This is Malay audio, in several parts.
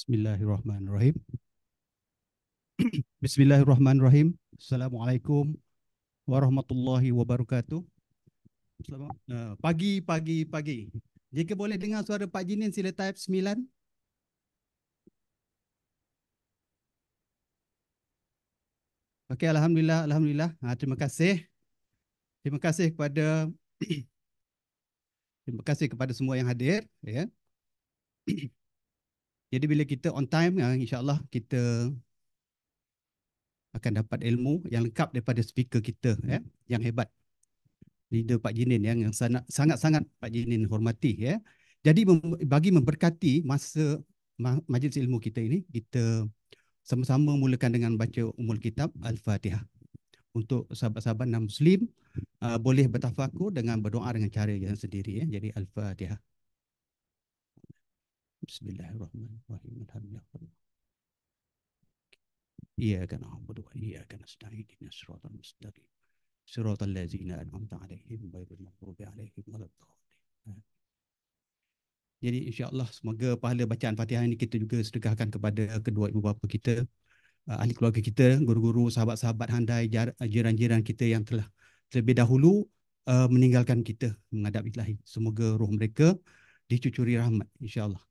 Bismillahirrahmanirrahim. Bismillahirrahmanirrahim. Assalamualaikum warahmatullahi wabarakatuh. Uh, pagi pagi pagi. Jika boleh dengar suara Pak Jinin sila type 9. Okay, alhamdulillah alhamdulillah. Ha, terima kasih. Terima kasih kepada terima kasih kepada semua yang hadir ya. Jadi bila kita on time ah, insyaAllah kita akan dapat ilmu yang lengkap daripada speaker kita ya, yang hebat. Leader Pak Jinin yang sangat-sangat Pak Jinin hormati. Ya. Jadi bagi memberkati masa majlis ilmu kita ini, kita sama-sama mulakan dengan baca umul kitab Al-Fatihah. Untuk sahabat-sahabat non-Muslim, ah, boleh bertafakur dengan berdoa dengan cara yang sendiri. Ya. Jadi Al-Fatihah. Bismillahirrahmanirrahim. Alhamdulillah. Iyyaka na'budu wa iyyaka nasta'in. Ihdinas siratal mustaqim. Siratal ladzina an'amta 'alaihim ghairil maghdubi 'alaihim Jadi insyaallah semoga pahala bacaan Fatihah ini kita juga sedekahkan kepada kedua ibu bapa kita, uh, ahli keluarga kita, guru-guru, sahabat-sahabat handai, uh, jiran-jiran kita yang telah terlebih dahulu uh, meninggalkan kita menghadap ilahi. Semoga roh mereka dicucuri rahmat insyaallah.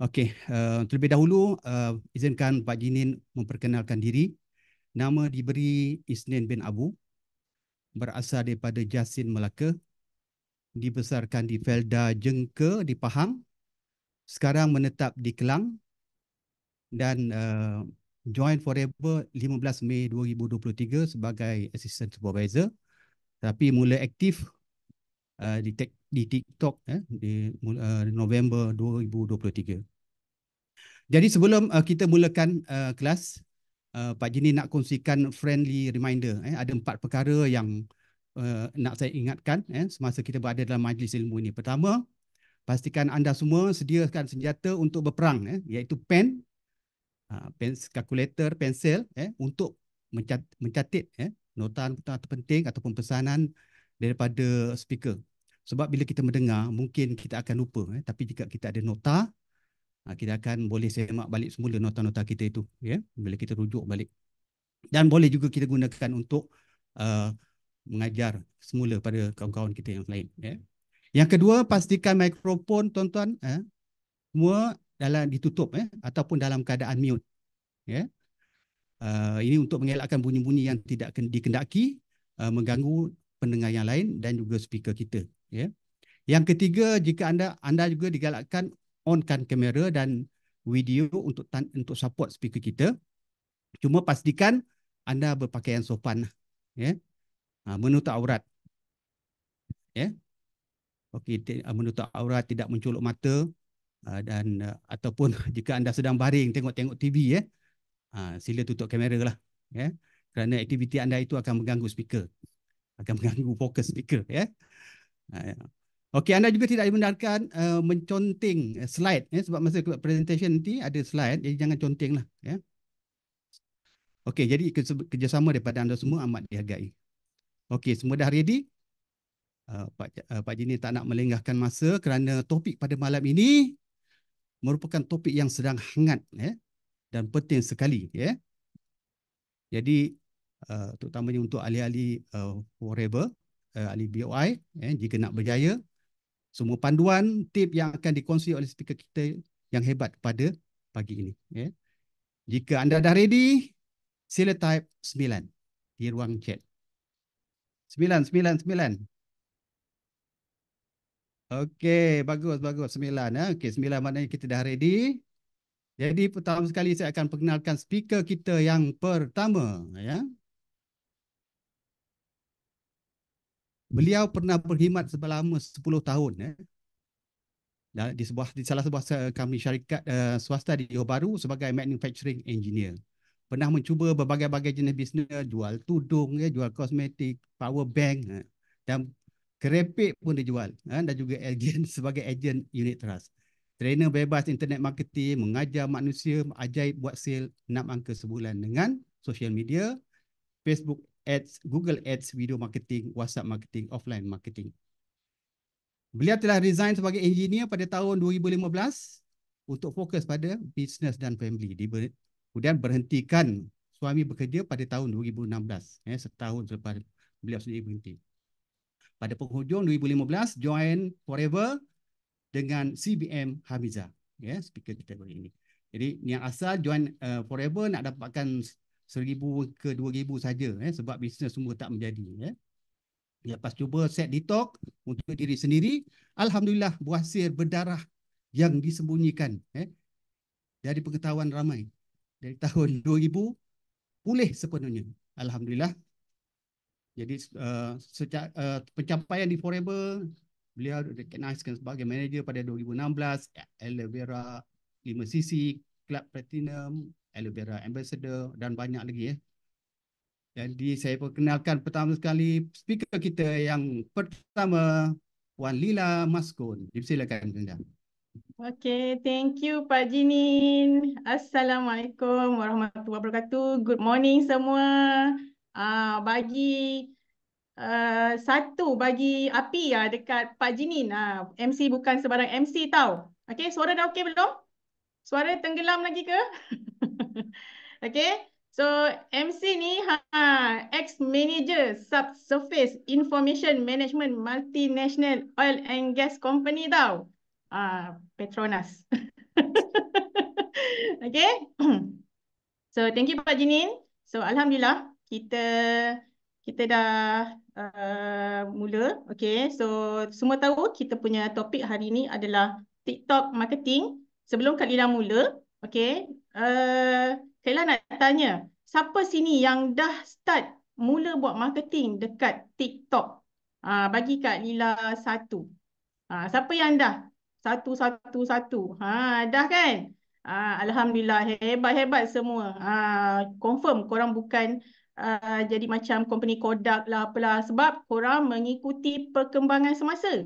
Okey, uh, terlebih dahulu uh, izinkan Pak Jinin memperkenalkan diri. Nama diberi Isnin bin Abu, berasal daripada Jasin Melaka, dibesarkan di Felda Jengke di Pahang, sekarang menetap di Kelang dan uh, join forever 15 Mei 2023 sebagai assistant supervisor tapi mula aktif Uh, di, di TikTok eh, di uh, November 2023. Jadi sebelum uh, kita mulakan uh, kelas, uh, Pak Jini nak kongsikan friendly reminder. Eh, ada empat perkara yang uh, nak saya ingatkan eh, semasa kita berada dalam majlis ilmu ini. Pertama, pastikan anda semua sediakan senjata untuk berperang eh, iaitu pen, uh, pen kalkulator, pensel eh, untuk mencatat, eh, nota-nota penting ataupun pesanan daripada speaker. Sebab bila kita mendengar, mungkin kita akan lupa. Eh? Tapi jika kita ada nota, ah, kita akan boleh semak balik semula nota-nota kita itu. Ya? Bila kita rujuk balik. Dan boleh juga kita gunakan untuk uh, mengajar semula pada kawan-kawan kita yang lain. Ya? Yang kedua, pastikan mikrofon tuan-tuan eh, semua dalam ditutup eh, ataupun dalam keadaan mute. Ya? Uh, ini untuk mengelakkan bunyi-bunyi yang tidak dikendaki, uh, mengganggu pendengar yang lain dan juga speaker kita. Ya. Yang ketiga, jika anda anda juga digalakkan onkan kamera dan video untuk untuk support speaker kita. Cuma pastikan anda berpakaian sopan. Ya. Ah, menutup aurat. Ya. Okey, ah, menutup aurat, tidak menculuk mata ah, dan ataupun jika anda sedang baring tengok-tengok TV ya. sila tutup kamera lah. Ya. Kerana aktiviti anda itu akan mengganggu speaker. Akan mengganggu fokus speaker. Ya. Ha, ya. Okey, anda juga tidak dibenarkan uh, menconting eh, slide ya, sebab masa presentation nanti ada slide jadi jangan continglah ya. Okey, jadi kerjasama daripada anda semua amat dihargai. Okey, semua dah ready? Uh, Pak uh, Pak Jini tak nak melenggahkan masa kerana topik pada malam ini merupakan topik yang sedang hangat ya dan penting sekali ya. Jadi uh, terutamanya untuk ahli-ahli uh, forever uh, ahli BOI eh, jika nak berjaya. Semua panduan, tip yang akan dikongsi oleh speaker kita yang hebat pada pagi ini. Eh. Jika anda dah ready, sila type 9 di ruang chat. 9, 9, 9. Okey, bagus, bagus. 9. Eh. Okey, 9 maknanya kita dah ready. Jadi pertama sekali saya akan perkenalkan speaker kita yang pertama. Ya. Eh. Beliau pernah berkhidmat selama 10 tahun ya. Di sebuah di salah sebuah kami syarikat uh, swasta di Johor Bahru sebagai manufacturing engineer. Pernah mencuba berbagai-bagai jenis bisnes, jual tudung ya, jual kosmetik, power bank ya. dan kerepek pun dijual ya. dan juga agent sebagai agent unit trust. Trainer bebas internet marketing, mengajar manusia ajaib buat sale 6 angka sebulan dengan social media, Facebook ads, Google Ads video marketing, WhatsApp marketing, offline marketing. Beliau telah resign sebagai engineer pada tahun 2015 untuk fokus pada business dan family. Kemudian berhentikan suami bekerja pada tahun 2016, eh, setahun selepas beliau sendiri berhenti. Pada penghujung 2015, join forever dengan CBM Hamizah, eh, yeah, speaker kita hari ini. Jadi yang asal join uh, forever nak dapatkan seribu ke dua ribu saja eh, sebab bisnes semua tak menjadi. Eh. Lepas cuba set detox untuk diri sendiri, Alhamdulillah buasir berdarah yang disembunyikan eh, dari pengetahuan ramai. Dari tahun 2000, pulih sepenuhnya. Alhamdulillah. Jadi uh, sejak, uh, pencapaian di Forever, beliau dikenalkan sebagai manager pada 2016, Aloe 5CC, Club Platinum, aloe vera ambassador dan banyak lagi ya. Jadi saya perkenalkan pertama sekali speaker kita yang pertama Puan Lila Maskun. Dipersilakan Linda. Okay, thank you Pak Jinin. Assalamualaikum warahmatullahi wabarakatuh. Good morning semua. Uh, bagi Uh, satu bagi api ya uh, dekat Pak Jinin. Uh, ah, MC bukan sebarang MC tau. Okay, suara dah okay belum? Suara tenggelam lagi ke? okay. So MC ni ha, ex-manager subsurface information management multinational oil and gas company tau. Ah, Petronas. okay. so thank you Pak Jinin. So Alhamdulillah kita kita dah uh, mula. Okay. So semua tahu kita punya topik hari ni adalah TikTok marketing. Sebelum Kak Lila mula, Okay. Uh, Kayla nak tanya, siapa sini yang dah start mula buat marketing dekat TikTok? Ha, bagi Kak Lila satu. Ha, siapa yang dah? Satu, satu, satu. Ha, dah kan? Ha, Alhamdulillah, hebat-hebat semua. Ha, confirm korang bukan uh, jadi macam company Kodak lah apalah. Sebab korang mengikuti perkembangan semasa.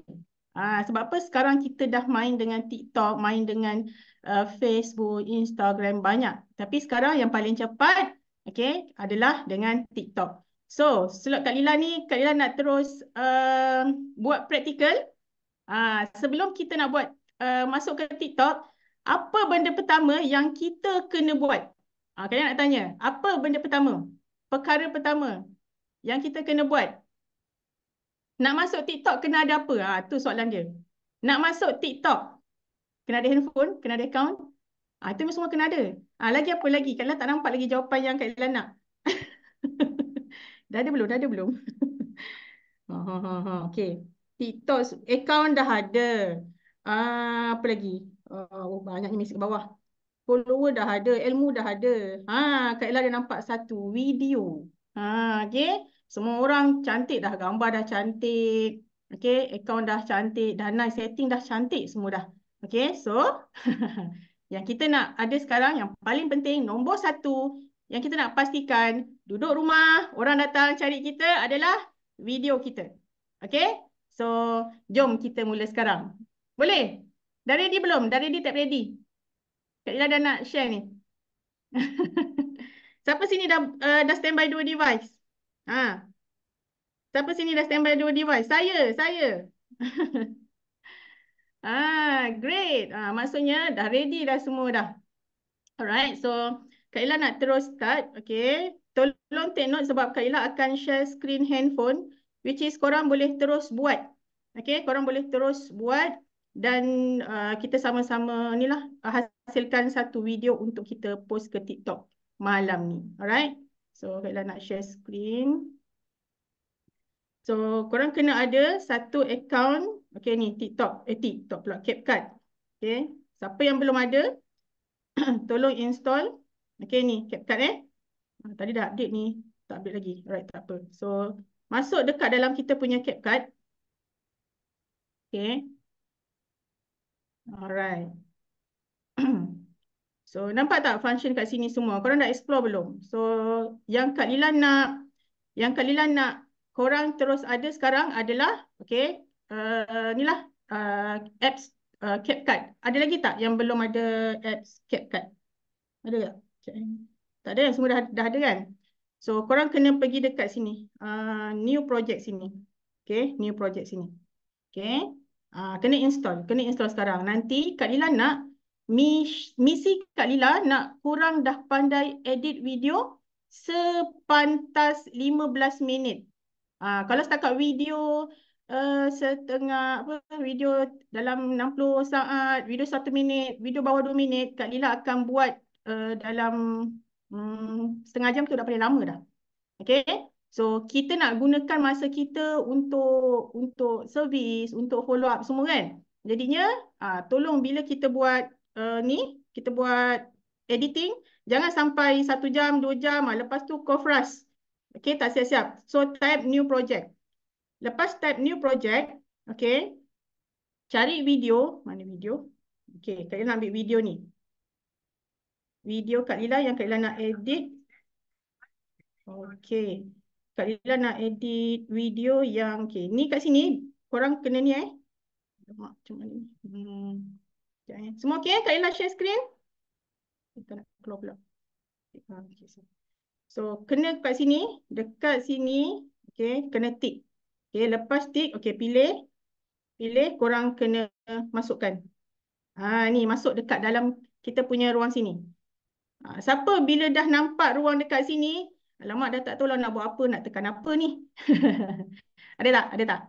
Ha, sebab apa sekarang kita dah main dengan TikTok, main dengan Uh, Facebook, Instagram banyak. Tapi sekarang yang paling cepat okay, adalah dengan TikTok. So, slot Kak Lila ni, Kak Lila nak terus uh, buat praktikal. Uh, sebelum kita nak buat uh, masuk ke TikTok, apa benda pertama yang kita kena buat? Uh, Kak Lila nak tanya, apa benda pertama? Perkara pertama yang kita kena buat? Nak masuk TikTok kena ada apa? Ha, tu soalan dia. Nak masuk TikTok kena ada handphone, kena ada account. Ah, itu semua kena ada. Ah, lagi apa lagi? Kalau tak nampak lagi jawapan yang Kak Ella nak. dah ada belum? Dah ada belum? Ha, ha, ha, okay. TikTok account dah ada. Ah, apa lagi? Ah, oh, banyaknya mesej ke bawah. Follower dah ada. Ilmu dah ada. Ha, Kak Ella ada nampak satu video. Ha, okay. Semua orang cantik dah. Gambar dah cantik. Okay. Account dah cantik. Dah nice setting dah cantik semua dah. Okay, so yang kita nak ada sekarang yang paling penting, nombor satu yang kita nak pastikan duduk rumah, orang datang cari kita adalah video kita. Okay, so jom kita mula sekarang. Boleh? Dah ready belum? Dah ready tak ready? Kak Ila dah nak share ni. Siapa sini dah, uh, dah standby dua device? Ha. Siapa sini dah standby dua device? Saya, saya. Ah, great. Ah, maksudnya dah ready dah semua dah. Alright, so Kaila nak terus start. Okay, tolong take note sebab Kaila akan share screen handphone which is korang boleh terus buat. Okay, korang boleh terus buat dan uh, kita sama-sama ni lah hasilkan satu video untuk kita post ke TikTok malam ni. Alright, so Kaila nak share screen. So korang kena ada satu account Okay ni TikTok, eh TikTok pula CapCut. Okay siapa yang belum ada tolong install. Okay ni CapCut eh. Ah, tadi dah update ni tak update lagi. Alright tak apa. So masuk dekat dalam kita punya CapCut. Okay. Alright. so nampak tak function kat sini semua? Korang dah explore belum? So yang Kak Lila nak yang Kak Lila nak korang terus ada sekarang adalah okay Eh, ni lah uh, apps uh, CapCut. Ada lagi tak yang belum ada apps CapCut? Ada tak? Okay. Tak ada yang semua dah, dah ada kan? So korang kena pergi dekat sini. Uh, new project sini. Okay, new project sini. Okay. Uh, kena install. Kena install sekarang. Nanti Kak Lila nak misi Kak Lila nak kurang dah pandai edit video sepantas 15 minit. Uh, kalau setakat video Eh, setengah apa video dalam 60 saat, video 1 minit, video bawah 2 minit, Kak Lila akan buat uh, dalam um, setengah jam tu dah paling lama dah. Okay? So kita nak gunakan masa kita untuk untuk servis, untuk follow up semua kan? Jadinya uh, tolong bila kita buat uh, ni, kita buat editing, jangan sampai 1 jam, 2 jam, ah, lepas tu kau frust. Okay, tak siap-siap. So type new project. Lepas type new project, okay. Cari video, mana video? Okay, Kak Lila ambil video ni. Video Kak Lila yang Kak Lila nak edit. Okay. Kak Lila nak edit video yang, okay. Ni kat sini, korang kena ni eh. Macam mana ni? Hmm, eh. Semua okay eh? Kak Lila share screen? Kita nak keluar pula. Okay, so. so, kena kat sini, dekat sini, okay, kena tick. Okey, lepas tick, okey pilih. Pilih korang kena masukkan. Ha ni masuk dekat dalam kita punya ruang sini. Ha, siapa bila dah nampak ruang dekat sini, alamak dah tak tahu lah nak buat apa, nak tekan apa ni. Ada tak? Ada tak?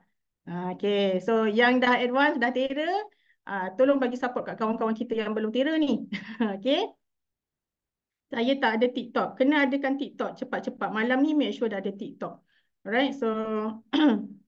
Ha, okay, so yang dah advance, dah tira, ha, tolong bagi support kat kawan-kawan kita yang belum tira ni. okay. Saya tak ada TikTok. Kena adakan TikTok cepat-cepat. Malam ni make sure dah ada TikTok. Alright, so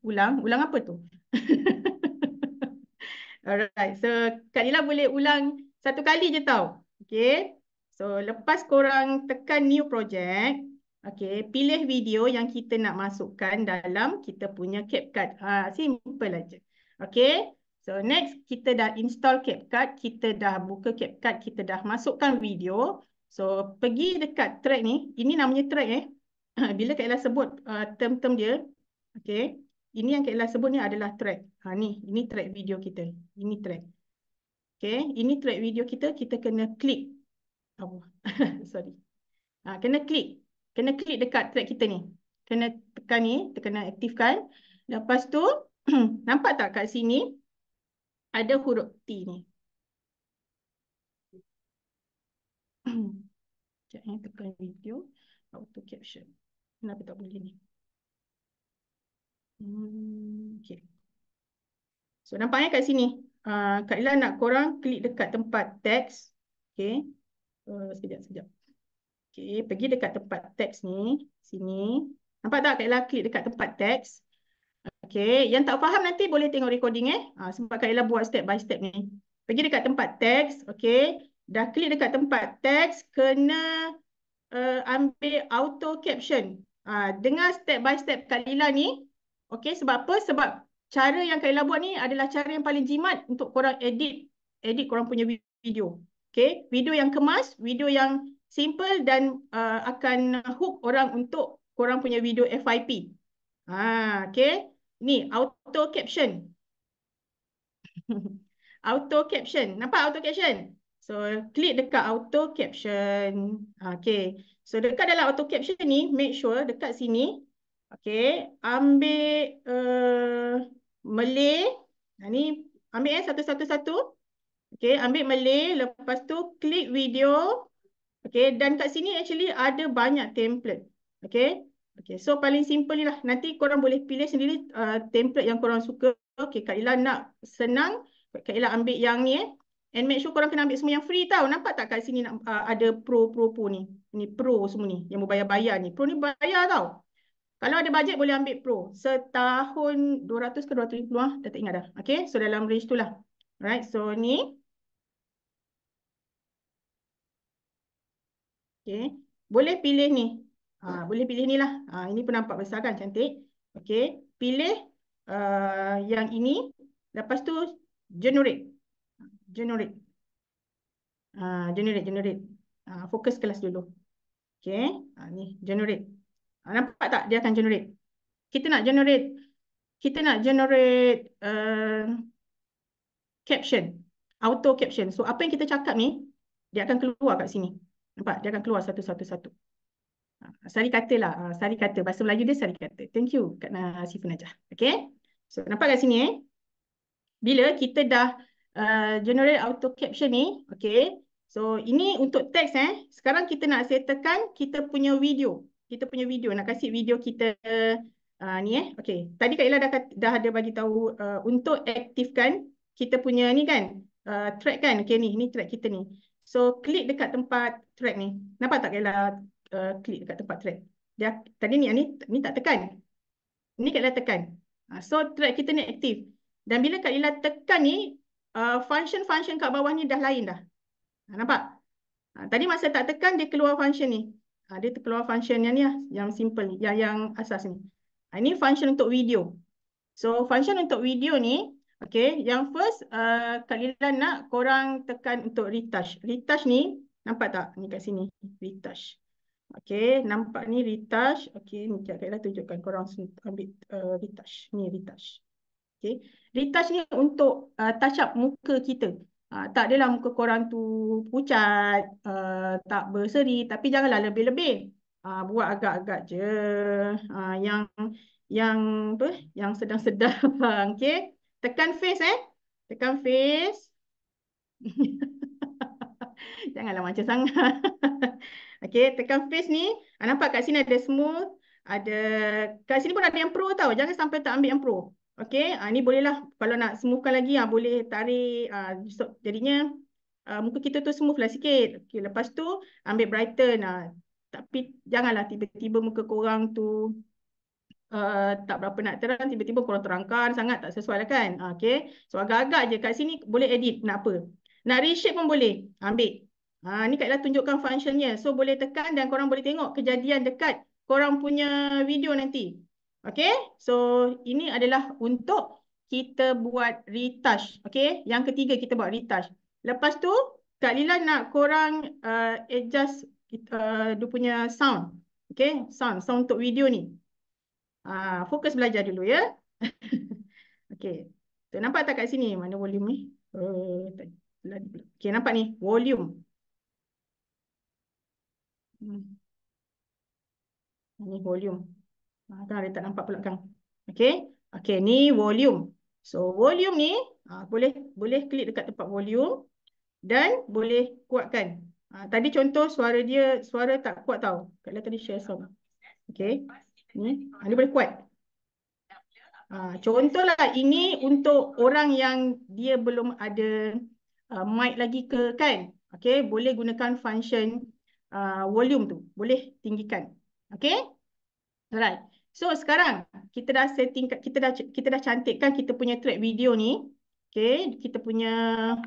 ulang, ulang apa tu? Alright, so Kak Lila boleh ulang satu kali je tau. Okay, so lepas korang tekan new project, okay, pilih video yang kita nak masukkan dalam kita punya CapCut. Ha, simple aja. Okay, so next kita dah install CapCut, kita dah buka CapCut, kita dah masukkan video. So pergi dekat track ni, ini namanya track eh. Ha, bila Kak Ella sebut uh, term-term dia, okay, ini yang Kak Ella sebut ni adalah track. Ha, ni, ini track video kita. Ini track. Okay, ini track video kita, kita kena klik. Oh, sorry. Ha, kena klik. Kena klik dekat track kita ni. Kena tekan ni, kena aktifkan. Lepas tu, nampak tak kat sini ada huruf T ni. Sekejap ni eh, tekan video auto caption. Kenapa tak boleh ni? Hmm, okay. So nampaknya kat sini. Uh, Kak Ila nak korang klik dekat tempat teks. Okay. Uh, sekejap, sekejap. Okay, pergi dekat tempat teks ni. Sini. Nampak tak Kak Ila klik dekat tempat teks? Okay, yang tak faham nanti boleh tengok recording eh. Uh, sebab Kak Ila buat step by step ni. Pergi dekat tempat teks. Okay. Dah klik dekat tempat teks, kena uh, ambil auto caption. Ha, dengar step by step Kak Lila ni. Okay, sebab apa? Sebab cara yang Kak Lila buat ni adalah cara yang paling jimat untuk korang edit edit korang punya video. Okay, video yang kemas, video yang simple dan uh, akan hook orang untuk korang punya video FYP. Ha, okay, ni auto caption. auto caption. Nampak auto caption? So, klik dekat auto caption. Ha, okay. So dekat dalam auto caption ni, make sure dekat sini, okay, ambil uh, Malay, nah, ni ambil eh satu-satu-satu, okay, ambil Malay, lepas tu klik video, okay, dan kat sini actually ada banyak template, okay, okay, so paling simple ni lah, nanti korang boleh pilih sendiri uh, template yang korang suka, okay, Kak Ila nak senang, Kak Ila ambil yang ni eh, And make sure korang kena ambil semua yang free tau. Nampak tak kat sini nak, uh, ada pro-pro-pro ni. Ni pro semua ni. Yang berbayar-bayar ni. Pro ni bayar tau. Kalau ada bajet boleh ambil pro. Setahun 200 ke 250 lah. Dah tak ingat dah. Okay. So dalam range tu lah. Alright. So ni. Okay. Boleh pilih ni. Ha, boleh pilih ni lah. Ha, ini pun nampak besar kan cantik. Okay. Pilih uh, yang ini. Lepas tu generate generate. Uh, generate, generate. Uh, fokus kelas dulu. Okay. Uh, ni, generate. Uh, nampak tak dia akan generate? Kita nak generate. Kita nak generate uh, caption. Auto caption. So, apa yang kita cakap ni, dia akan keluar kat sini. Nampak? Dia akan keluar satu-satu-satu. Uh, sari kata lah. Uh, sari kata. Bahasa Melayu dia sari kata. Thank you, Kak Nasifun Najah. Okay. So, nampak kat sini eh? Bila kita dah... Uh, generate auto caption ni. Okay. So ini untuk teks eh. Sekarang kita nak setelkan kita punya video. Kita punya video. Nak kasih video kita uh, ni eh. Okay. Tadi Kak Ila dah, dah ada bagi tahu uh, untuk aktifkan kita punya ni kan. Uh, track kan. Okay ni. Ni track kita ni. So klik dekat tempat track ni. Nampak tak Kak Ila uh, klik dekat tempat track. Dia, tadi ni, ni, ni tak tekan. Ni Kak Ila tekan. Uh, so track kita ni aktif. Dan bila Kak Ila tekan ni, function-function uh, kat bawah ni dah lain dah. Ha, nampak? Ha, tadi masa tak tekan dia keluar function ni. Ha, dia keluar function yang ni lah, yang simple ni, yang, yang asas ni. Ha, ini function untuk video. So function untuk video ni, okay, yang first uh, kalian nak korang tekan untuk retouch. Retouch ni, nampak tak? Ni kat sini, retouch. Okay, nampak ni retouch. Okay, ni kat kat tunjukkan korang ambil uh, retouch. Ni retouch. Okay retouch ni untuk uh, touch up muka kita. Uh, tak adalah muka korang tu pucat, uh, tak berseri tapi janganlah lebih-lebih. Uh, buat agak-agak je uh, yang yang apa yang sedang-sedang Okay. Tekan face eh. Tekan face. Janganlah macam sangat. Okay. tekan face ni. Ah, nampak kat sini ada smooth. Ada kat sini pun ada yang pro tau. Jangan sampai tak ambil yang pro. Okay, uh, ah, ni bolehlah kalau nak smoothkan lagi ah uh, boleh tarik uh, so, jadinya uh, muka kita tu smooth lah sikit. Okey, lepas tu ambil brighten ah uh, tapi janganlah tiba-tiba muka korang tu uh, tak berapa nak terang tiba-tiba korang terangkan sangat tak sesuai lah kan. Uh, Okey. So agak-agak je kat sini boleh edit nak apa. Nak reshape pun boleh. Ambil. Ah uh, ni Kak Ella tunjukkan functionnya. So boleh tekan dan korang boleh tengok kejadian dekat korang punya video nanti. Okay, so ini adalah untuk kita buat retouch. Okay, yang ketiga kita buat retouch. Lepas tu, Kak Lila nak korang uh, adjust kita uh, punya sound. Okay, sound. Sound untuk video ni. Uh, fokus belajar dulu ya. okay, tu, nampak tak kat sini mana volume ni? Uh, okay, nampak ni? Volume. Hmm. Ini volume. Ah, dah, dia tak nampak pula kan. Okay. Okay, ni volume. So, volume ni ah, boleh boleh klik dekat tempat volume dan boleh kuatkan. Ah, tadi contoh suara dia, suara tak kuat tau. Kalau tadi share sama. Okay. Ni, ah, ni boleh kuat. Ah, contohlah ini untuk orang yang dia belum ada uh, mic lagi ke kan. Okay, boleh gunakan function uh, volume tu. Boleh tinggikan. Okay. Alright. So sekarang kita dah setting kita dah kita dah cantikkan kita punya track video ni. Okay, kita punya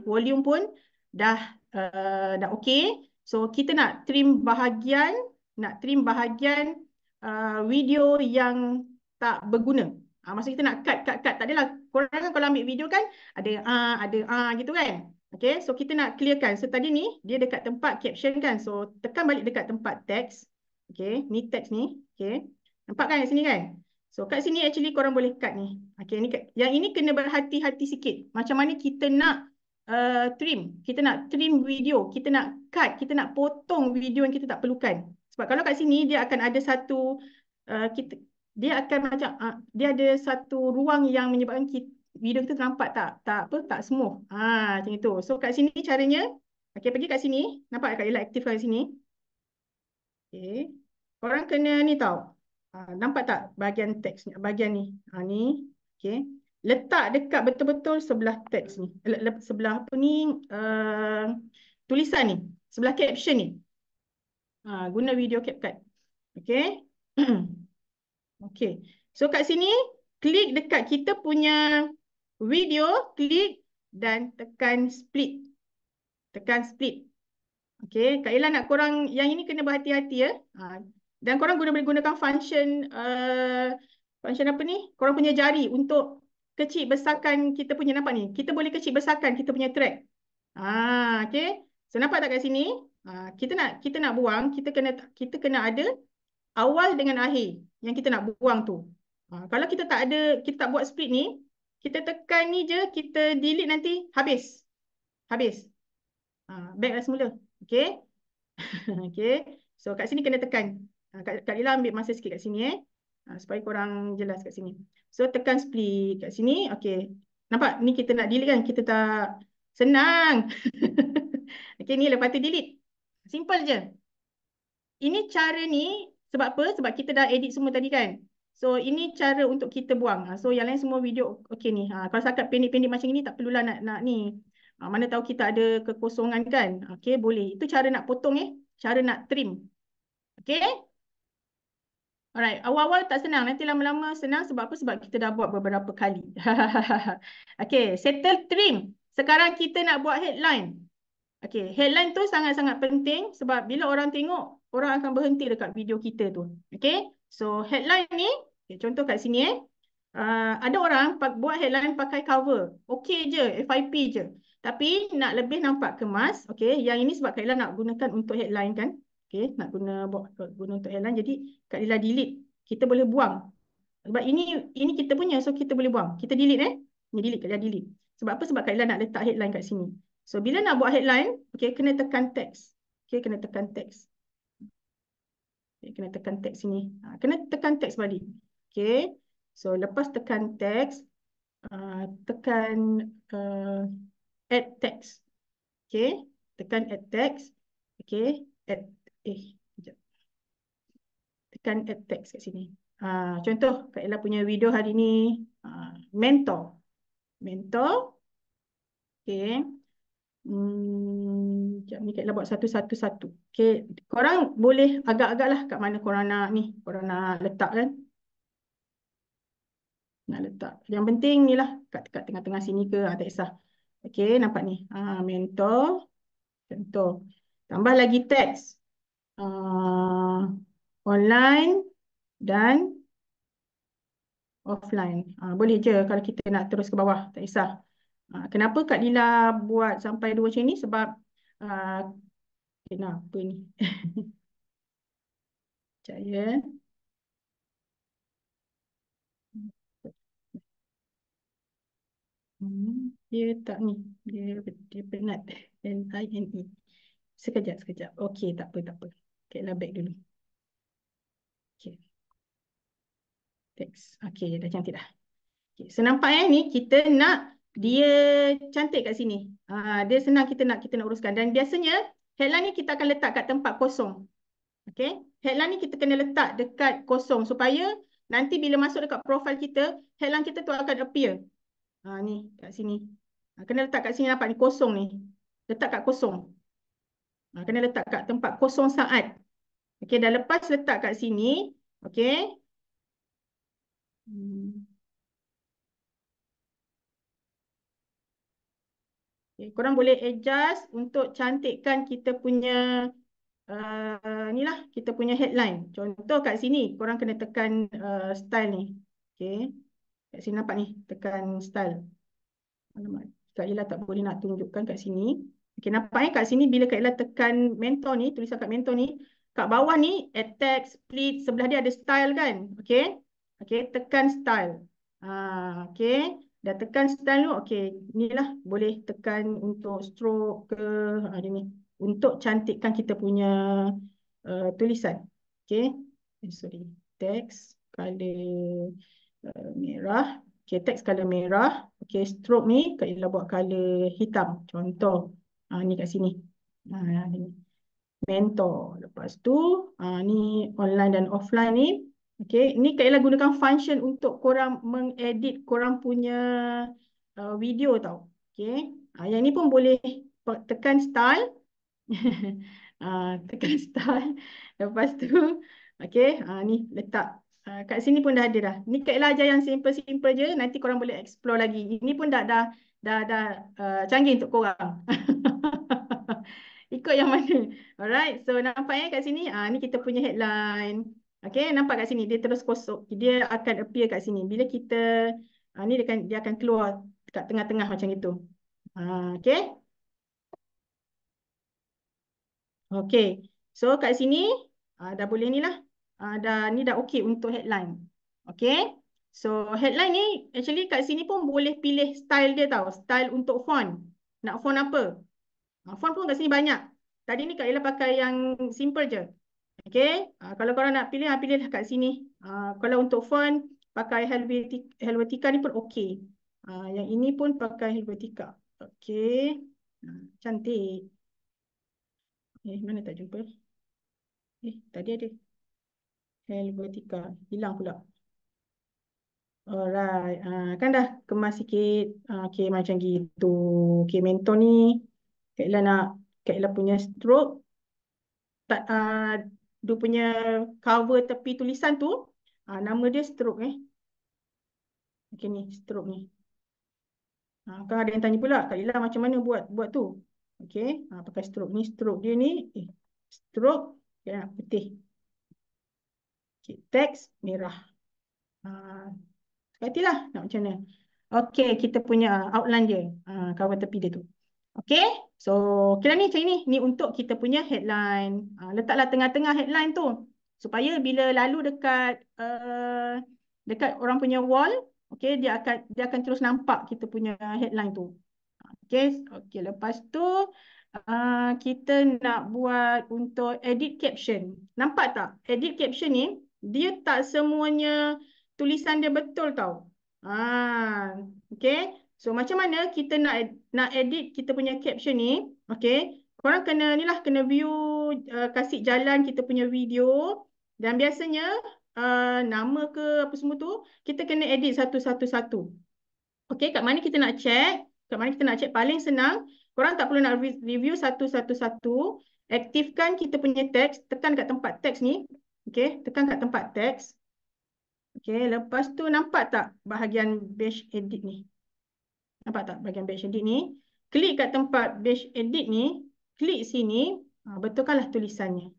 volume pun dah uh, dah okay. So kita nak trim bahagian nak trim bahagian uh, video yang tak berguna. Ah uh, maksud kita nak cut cut cut. Tak adalah korang kan kalau ambil video kan ada a uh, ada a uh, gitu kan. Okay, so kita nak clearkan. So tadi ni dia dekat tempat caption kan. So tekan balik dekat tempat teks. Okay, ni teks ni. Okay, Nampak kan kat sini kan? So kat sini actually korang boleh cut ni. Okay, ni kat, yang ini kena berhati-hati sikit. Macam mana kita nak uh, trim. Kita nak trim video. Kita nak cut. Kita nak potong video yang kita tak perlukan. Sebab kalau kat sini dia akan ada satu uh, kita dia akan macam uh, dia ada satu ruang yang menyebabkan kita, video kita nampak tak tak apa tak smooth. Ha macam itu. So kat sini caranya okay pergi kat sini. Nampak kat dia aktif kat sini. Okay. Korang kena ni tau. Ha, nampak tak bahagian teks ni? Bahagian ni. Ha, ni. Okay. Letak dekat betul-betul sebelah teks ni. Le, le, sebelah apa ni? Uh, tulisan ni. Sebelah caption ni. Ha, guna video CapCut. Okay. okay. So kat sini, klik dekat kita punya video. Klik dan tekan split. Tekan split. Okay. Kak nak kurang? yang ini kena berhati-hati ya. Ha dan korang guna boleh gunakan function uh, function apa ni korang punya jari untuk kecil besarkan kita punya nampak ni kita boleh kecil besarkan kita punya track ah okey so nampak tak kat sini ah, kita nak kita nak buang kita kena kita kena ada awal dengan akhir yang kita nak buang tu ah, kalau kita tak ada kita tak buat split ni kita tekan ni je kita delete nanti habis habis ah, back lah semula okey okey so kat sini kena tekan Kak, ah, Kak Lila ambil masa sikit kat sini eh. Ah, supaya korang jelas kat sini. So tekan split kat sini. Okay. Nampak? Ni kita nak delete kan? Kita tak senang. okay ni lepas tu delete. Simple je. Ini cara ni sebab apa? Sebab kita dah edit semua tadi kan? So ini cara untuk kita buang. Ah, so yang lain semua video okay ni. Ha, kalau sakat pendek-pendek macam ni tak perlulah nak, nak ni. Ha, mana tahu kita ada kekosongan kan? Okay boleh. Itu cara nak potong eh. Cara nak trim. Okay. Alright, awal-awal tak senang. Nanti lama-lama senang sebab apa? Sebab kita dah buat beberapa kali. okay, settle trim. Sekarang kita nak buat headline. Okay, headline tu sangat-sangat penting sebab bila orang tengok, orang akan berhenti dekat video kita tu. Okay, so headline ni, okay, contoh kat sini eh. Uh, ada orang buat headline pakai cover. Okay je, FIP je. Tapi nak lebih nampak kemas. Okay, yang ini sebab Kailan nak gunakan untuk headline kan. Okay, nak guna buat guna untuk airline jadi kat Lila delete kita boleh buang sebab ini ini kita punya so kita boleh buang kita delete eh ni delete kat delete sebab apa sebab kat Lila nak letak headline kat sini so bila nak buat headline okay kena tekan text okay kena tekan text okay, kena tekan text sini ha, kena tekan text balik okay so lepas tekan text uh, ha, tekan uh, add text okay tekan add text okay add eh sekejap. tekan add text kat sini uh, contoh Kak Ella punya video hari ni uh, mentor mentor okay sekejap hmm, ni Kak Ella buat satu-satu-satu okay korang boleh agak-agak lah kat mana korang nak ni korang nak letak kan nak letak yang penting ni lah kat, kat tengah-tengah sini ke ah, tak kisah okay nampak ni uh, mentor contoh Tambah lagi teks uh, online dan offline. Uh, boleh je kalau kita nak terus ke bawah, tak kisah. Uh, kenapa Kak Dila buat sampai dua macam ni? Sebab uh, okay, eh, nah, apa ni? Sekejap ya. Hmm, dia tak ni. Dia, dia penat. N-I-N-E. Sekejap, sekejap. Okey, tak apa, tak apa. Okay, lah back dulu. Okay. Thanks. Okay, dah cantik dah. Okay, so nampak eh ni kita nak dia cantik kat sini. Ah, dia senang kita nak kita nak uruskan dan biasanya headline ni kita akan letak kat tempat kosong. Okay, headline ni kita kena letak dekat kosong supaya nanti bila masuk dekat profil kita, headline kita tu akan appear. Ah, ni kat sini. Uh, kena letak kat sini nampak ni kosong ni. Letak kat kosong. Ha, kena letak kat tempat kosong saat. Okey, dah lepas letak kat sini. Okey. Hmm. Okay, korang boleh adjust untuk cantikkan kita punya uh, ni lah, kita punya headline. Contoh kat sini, korang kena tekan uh, style ni. Okey. Kat sini nampak ni, tekan style. Alamak, Kak Ila tak boleh nak tunjukkan kat sini. Okay, nampak eh kat sini bila Kak Ella tekan mentor ni, tulisan kat mentor ni, kat bawah ni attack, split, sebelah dia ada style kan? Okay. Okay, tekan style. Ah, okay. Dah tekan style tu, okay. Ni lah boleh tekan untuk stroke ke, ada ha, ni. Untuk cantikkan kita punya uh, tulisan. Okay. Eh, sorry. Text, color uh, eh, merah. Okay, text color merah. Okay, stroke ni, Kak Ella buat color hitam. Contoh uh, ni kat sini uh, mentor lepas tu uh, ni online dan offline ni Okay, ni kat ialah gunakan function untuk korang mengedit korang punya uh, video tau Okay, uh, yang ni pun boleh tekan style uh, tekan style lepas tu okay, uh, ni letak uh, kat sini pun dah ada dah ni kat ialah aja yang simple simple je nanti korang boleh explore lagi ini pun dah dah dah dah uh, canggih untuk korang ikut yang mana. Alright, so nampaknya kat sini, ah ni kita punya headline. Okay, nampak kat sini dia terus kosong. Dia akan appear kat sini. Bila kita, ah ni dia akan, dia akan keluar kat tengah-tengah macam itu. Ah, okay. Okay, so kat sini, ah, dah boleh ni lah. Ah, dah, ni dah okay untuk headline. Okay, so headline ni actually kat sini pun boleh pilih style dia tau. Style untuk font. Nak font apa? Font pun kat sini banyak. Tadi ni Kak Lila pakai yang simple je. Okay. Uh, ah, kalau korang nak pilih, ah, pilihlah kat sini. Uh, kalau untuk font, pakai Helvetica, Helvetica ni pun okay. Uh, yang ini pun pakai Helvetica. Okay. Uh, cantik. Eh, mana tak jumpa? Eh, tadi ada. Helvetica. Hilang pula. Alright. Uh, kan dah kemas sikit. Uh, okay, macam gitu. Okay, mentor ni Kak Ella nak Kak punya stroke tak uh, ah, dia punya cover tepi tulisan tu uh, nama dia stroke eh. Okay ni stroke ni. Ha, kan ada yang tanya pula Kak macam mana buat buat tu? okay? ha, pakai stroke ni stroke dia ni eh stroke dia nak putih. Okey, teks merah. Ha, Sekatilah nak macam mana. okay kita punya outline dia. Ha, tepi dia tu. Okay, so kira ni macam ni. Ni untuk kita punya headline. Ha, letaklah tengah-tengah headline tu. Supaya bila lalu dekat uh, dekat orang punya wall, okay, dia akan dia akan terus nampak kita punya headline tu. Okay, okay. lepas tu uh, kita nak buat untuk edit caption. Nampak tak? Edit caption ni, dia tak semuanya tulisan dia betul tau. Ah, okay. So macam mana kita nak nak edit kita punya caption ni? Okay. Korang kena ni lah, kena view, uh, kasih jalan kita punya video. Dan biasanya uh, nama ke apa semua tu, kita kena edit satu-satu-satu. Okay, kat mana kita nak check? Kat mana kita nak check? Paling senang, korang tak perlu nak review satu-satu-satu. Aktifkan kita punya teks, tekan kat tempat teks ni. Okay, tekan kat tempat teks. Okay, lepas tu nampak tak bahagian base edit ni? Nampak tak bagian batch edit ni? Klik kat tempat batch edit ni, klik sini, ah, betulkanlah tulisannya.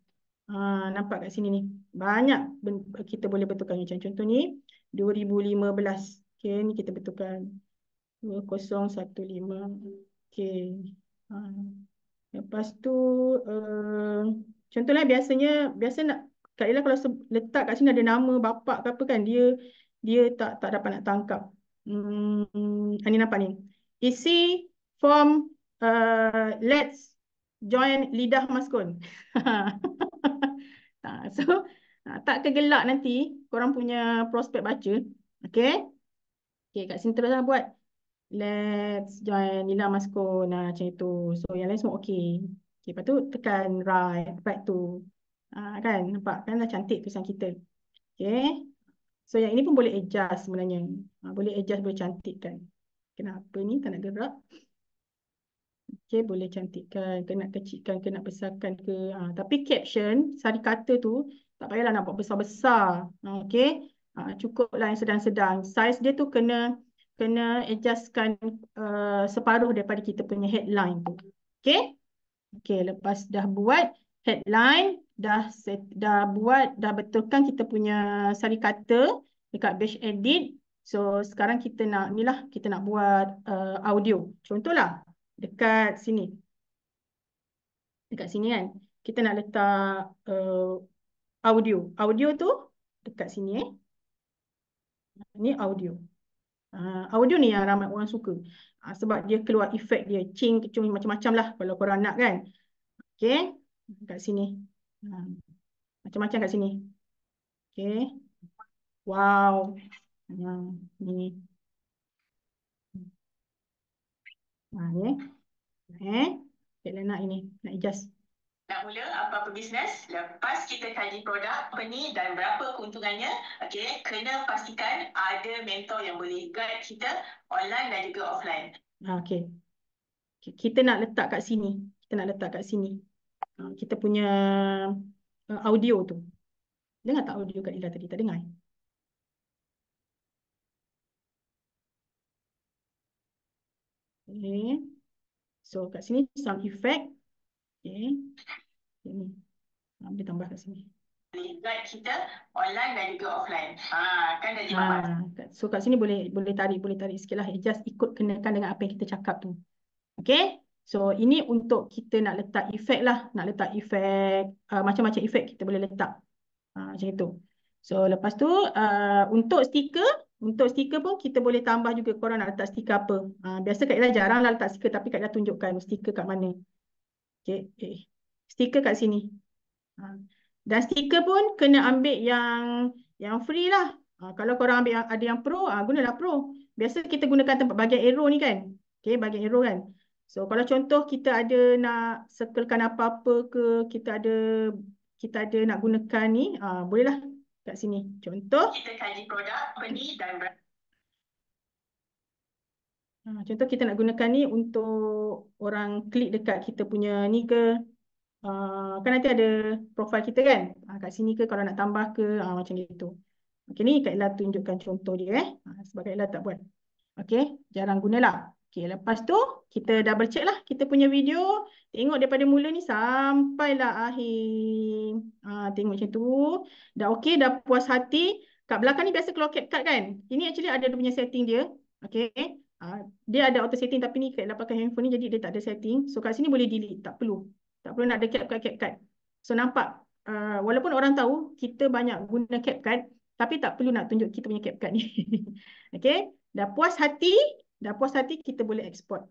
Ha, nampak kat sini ni. Banyak kita boleh betulkan macam contoh ni 2015. okay ni kita betulkan 2015. okay Ha. Lepas tu uh, eh, contohlah biasanya biasa nak Kak Ella kalau letak kat sini ada nama bapak ke apa kan dia dia tak tak dapat nak tangkap. Hmm, ini nampak ni. Isi form uh, let's join lidah maskun. so, uh, tak kegelak nanti korang punya prospek baca. Okay. Okay, kat sini teruslah buat. Let's join lidah maskun. Nah macam itu. So, yang lain semua okay. Okay, lepas tu tekan right, right tu. Uh, ah, kan, nampak kan dah cantik tulisan kita. Okay. So yang ini pun boleh adjust sebenarnya. Ha, boleh adjust, boleh cantikkan. Kenapa ni tak nak gerak? Okay, boleh cantikkan. Kena kecikkan, kena besarkan ke. Ha, tapi caption, sari kata tu, tak payahlah nak buat besar-besar. Ha, okay. Ha, cukuplah yang sedang-sedang. Size dia tu kena kena adjustkan uh, separuh daripada kita punya headline tu. Okay. Okay, lepas dah buat headline, dah set, dah buat dah betulkan kita punya sari kata dekat batch edit so sekarang kita nak inilah kita nak buat uh, audio contohlah dekat sini dekat sini kan kita nak letak uh, audio audio tu dekat sini eh ni audio uh, audio ni yang ramai orang suka uh, sebab dia keluar efek dia cing, kecung macam-macam lah kalau korang nak kan okay dekat sini Hmm. Macam-macam kat sini. Okay. Wow. Ha, ni. Ha, ni. Eh. Cik Lena ini. Nak adjust. Nak mula apa-apa bisnes, lepas kita kaji produk, company dan berapa keuntungannya, okay, kena pastikan ada mentor yang boleh guide kita online dan juga offline. Ha, okay. Kita nak letak kat sini. Kita nak letak kat sini. Ah, kita punya ah, audio tu. Dengar tak audio Kak Ila tadi? Tak dengar? Eh? Okay. So kat sini sound effect. Okay. Ini. Ah, boleh tambah kat sini. Guide kita online dan juga offline. Ha, kan dah jimat. Ha, so kat sini boleh boleh tarik, boleh tarik sikit lah. Just ikut kenakan dengan apa yang kita cakap tu. Okay. So ini untuk kita nak letak efek lah. Nak letak efek, uh, macam-macam efek kita boleh letak. Uh, macam itu. So lepas tu uh, untuk stiker, untuk stiker pun kita boleh tambah juga korang nak letak stiker apa. Uh, biasa kat Ila jarang lah letak stiker tapi kat Ila tunjukkan stiker kat mana. Okay, okay. Eh, stiker kat sini. Uh, dan stiker pun kena ambil yang yang free lah. Uh, kalau korang ambil yang, ada yang pro, uh, gunalah pro. Biasa kita gunakan tempat bagian arrow ni kan. Okay, bagian arrow kan. So kalau contoh kita ada nak circlekan apa-apa ke kita ada kita ada nak gunakan ni, uh, bolehlah kat sini. Contoh. Kita kaji produk, beli dan berat. Ah, contoh kita nak gunakan ni untuk orang klik dekat kita punya ni ke. Ah, kan nanti ada profil kita kan? Uh, kat sini ke kalau nak tambah ke uh, macam gitu. Okay ni Kak Ella tunjukkan contoh dia eh. Uh, sebab Kak Ella tak buat. Okay, jarang gunalah. Okey, lepas tu kita double check lah kita punya video. Tengok daripada mula ni sampailah akhir. Ha, ah, tengok macam tu. Dah okay dah puas hati. Kat belakang ni biasa keluar CapCut kan? Ini actually ada dia punya setting dia. okay Ha, ah, dia ada auto setting tapi ni kat lapangkan handphone ni jadi dia tak ada setting. So kat sini boleh delete. Tak perlu. Tak perlu nak ada CapCut, CapCut. So nampak? Uh, walaupun orang tahu kita banyak guna CapCut tapi tak perlu nak tunjuk kita punya CapCut ni. okay Dah puas hati. Dah puas hati kita boleh export.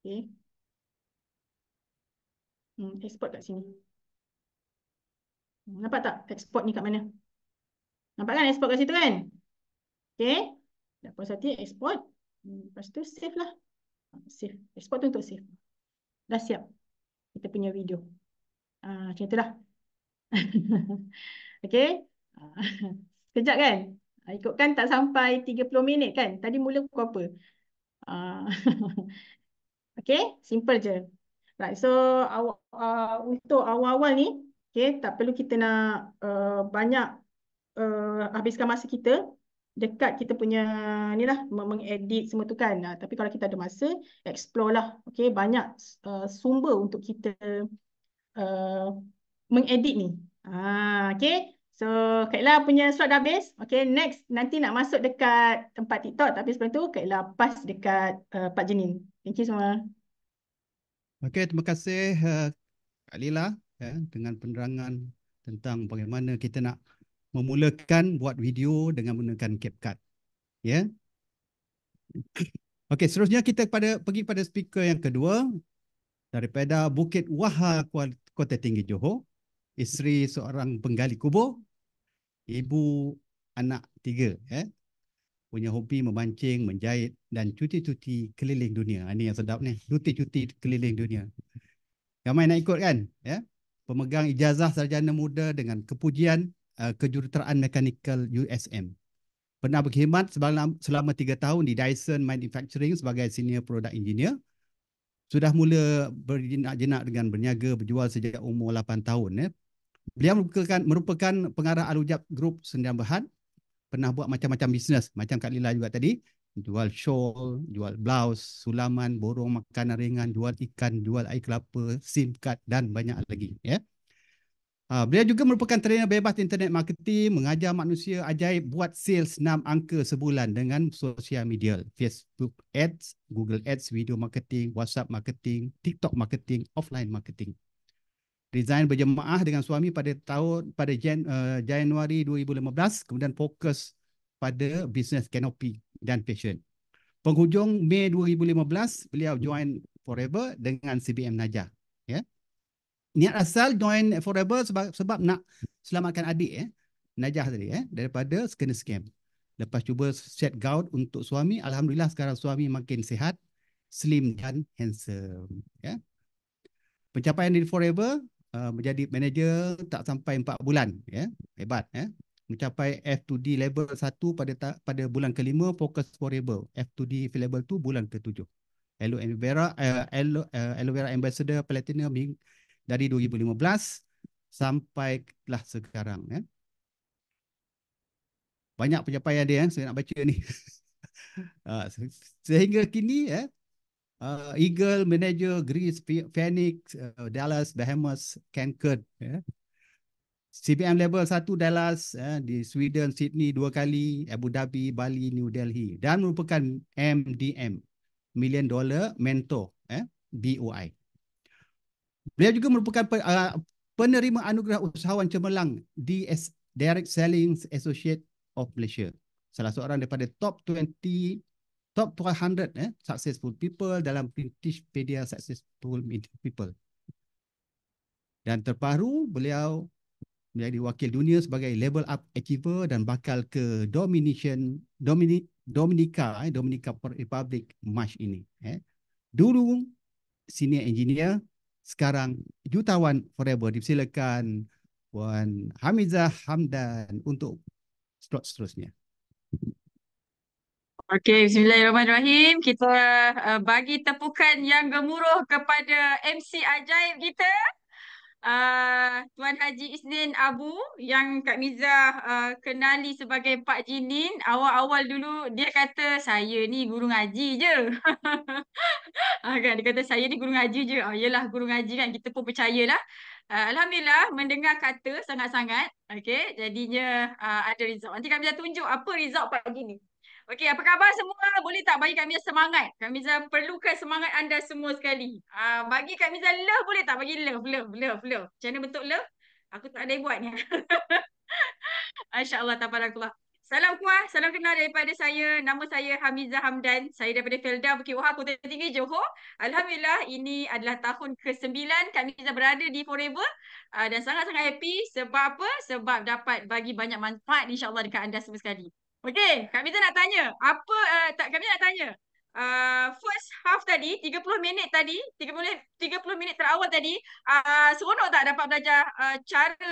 Okay. Hmm, export kat sini. Hmm, nampak tak export ni kat mana? Nampak kan export kat situ kan? Okay. Dah puas hati export. Hmm, lepas tu save lah. Save. Export tu untuk save. Dah siap. Kita punya video. Ah, macam itulah. okay. Ah, sekejap kan? Ha, ikut kan tak sampai 30 minit kan? Tadi mula pukul apa? Ha. Uh, okay, simple je. Right, so uh, untuk awal-awal ni, okay, tak perlu kita nak uh, banyak uh, habiskan masa kita dekat kita punya ni lah mengedit semua tu kan uh, tapi kalau kita ada masa explore lah okay banyak uh, sumber untuk kita uh, mengedit ni ah, ha, okay So Kak Ella punya slot dah habis. Okay next nanti nak masuk dekat tempat TikTok tapi sebelum tu Kak Ella pass dekat uh, Pak Jenin. Thank you semua. Okay terima kasih uh, Kak Lila ya, dengan penerangan tentang bagaimana kita nak memulakan buat video dengan menggunakan CapCut. Ya. Yeah. Okey, seterusnya kita pada pergi pada speaker yang kedua daripada Bukit Wahal, Kota Tinggi Johor, isteri seorang penggali kubur ibu anak tiga eh punya hobi memancing, menjahit dan cuti-cuti keliling dunia. Ini ha, yang sedap ni. Cuti-cuti keliling dunia. Ramai nak ikut kan? Ya. Pemegang ijazah sarjana muda dengan kepujian uh, kejuruteraan mekanikal USM. Pernah berkhidmat selama, tiga tahun di Dyson Manufacturing sebagai senior product engineer. Sudah mula berjenak-jenak dengan berniaga, berjual sejak umur 8 tahun. Eh. Beliau merupakan, merupakan pengarah Alujab Group Sendirian Berhad. Pernah buat macam-macam bisnes. Macam Kak Lila juga tadi. Jual shawl, jual blouse, sulaman, borong makanan ringan, jual ikan, jual air kelapa, sim card dan banyak lagi. Ya. Yeah. beliau juga merupakan trainer bebas internet marketing, mengajar manusia ajaib buat sales 6 angka sebulan dengan social media. Facebook Ads, Google Ads, video marketing, WhatsApp marketing, TikTok marketing, offline marketing resign berjemaah dengan suami pada tahun pada Jan, uh, Januari 2015 kemudian fokus pada bisnes Canopy dan fashion. Penghujung Mei 2015 beliau join Forever dengan CBM Najah. Ya. Niat asal join Forever sebab, sebab nak selamatkan adik eh. Najah tadi eh daripada kena scam. Lepas cuba set gout untuk suami, alhamdulillah sekarang suami makin sihat, slim dan handsome, ya. Pencapaian di Forever Uh, menjadi manager tak sampai 4 bulan ya yeah. hebat ya yeah. mencapai F2D level 1 pada pada bulan kelima focus forever F2D level 2 bulan ketujuh Hello and Vera uh, Hello uh, ambassador platinum dari 2015 sampai lah sekarang ya yeah. banyak pencapaian dia ya yeah. saya nak baca ni uh, sehingga kini ya uh, Eagle, Manager, Greece, Phoenix, uh, Dallas, Bahamas, Cancun. Yeah. CBM level 1 Dallas, uh, di Sweden, Sydney dua kali, Abu Dhabi, Bali, New Delhi. Dan merupakan MDM, Million Dollar Mentor, eh, ya, BOI. Beliau juga merupakan pe, uh, penerima anugerah usahawan cemerlang di Direct Selling Associate of Malaysia. Salah seorang daripada top top 200 eh, successful people dalam Britishpedia successful people. Dan terbaru beliau menjadi wakil dunia sebagai level up achiever dan bakal ke Dominican Domini, Dominica eh, Dominica Republic March ini. Eh. Dulu senior engineer, sekarang jutawan forever. Dipersilakan Puan Hamizah Hamdan untuk slot seterusnya. Okey, bismillahirrahmanirrahim. Kita uh, bagi tepukan yang gemuruh kepada MC ajaib kita. Uh, Tuan Haji Isnin Abu yang Kak Miza uh, kenali sebagai Pak Jinin. Awal-awal dulu dia kata saya ni guru ngaji je. uh, kan? Dia kata saya ni guru ngaji je. Oh, yelah guru ngaji kan kita pun percayalah. Uh, Alhamdulillah mendengar kata sangat-sangat. Okey, jadinya uh, ada result. Nanti Kak Miza tunjuk apa result Pak Jinin. Okey, apa khabar semua? Boleh tak bagi kami semangat? Kami Miza perlukan semangat anda semua sekali. Ah, uh, bagi kami Miza love boleh tak? Bagi love, love, love, love. Macam mana bentuk love? Aku tak ada buat ni. InsyaAllah, tabarakullah. Salam kuah, salam kenal daripada saya. Nama saya Hamiza Hamdan. Saya daripada Felda Bukit Wahab, Kota Tinggi, Johor. Alhamdulillah, ini adalah tahun ke-9 kami Miza berada di Forever. Uh, dan sangat-sangat happy. Sebab apa? Sebab dapat bagi banyak manfaat insyaAllah dekat anda semua sekali. Okay, Kak Mita nak tanya. Apa, uh, tak, Kak Mita nak tanya. Uh, first half tadi, 30 minit tadi, 30, 30 minit terawal tadi, uh, seronok tak dapat belajar uh, cara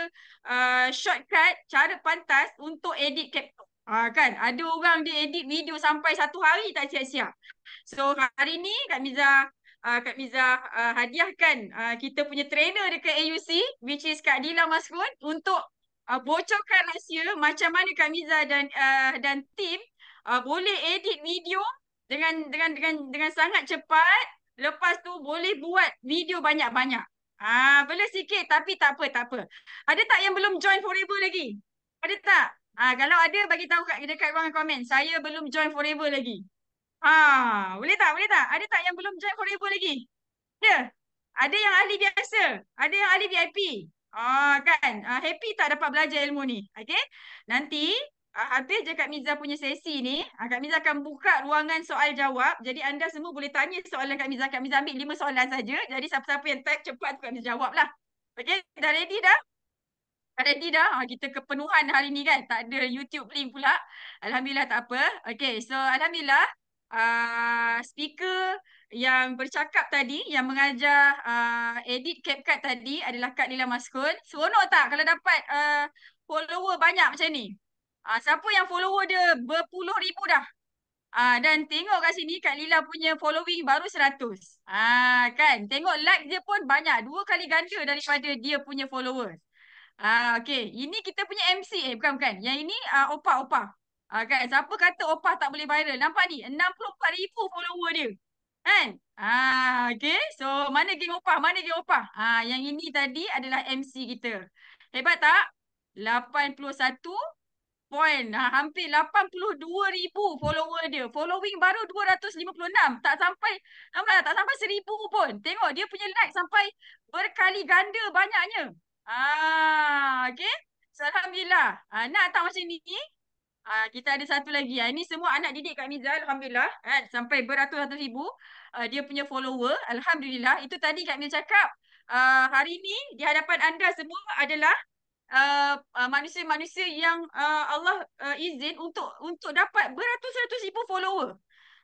uh, shortcut, cara pantas untuk edit capture? Ah uh, kan, ada orang dia edit video sampai satu hari tak siap-siap. So hari ni Kak Miza uh, Kak Miza uh, hadiahkan uh, kita punya trainer dekat AUC which is Kak Dila Maskun untuk uh, bocorkan rahsia macam mana Kamiza dan uh, dan tim uh, ah, boleh edit video dengan dengan dengan dengan sangat cepat lepas tu boleh buat video banyak-banyak. Ah, uh, boleh sikit tapi tak apa, tak apa. Ada tak yang belum join forever lagi? Ada tak? Ah, kalau ada bagi tahu kat dekat ruangan komen. Saya belum join forever lagi. Ah, boleh tak? Boleh tak? Ada tak yang belum join forever lagi? Ya. Ada yang ahli biasa? Ada yang ahli VIP? Ah kan, ah, happy tak dapat belajar ilmu ni. Okay, nanti ah, habis je Kak Miza punya sesi ni, ah, Kak Miza akan buka ruangan soal jawab. Jadi anda semua boleh tanya soalan Kak Miza. Kak Miza ambil lima soalan saja. Jadi siapa-siapa yang type cepat tu Kak Miza jawab lah. Okay, dah ready dah? Dah ready dah? Ah, kita kepenuhan hari ni kan, tak ada YouTube link pula. Alhamdulillah tak apa. Okay, so Alhamdulillah. Ah, speaker yang bercakap tadi yang mengajar uh, edit CapCut tadi adalah Kak Lila Maskun. Seronok tak kalau dapat uh, follower banyak macam ni? Uh, siapa yang follower dia berpuluh ribu dah? Uh, dan tengok kat sini Kak Lila punya following baru seratus. Ah uh, kan? Tengok like dia pun banyak. Dua kali ganda daripada dia punya followers. Ah uh, okay. Ini kita punya MC eh bukan bukan. Yang ini uh, opa opa. Ha, kan? Siapa kata opah tak boleh viral? Nampak ni? ribu follower dia. Kan? Ha, ah, okay. So, mana geng opah? Mana geng opah? Ha, yang ini tadi adalah MC kita. Hebat tak? 81 point. Ha, hampir ribu follower dia. Following baru 256. Tak sampai, nampak, tak sampai seribu pun. Tengok dia punya like sampai berkali ganda banyaknya. Ah, ha, okay. Alhamdulillah. Ha, nak tak macam ni? Uh, kita ada satu lagi. Uh, ini semua anak didik Kak Miza. Alhamdulillah. Uh, sampai beratus-ratus ribu. Uh, dia punya follower. Alhamdulillah. Itu tadi Kak Miza cakap. Uh, hari ini di hadapan anda semua adalah manusia-manusia uh, uh, yang uh, Allah uh, izin untuk untuk dapat beratus-ratus ribu follower.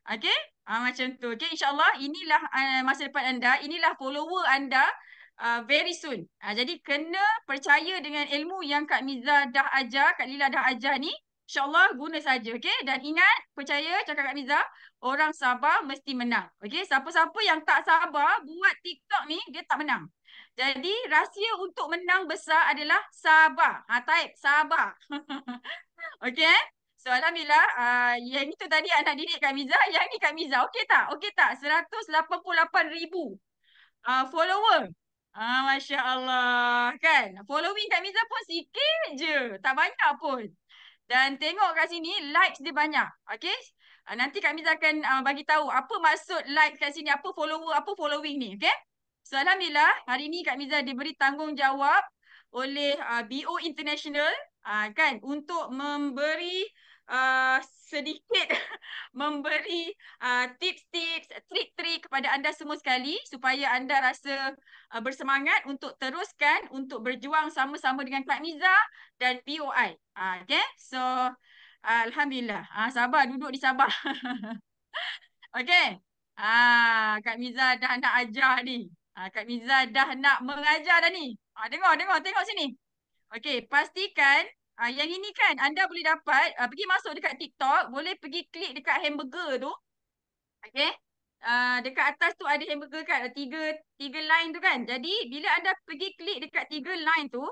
Okay? Uh, macam tu. Okay, InsyaAllah inilah uh, masa depan anda. Inilah follower anda uh, very soon. Uh, jadi kena percaya dengan ilmu yang Kak Miza dah ajar, Kak Lila dah ajar ni. InsyaAllah guna saja. Okay. Dan ingat, percaya cakap Kak Miza, orang sabar mesti menang. Okay. Siapa-siapa yang tak sabar buat TikTok ni, dia tak menang. Jadi rahsia untuk menang besar adalah sabar. Ha, taip, sabar. okay. Eh? So Alhamdulillah, uh, yang itu tadi anak didik Kak Miza, yang ni Kak Miza. Okay tak? Okay tak? 188 ribu uh, follower. Ah, Masya Allah. Kan? Following Kak Miza pun sikit je. Tak banyak pun. Dan tengok kat sini likes dia banyak. Okay. Uh, ah, nanti kami akan uh, bagi tahu apa maksud like kat sini. Apa follower, apa following ni. Okay. So Alhamdulillah hari ni Kak Miza diberi tanggungjawab oleh uh, ah, BO International uh, kan untuk memberi Uh, sedikit memberi uh, tips-tips, uh, trik-trik kepada anda semua sekali supaya anda rasa uh, bersemangat untuk teruskan untuk berjuang sama-sama dengan Kak Niza dan POI. Uh, ah, okay, so Alhamdulillah. Uh, ah, sabar, duduk di Sabah. okay, uh, Kak Niza dah nak ajar ni. Uh, Kak Niza dah nak mengajar dah ni. Uh, dengar, dengar, tengok sini. Okay, pastikan Ah yang ini kan anda boleh dapat uh, pergi masuk dekat TikTok, boleh pergi klik dekat hamburger tu. Okay. Uh, ah, dekat atas tu ada hamburger kan, tiga tiga line tu kan. Jadi bila anda pergi klik dekat tiga line tu,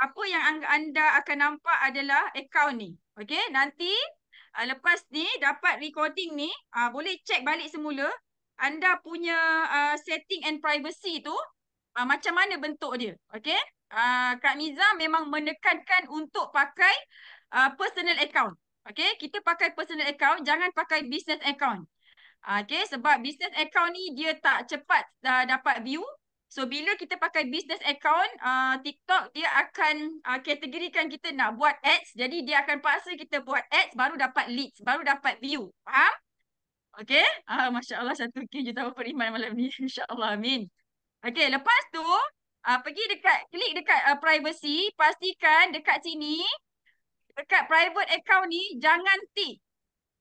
apa yang anda akan nampak adalah account ni. Okay, nanti uh, lepas ni dapat recording ni, uh, boleh check balik semula anda punya uh, setting and privacy tu uh, macam mana bentuk dia. Okay. Ah, Kak Nizam memang menekankan untuk pakai uh, personal account. Okay, kita pakai personal account, jangan pakai business account. Ah, okay, sebab business account ni dia tak cepat uh, dapat view. So, bila kita pakai business account, uh, TikTok dia akan uh, kategorikan kita nak buat ads. Jadi, dia akan paksa kita buat ads baru dapat leads, baru dapat view. Faham? Okay? Uh, Masya Allah, satu kini jutaan beriman malam ni. Insya Allah, amin. Okay, lepas tu, uh, pergi dekat klik dekat uh, privacy pastikan dekat sini dekat private account ni jangan tick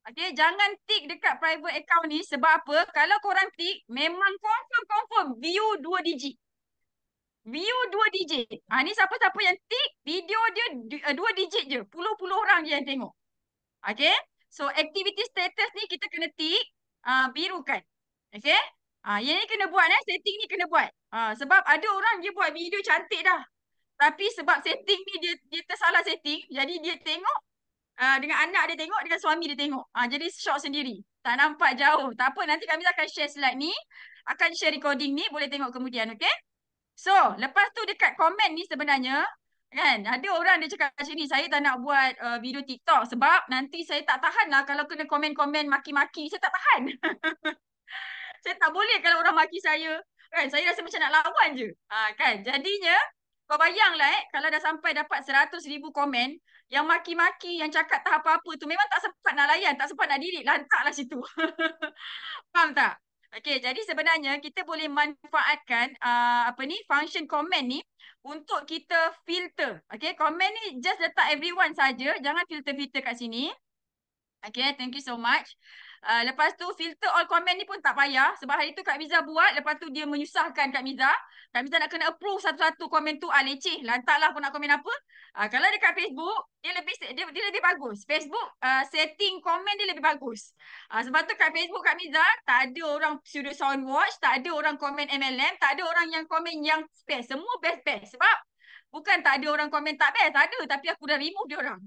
okay jangan tick dekat private account ni sebab apa kalau korang tick memang confirm confirm view dua digit view dua digit ha ni siapa-siapa yang tick video dia dua digit je puluh-puluh orang je yang tengok okay. so activity status ni kita kena tick uh, biru kan okey Ah, ha, yang ni kena buat eh, setting ni kena buat. Ha, sebab ada orang dia buat video cantik dah. Tapi sebab setting ni dia, dia tersalah setting. Jadi dia tengok. Uh, dengan anak dia tengok, dengan suami dia tengok. Uh, jadi shock sendiri. Tak nampak jauh. Tak apa, nanti kami akan share slide ni. Akan share recording ni. Boleh tengok kemudian, okay? So, lepas tu dekat komen ni sebenarnya, kan, ada orang dia cakap macam ni, saya tak nak buat uh, video TikTok sebab nanti saya tak tahan lah kalau kena komen-komen maki-maki. Saya tak tahan. saya tak boleh kalau orang maki saya. Kan saya rasa macam nak lawan je. Ha, kan jadinya kau bayanglah eh kalau dah sampai dapat 100,000 komen yang maki-maki yang cakap tak apa-apa tu memang tak sempat nak layan, tak sempat nak delete, lantaklah situ. Faham tak? Okey, jadi sebenarnya kita boleh manfaatkan uh, apa ni function komen ni untuk kita filter. Okey, komen ni just letak everyone saja, jangan filter-filter kat sini. Okey, thank you so much. Ah, lepas tu filter all comment ni pun tak payah sebab hari tu Kak Miza buat lepas tu dia menyusahkan Kak Miza. Kak Miza nak kena approve satu-satu komen tu ah leceh lantaklah pun nak komen apa. Uh, kalau dekat Facebook dia lebih dia, dia lebih bagus. Facebook uh, setting komen dia lebih bagus. Uh, sebab tu kat Facebook Kak Miza tak ada orang pseudo sound watch, tak ada orang komen MLM, tak ada orang yang komen yang best. Semua best-best sebab Bukan tak ada orang komen tak best, ada tapi aku dah remove dia orang.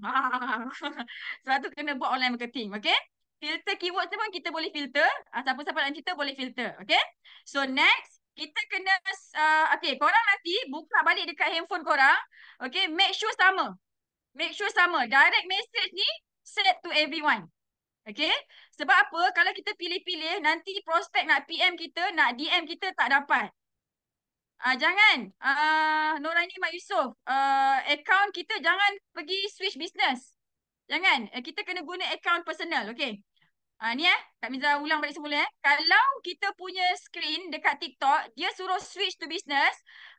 Sebab tu kena buat online marketing, okay? filter keyword tu pun kita boleh filter. Ah, siapa-siapa uh, nak cerita boleh filter. Okay. So next. Kita kena, uh, okay korang nanti buka balik dekat handphone korang. Okay, make sure sama. Make sure sama. Direct message ni set to everyone. Okay, sebab apa kalau kita pilih-pilih nanti prospect nak PM kita, nak DM kita tak dapat. Uh, jangan, uh, Noraini Mak Yusof, uh, account kita jangan pergi switch business. Jangan. Eh, kita kena guna account personal. Okay. Ha, ah, ni eh. Kak Miza ulang balik semula eh. Kalau kita punya screen dekat TikTok, dia suruh switch to business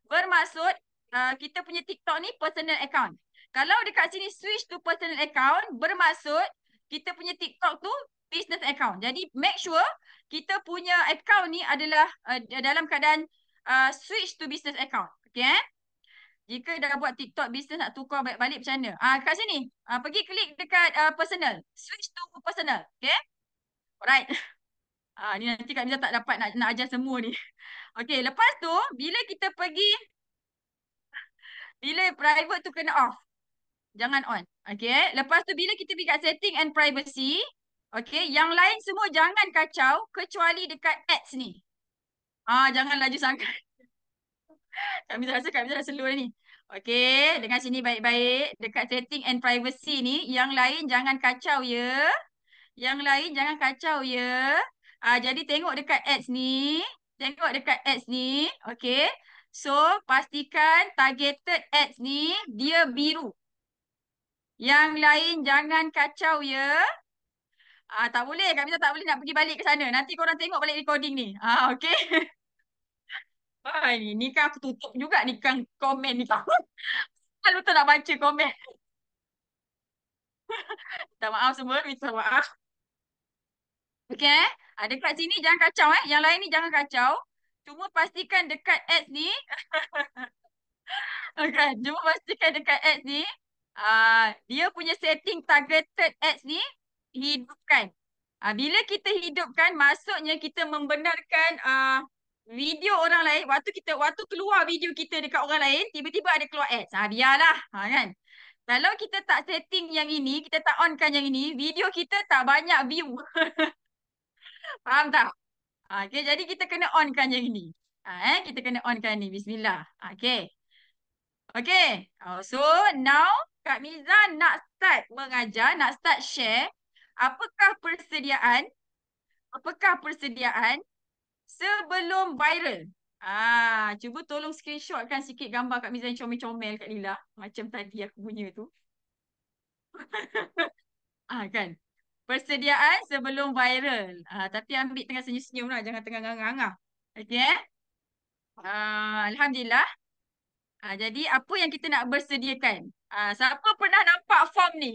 bermaksud uh, kita punya TikTok ni personal account. Kalau dekat sini switch to personal account bermaksud kita punya TikTok tu business account. Jadi make sure kita punya account ni adalah uh, dalam keadaan uh, switch to business account. Okay eh. Jika dah buat TikTok business nak tukar balik-balik macam mana? Ah, kat sini. Ah, pergi klik dekat uh, personal. Switch to personal. Okay? Alright. Ah, ni nanti Kak Miza tak dapat nak, nak ajar semua ni. Okay, lepas tu bila kita pergi bila private tu kena off. Jangan on. Okay. Lepas tu bila kita pergi kat setting and privacy. Okay. Yang lain semua jangan kacau. Kecuali dekat ads ni. Ah, jangan laju sangat. Kak Miza rasa Kak Miza dah seluar ni. Okay, dengan sini baik-baik. Dekat setting and privacy ni, yang lain jangan kacau ya. Yang lain jangan kacau ya. Ah, jadi tengok dekat ads ni. Tengok dekat ads ni. Okay. So, pastikan targeted ads ni dia biru. Yang lain jangan kacau ya. Ah, tak boleh. kami tak boleh nak pergi balik ke sana. Nanti korang tengok balik recording ni. Ah, okay. Ah, ni, ni kan aku tutup juga ni kan komen ni kan. Lalu tak nak baca komen. tak maaf semua, minta maaf. Okay, ada eh? ah, dekat sini jangan kacau eh. Yang lain ni jangan kacau. Cuma pastikan dekat ads ni. okay, cuma pastikan dekat ads ni. Ah, dia punya setting targeted ads ni hidupkan. Ah, bila kita hidupkan, maksudnya kita membenarkan ah, video orang lain waktu kita waktu keluar video kita dekat orang lain tiba-tiba ada keluar ads ha biarlah ha kan kalau kita tak setting yang ini kita tak onkan yang ini video kita tak banyak view faham tak ha, okey jadi kita kena onkan yang ini ha, eh kita kena onkan ni bismillah ha, okey okey oh, so now Kak Miza nak start mengajar nak start share apakah persediaan apakah persediaan sebelum viral. Ah, cuba tolong screenshotkan sikit gambar kat Mizan comel-comel Kak Lila. Macam tadi aku punya tu. ah kan. Persediaan sebelum viral. Ah, tapi ambil tengah senyum-senyum lah. Jangan tengah ngangah-ngangah. Okay. Eh? Ah, Alhamdulillah. Ah, jadi apa yang kita nak bersediakan? Ah, siapa pernah nampak form ni?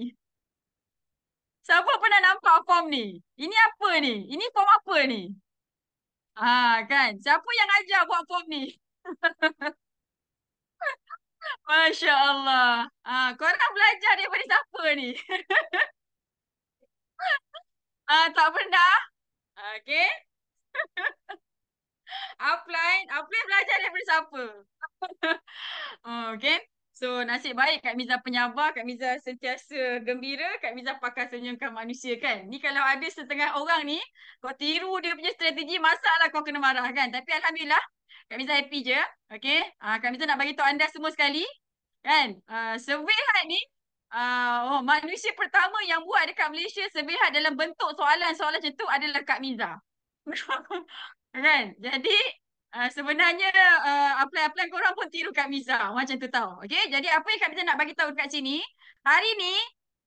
Siapa pernah nampak form ni? Ini apa ni? Ini form apa ni? Ha kan? Siapa yang ajar buat form ni? Masya Allah. Ha, korang belajar daripada siapa ni? ha, tak pernah? Okay. upline, upline belajar daripada siapa? okay. So nasib baik Kak Miza penyabar, Kak Miza sentiasa gembira, Kak Miza pakar senyumkan manusia kan. Ni kalau ada setengah orang ni, kau tiru dia punya strategi, masalah kau kena marah kan. Tapi Alhamdulillah, Kak Miza happy je. Okay, uh, ah, Kak Miza nak bagi tahu anda semua sekali. Kan, uh, ah, survey hat ni, uh, oh, manusia pertama yang buat dekat Malaysia survey hat dalam bentuk soalan-soalan macam tu adalah Kak Miza. kan, jadi Ah, sebenarnya ah, apply-apply kau orang pun tiru kat Miza macam tu tau. Okay, jadi apa yang Kak Miza nak bagi tahu dekat sini, hari ni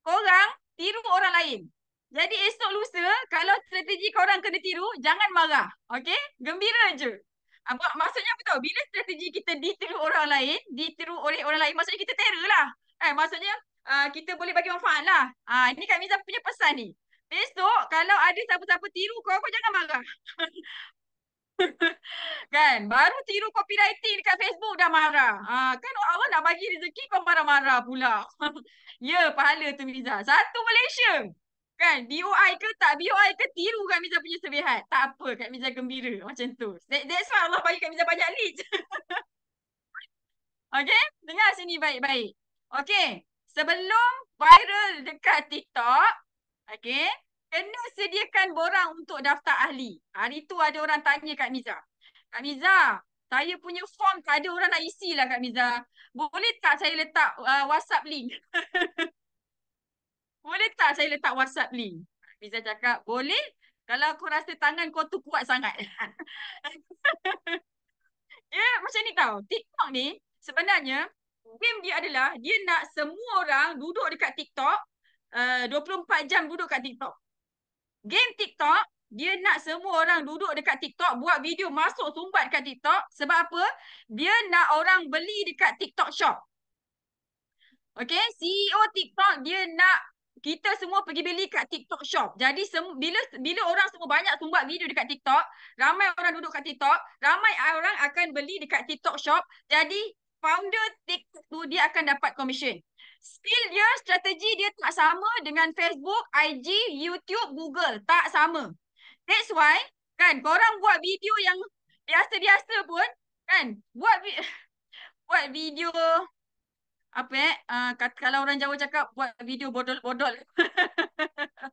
kau orang tiru orang lain. Jadi esok lusa, kalau strategi kau orang kena tiru, jangan marah. Okay, gembira je. Apa, ah, maksudnya apa tahu? Bila strategi kita ditiru orang lain, ditiru oleh orang lain, maksudnya kita terror lah. Eh, maksudnya uh, kita boleh bagi manfaat lah. Uh, ini Kak Miza punya pesan ni. Besok kalau ada siapa-siapa tiru kau, kau jangan marah. kan baru tiru copywriting dekat Facebook dah marah ha, kan awak nak bagi rezeki kau marah-marah pula ya pahala tu Miza satu Malaysia kan BOI ke tak BOI ke tiru kan Miza punya sebihat tak apa kat Miza gembira macam tu That, that's why Allah bagi kat Miza banyak leads okay dengar sini baik-baik okay sebelum viral dekat TikTok okay kena sediakan borang untuk daftar ahli. Hari tu ada orang tanya Kak Miza. Kak Miza, saya punya form tak ada orang nak isi lah Kak Miza. Boleh tak saya letak uh, WhatsApp link? boleh tak saya letak WhatsApp link? Kak Miza cakap, boleh. Kalau aku rasa tangan kau tu kuat sangat. ya, yeah, macam ni tau. TikTok ni sebenarnya game dia adalah dia nak semua orang duduk dekat TikTok uh, 24 jam duduk kat TikTok. Game TikTok, dia nak semua orang duduk dekat TikTok, buat video masuk sumbat dekat TikTok. Sebab apa? Dia nak orang beli dekat TikTok shop. Okay, CEO TikTok dia nak kita semua pergi beli kat TikTok shop. Jadi sem- bila bila orang semua banyak sumbat video dekat TikTok, ramai orang duduk kat TikTok, ramai orang akan beli dekat TikTok shop. Jadi founder TikTok tu dia akan dapat commission still dia ya, strategi dia tak sama dengan Facebook, IG, YouTube, Google. Tak sama. That's why kan korang buat video yang biasa-biasa pun kan buat vi- buat video apa eh uh, kalau orang Jawa cakap buat video bodol-bodol.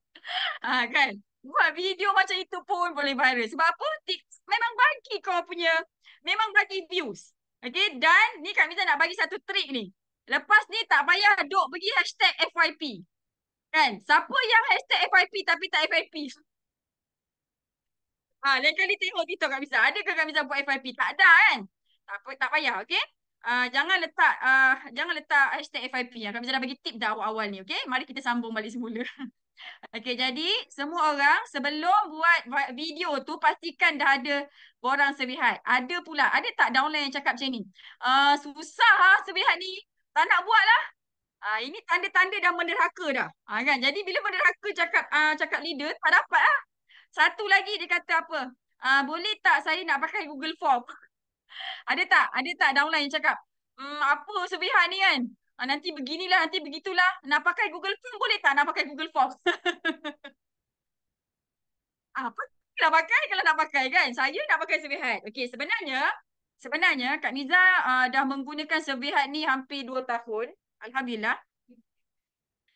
Ah kan. Buat video macam itu pun boleh viral. Sebab apa? Tips. Memang bagi kau punya. Memang bagi views. Okay. Dan ni Kak Miza nak bagi satu trik ni. Lepas ni tak payah duk pergi hashtag FYP. Kan? Siapa yang hashtag FYP tapi tak FYP? Ha, lain kali tengok TikTok Kak Miza. Adakah Kak Miza buat FYP? Tak ada kan? Tak apa, tak payah. Okay? Uh, ah, jangan letak uh, jangan letak hashtag FYP Ya. Ah, Kami dah bagi tip dah awal-awal ni. Okay? Mari kita sambung balik semula. okay, jadi semua orang sebelum buat video tu pastikan dah ada borang sebihat. Ada pula. Ada tak downline yang cakap macam ni? Uh, susah lah sebihat ni tak nak buat lah. Ah ini tanda-tanda dah menderhaka dah. Ah kan? Jadi bila menderhaka cakap ah cakap leader tak dapatlah. Satu lagi dia kata apa? Ah boleh tak saya nak pakai Google Form? Ada tak? Ada tak downline yang cakap? Hmm apa sebihan ni kan? Ah nanti beginilah nanti begitulah. Nak pakai Google Form boleh tak nak pakai Google Form? Ah, apa nak pakai kalau nak pakai kan? Saya nak pakai sebihan. Okey sebenarnya sebenarnya Kak Niza uh, ah, dah menggunakan servihat ni hampir 2 tahun. Alhamdulillah.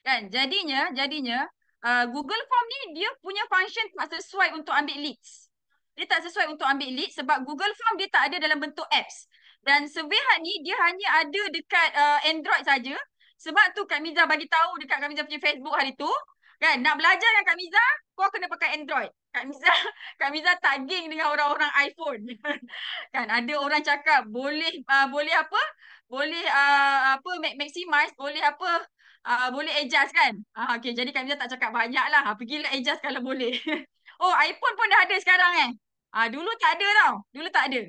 Kan? Jadinya, jadinya uh, Google Form ni dia punya function tak sesuai untuk ambil leads. Dia tak sesuai untuk ambil leads sebab Google Form dia tak ada dalam bentuk apps. Dan servihat ni dia hanya ada dekat uh, Android saja. Sebab tu Kak Miza bagi tahu dekat Kak Miza punya Facebook hari tu, Kan? Nak belajar dengan Kak Miza, kau kena pakai Android. Kak Miza, Kak Miza tagging dengan orang-orang iPhone. kan? Ada orang cakap boleh uh, boleh apa? Boleh uh, apa maximize, boleh apa? Uh, boleh adjust kan? Uh, okay, jadi Kak Miza tak cakap banyak lah. Pergilah adjust kalau boleh. oh, iPhone pun dah ada sekarang eh. Uh, dulu tak ada tau. Dulu tak ada.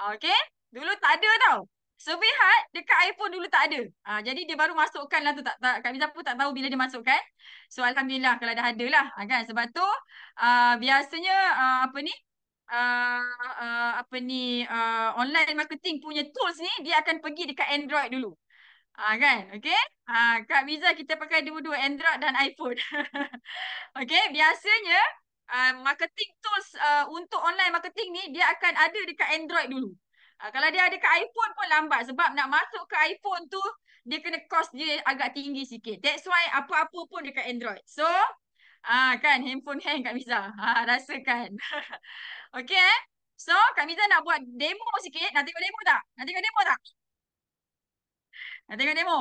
Uh, okay? Dulu tak ada tau. Subihat dekat iPhone dulu tak ada. Ha, jadi dia baru masukkan lah tu. Tak, tak, Kak Miza pun tak tahu bila dia masukkan. So Alhamdulillah kalau dah ada lah. Ha, kan? Sebab tu uh, biasanya uh, apa ni. Uh, uh, apa ni uh, online marketing punya tools ni dia akan pergi dekat Android dulu. Ha, kan? Okay? Ha, Kak Miza kita pakai dua-dua Android dan iPhone. okay? Biasanya uh, marketing tools uh, untuk online marketing ni dia akan ada dekat Android dulu. Uh, kalau dia ada ke iPhone pun lambat sebab nak masuk ke iPhone tu dia kena cost dia agak tinggi sikit. That's why apa-apa pun dekat Android. So ah uh, kan handphone hang Kak Miza. Ha uh, rasakan. okay. Eh? So Kak Miza nak buat demo sikit. Nak tengok demo tak? Nak tengok demo tak? Nak tengok demo?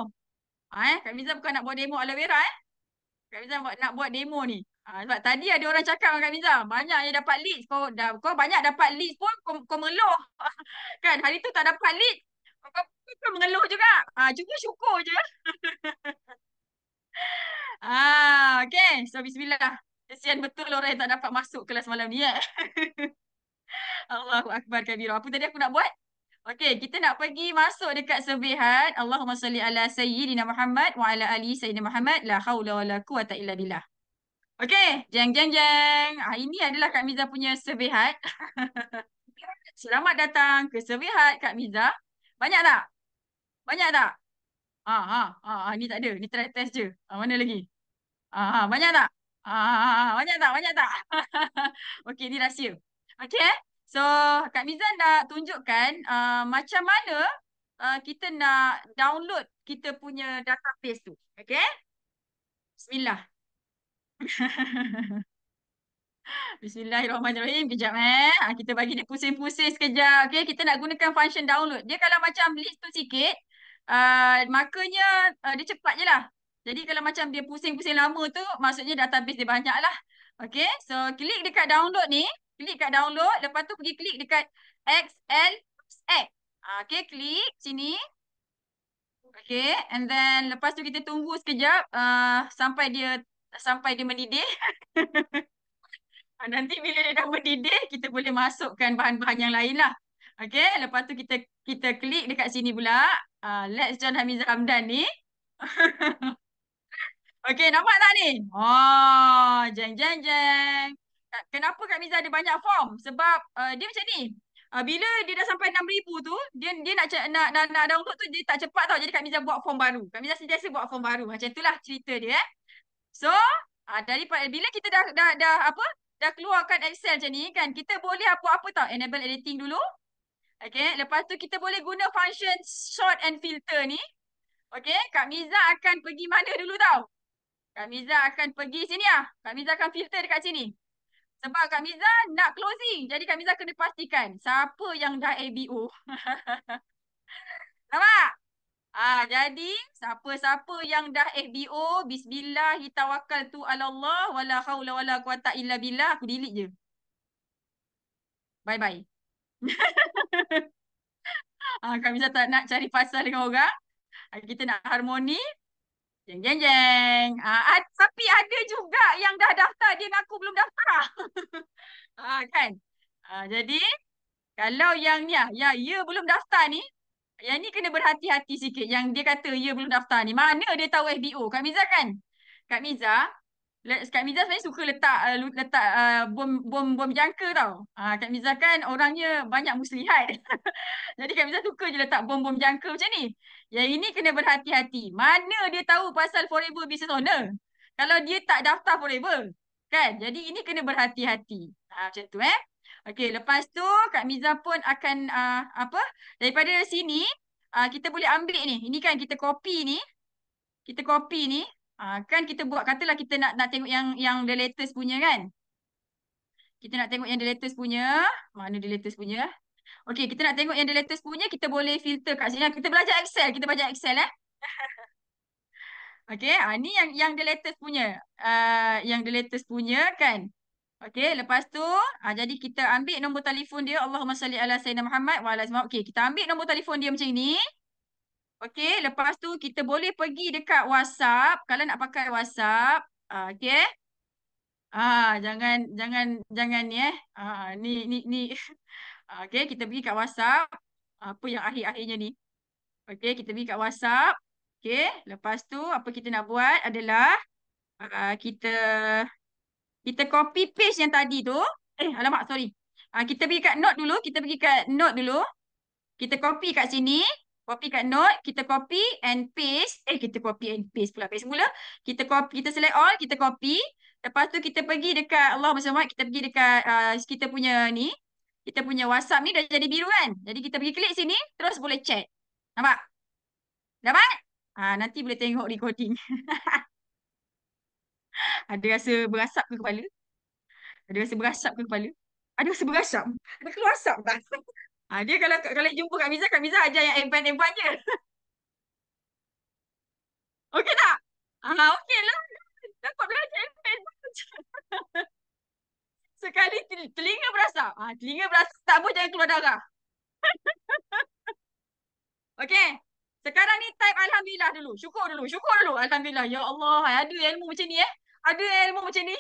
Ha, eh? Kak Miza bukan nak buat demo aloe vera eh. Kak Nizam nak buat demo ni. Ha, sebab tadi ada orang cakap dengan Kak Nizam, banyak yang dapat lead. Kau, dah, kau banyak dapat lead pun kau, kau meluh. kan, hari tu tak dapat lead. Kau, kau mengeluh juga. Ha, cuma syukur je. ah, ha, okay. So, bismillah. Kesian betul orang yang tak dapat masuk kelas malam ni. Ya? Allahu Akbar Kabiru. Apa tadi aku nak buat? Okay, kita nak pergi masuk dekat sebihan. Allahumma salli ala sayyidina Muhammad wa ala ali sayyidina Muhammad. La khawla wa la quwata illa billah. Okay, jeng jeng jeng. Ah, ini adalah Kak Miza punya sebihan. Selamat datang ke sebihan Kak Miza. Banyak tak? Banyak tak? Ah, ah, ah, ah, ni tak ada. Ni try test je. Ah, mana lagi? Ah, ah, banyak tak? Ah, ah, ah, ah banyak tak? Banyak tak? okay, ni rahsia. Okay, eh? So Kak Mizan nak tunjukkan uh, macam mana uh, kita nak download kita punya database tu. Okay. Bismillah. Bismillahirrahmanirrahim. Kejap eh. Ha, kita bagi dia pusing-pusing sekejap. Okay. Kita nak gunakan function download. Dia kalau macam list tu sikit, uh, makanya uh, dia cepat je lah. Jadi kalau macam dia pusing-pusing lama tu, maksudnya database dia banyak lah. Okay. So, klik dekat download ni. Klik kat download. Lepas tu pergi klik dekat XL Oops, ah, Okay, klik sini. Okay, and then lepas tu kita tunggu sekejap uh, sampai dia sampai dia mendidih. Ah, nanti bila dia dah mendidih, kita boleh masukkan bahan-bahan yang lain lah. Okay, lepas tu kita kita klik dekat sini pula. Uh, let's join Hamizah Hamdan ni. okay, nampak tak ni? Oh, jeng jeng jeng. Ah, kenapa Kak Miza ada banyak form? Sebab uh, dia macam ni. Uh, bila dia dah sampai 6000 tu, dia dia nak nak nak, nak download tu dia tak cepat tau. Jadi Kak Miza buat form baru. Kak Miza sentiasa buat form baru. Macam itulah cerita dia eh. So, uh, daripada bila kita dah, dah dah dah apa? Dah keluarkan Excel macam ni kan, kita boleh apa apa tau. Enable editing dulu. Okay, lepas tu kita boleh guna function sort and filter ni. Okay, Kak Miza akan pergi mana dulu tau? Kak Miza akan pergi sini lah. Kak Miza akan filter dekat sini. Sebab Kak Miza nak closing. Jadi Kak Miza kena pastikan siapa yang dah ABO. Nampak? Ah, jadi siapa-siapa yang dah FBO, bismillah hitawakal tu ala Allah, wala khawla wala kuata illa billah, aku delete je. Bye-bye. ah, kak Miza tak nak cari pasal dengan orang. Ah, kita nak harmoni. Jeng jeng jeng. Ah, ad, tapi ada juga yang dah daftar dia nak aku belum daftar. ah kan? Ah jadi kalau yang ni ah, ya ya belum daftar ni, yang ni kena berhati-hati sikit. Yang dia kata ya belum daftar ni, mana dia tahu FBO? Kak Miza kan? Kak Miza, Kak Miza sebenarnya suka letak uh, letak uh, bom bom bom jangka tau. Ah Kak Miza kan orangnya banyak muslihat. jadi Kak Miza suka je letak bom bom jangka macam ni. Yang ini kena berhati-hati. Mana dia tahu pasal forever business owner? Kalau dia tak daftar forever. Kan? Jadi ini kena berhati-hati. Ha, macam tu eh. Okey, lepas tu Kak Miza pun akan uh, apa? Daripada sini uh, kita boleh ambil ni. Ini kan kita copy ni. Kita copy ni. Uh, kan kita buat katalah kita nak nak tengok yang yang the latest punya kan? Kita nak tengok yang the latest punya. Mana the latest punya? Okey, kita nak tengok yang the latest punya, kita boleh filter kat sini. Kita belajar Excel, kita belajar Excel eh. Okey, ah, ni yang yang the latest punya. Uh, yang the latest punya kan. Okey, lepas tu, ah, jadi kita ambil nombor telefon dia. Allahumma salli ala Sayyidina Muhammad wa ala Zimah. Okey, kita ambil nombor telefon dia macam ni. Okey, lepas tu kita boleh pergi dekat WhatsApp. Kalau nak pakai WhatsApp, ah, okey. Ah, jangan, jangan, jangan ni eh. Ah, ni, ni, ni. Ah, okay, kita pergi kat WhatsApp. Apa yang akhir-akhirnya ni? Okay, kita pergi kat WhatsApp. Okay, lepas tu apa kita nak buat adalah uh, kita kita copy paste yang tadi tu. Eh, alamak, sorry. Uh, kita pergi kat note dulu. Kita pergi kat note dulu. Kita copy kat sini. Copy kat note. Kita copy and paste. Eh, kita copy and paste pula. Paste mula. Kita copy, kita select all. Kita copy. Lepas tu kita pergi dekat Allah SWT. Kita pergi dekat uh, kita punya ni kita punya WhatsApp ni dah jadi biru kan. Jadi kita pergi klik sini, terus boleh chat. Nampak? Dapat? Ah nanti boleh tengok recording. ada rasa berasap ke kepala? Ada rasa berasap ke kepala? Ada rasa berasap? Ada keluar asap tak? Ha, dia kalau kalau jumpa Kak Miza, Kak Miza ajar yang empan-empan je. okey tak? Ah, ha, okey lah. Takut belajar empan sekali telinga berasap. Ah, telinga berasap tak boleh jangan keluar darah. Okey. Sekarang ni type Alhamdulillah dulu. Syukur dulu. Syukur dulu. Alhamdulillah. Ya Allah. Ada ilmu macam ni eh. Ada ilmu macam ni.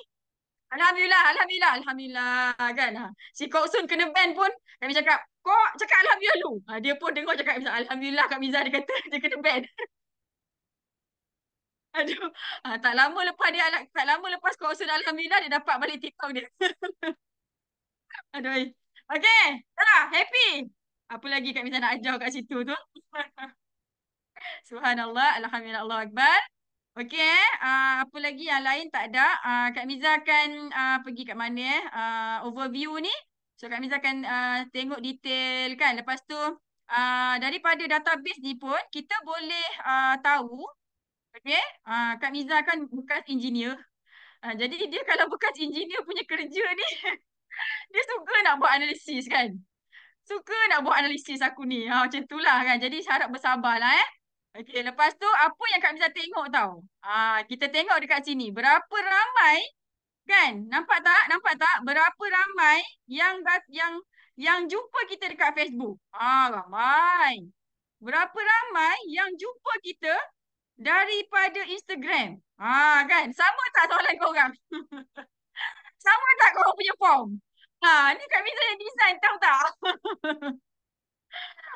Alhamdulillah. Alhamdulillah. Alhamdulillah. Kan. Ha, si Kok Sun kena ban pun. Kami cakap. Kok cakap Alhamdulillah dulu. Ha, dia pun dengar cakap. Alhamdulillah Kak Miza dia kata. Dia kena ban. Aduh. Ha, tak lama lepas dia anak tak lama lepas kau sudah alhamdulillah dia dapat balik TikTok dia. Aduh. Okey, dah happy. Apa lagi Kak Minta nak ajar kat situ tu? Subhanallah, Alhamdulillah, Allah Akbar. Okay, uh, ah, apa lagi yang lain tak ada. Uh, Kak Miza akan uh, pergi kat mana eh? Uh, overview ni. So Kak Miza akan uh, tengok detail kan. Lepas tu uh, daripada database ni pun kita boleh uh, tahu Okay, uh, ah, Kak Miza kan bekas engineer. Uh, jadi dia kalau bekas engineer punya kerja ni, dia suka nak buat analisis kan. Suka nak buat analisis aku ni. Ha, macam tu lah kan. Jadi harap bersabarlah eh. Okay, lepas tu apa yang Kak Miza tengok tau. Uh, kita tengok dekat sini. Berapa ramai kan? Nampak tak? Nampak tak? Berapa ramai yang yang yang jumpa kita dekat Facebook? Ah, ramai. Berapa ramai yang jumpa kita daripada Instagram. Ha kan? Sama tak soalan kau orang? Sama tak kau punya form? Ha ni kat Visa yang design tahu tak?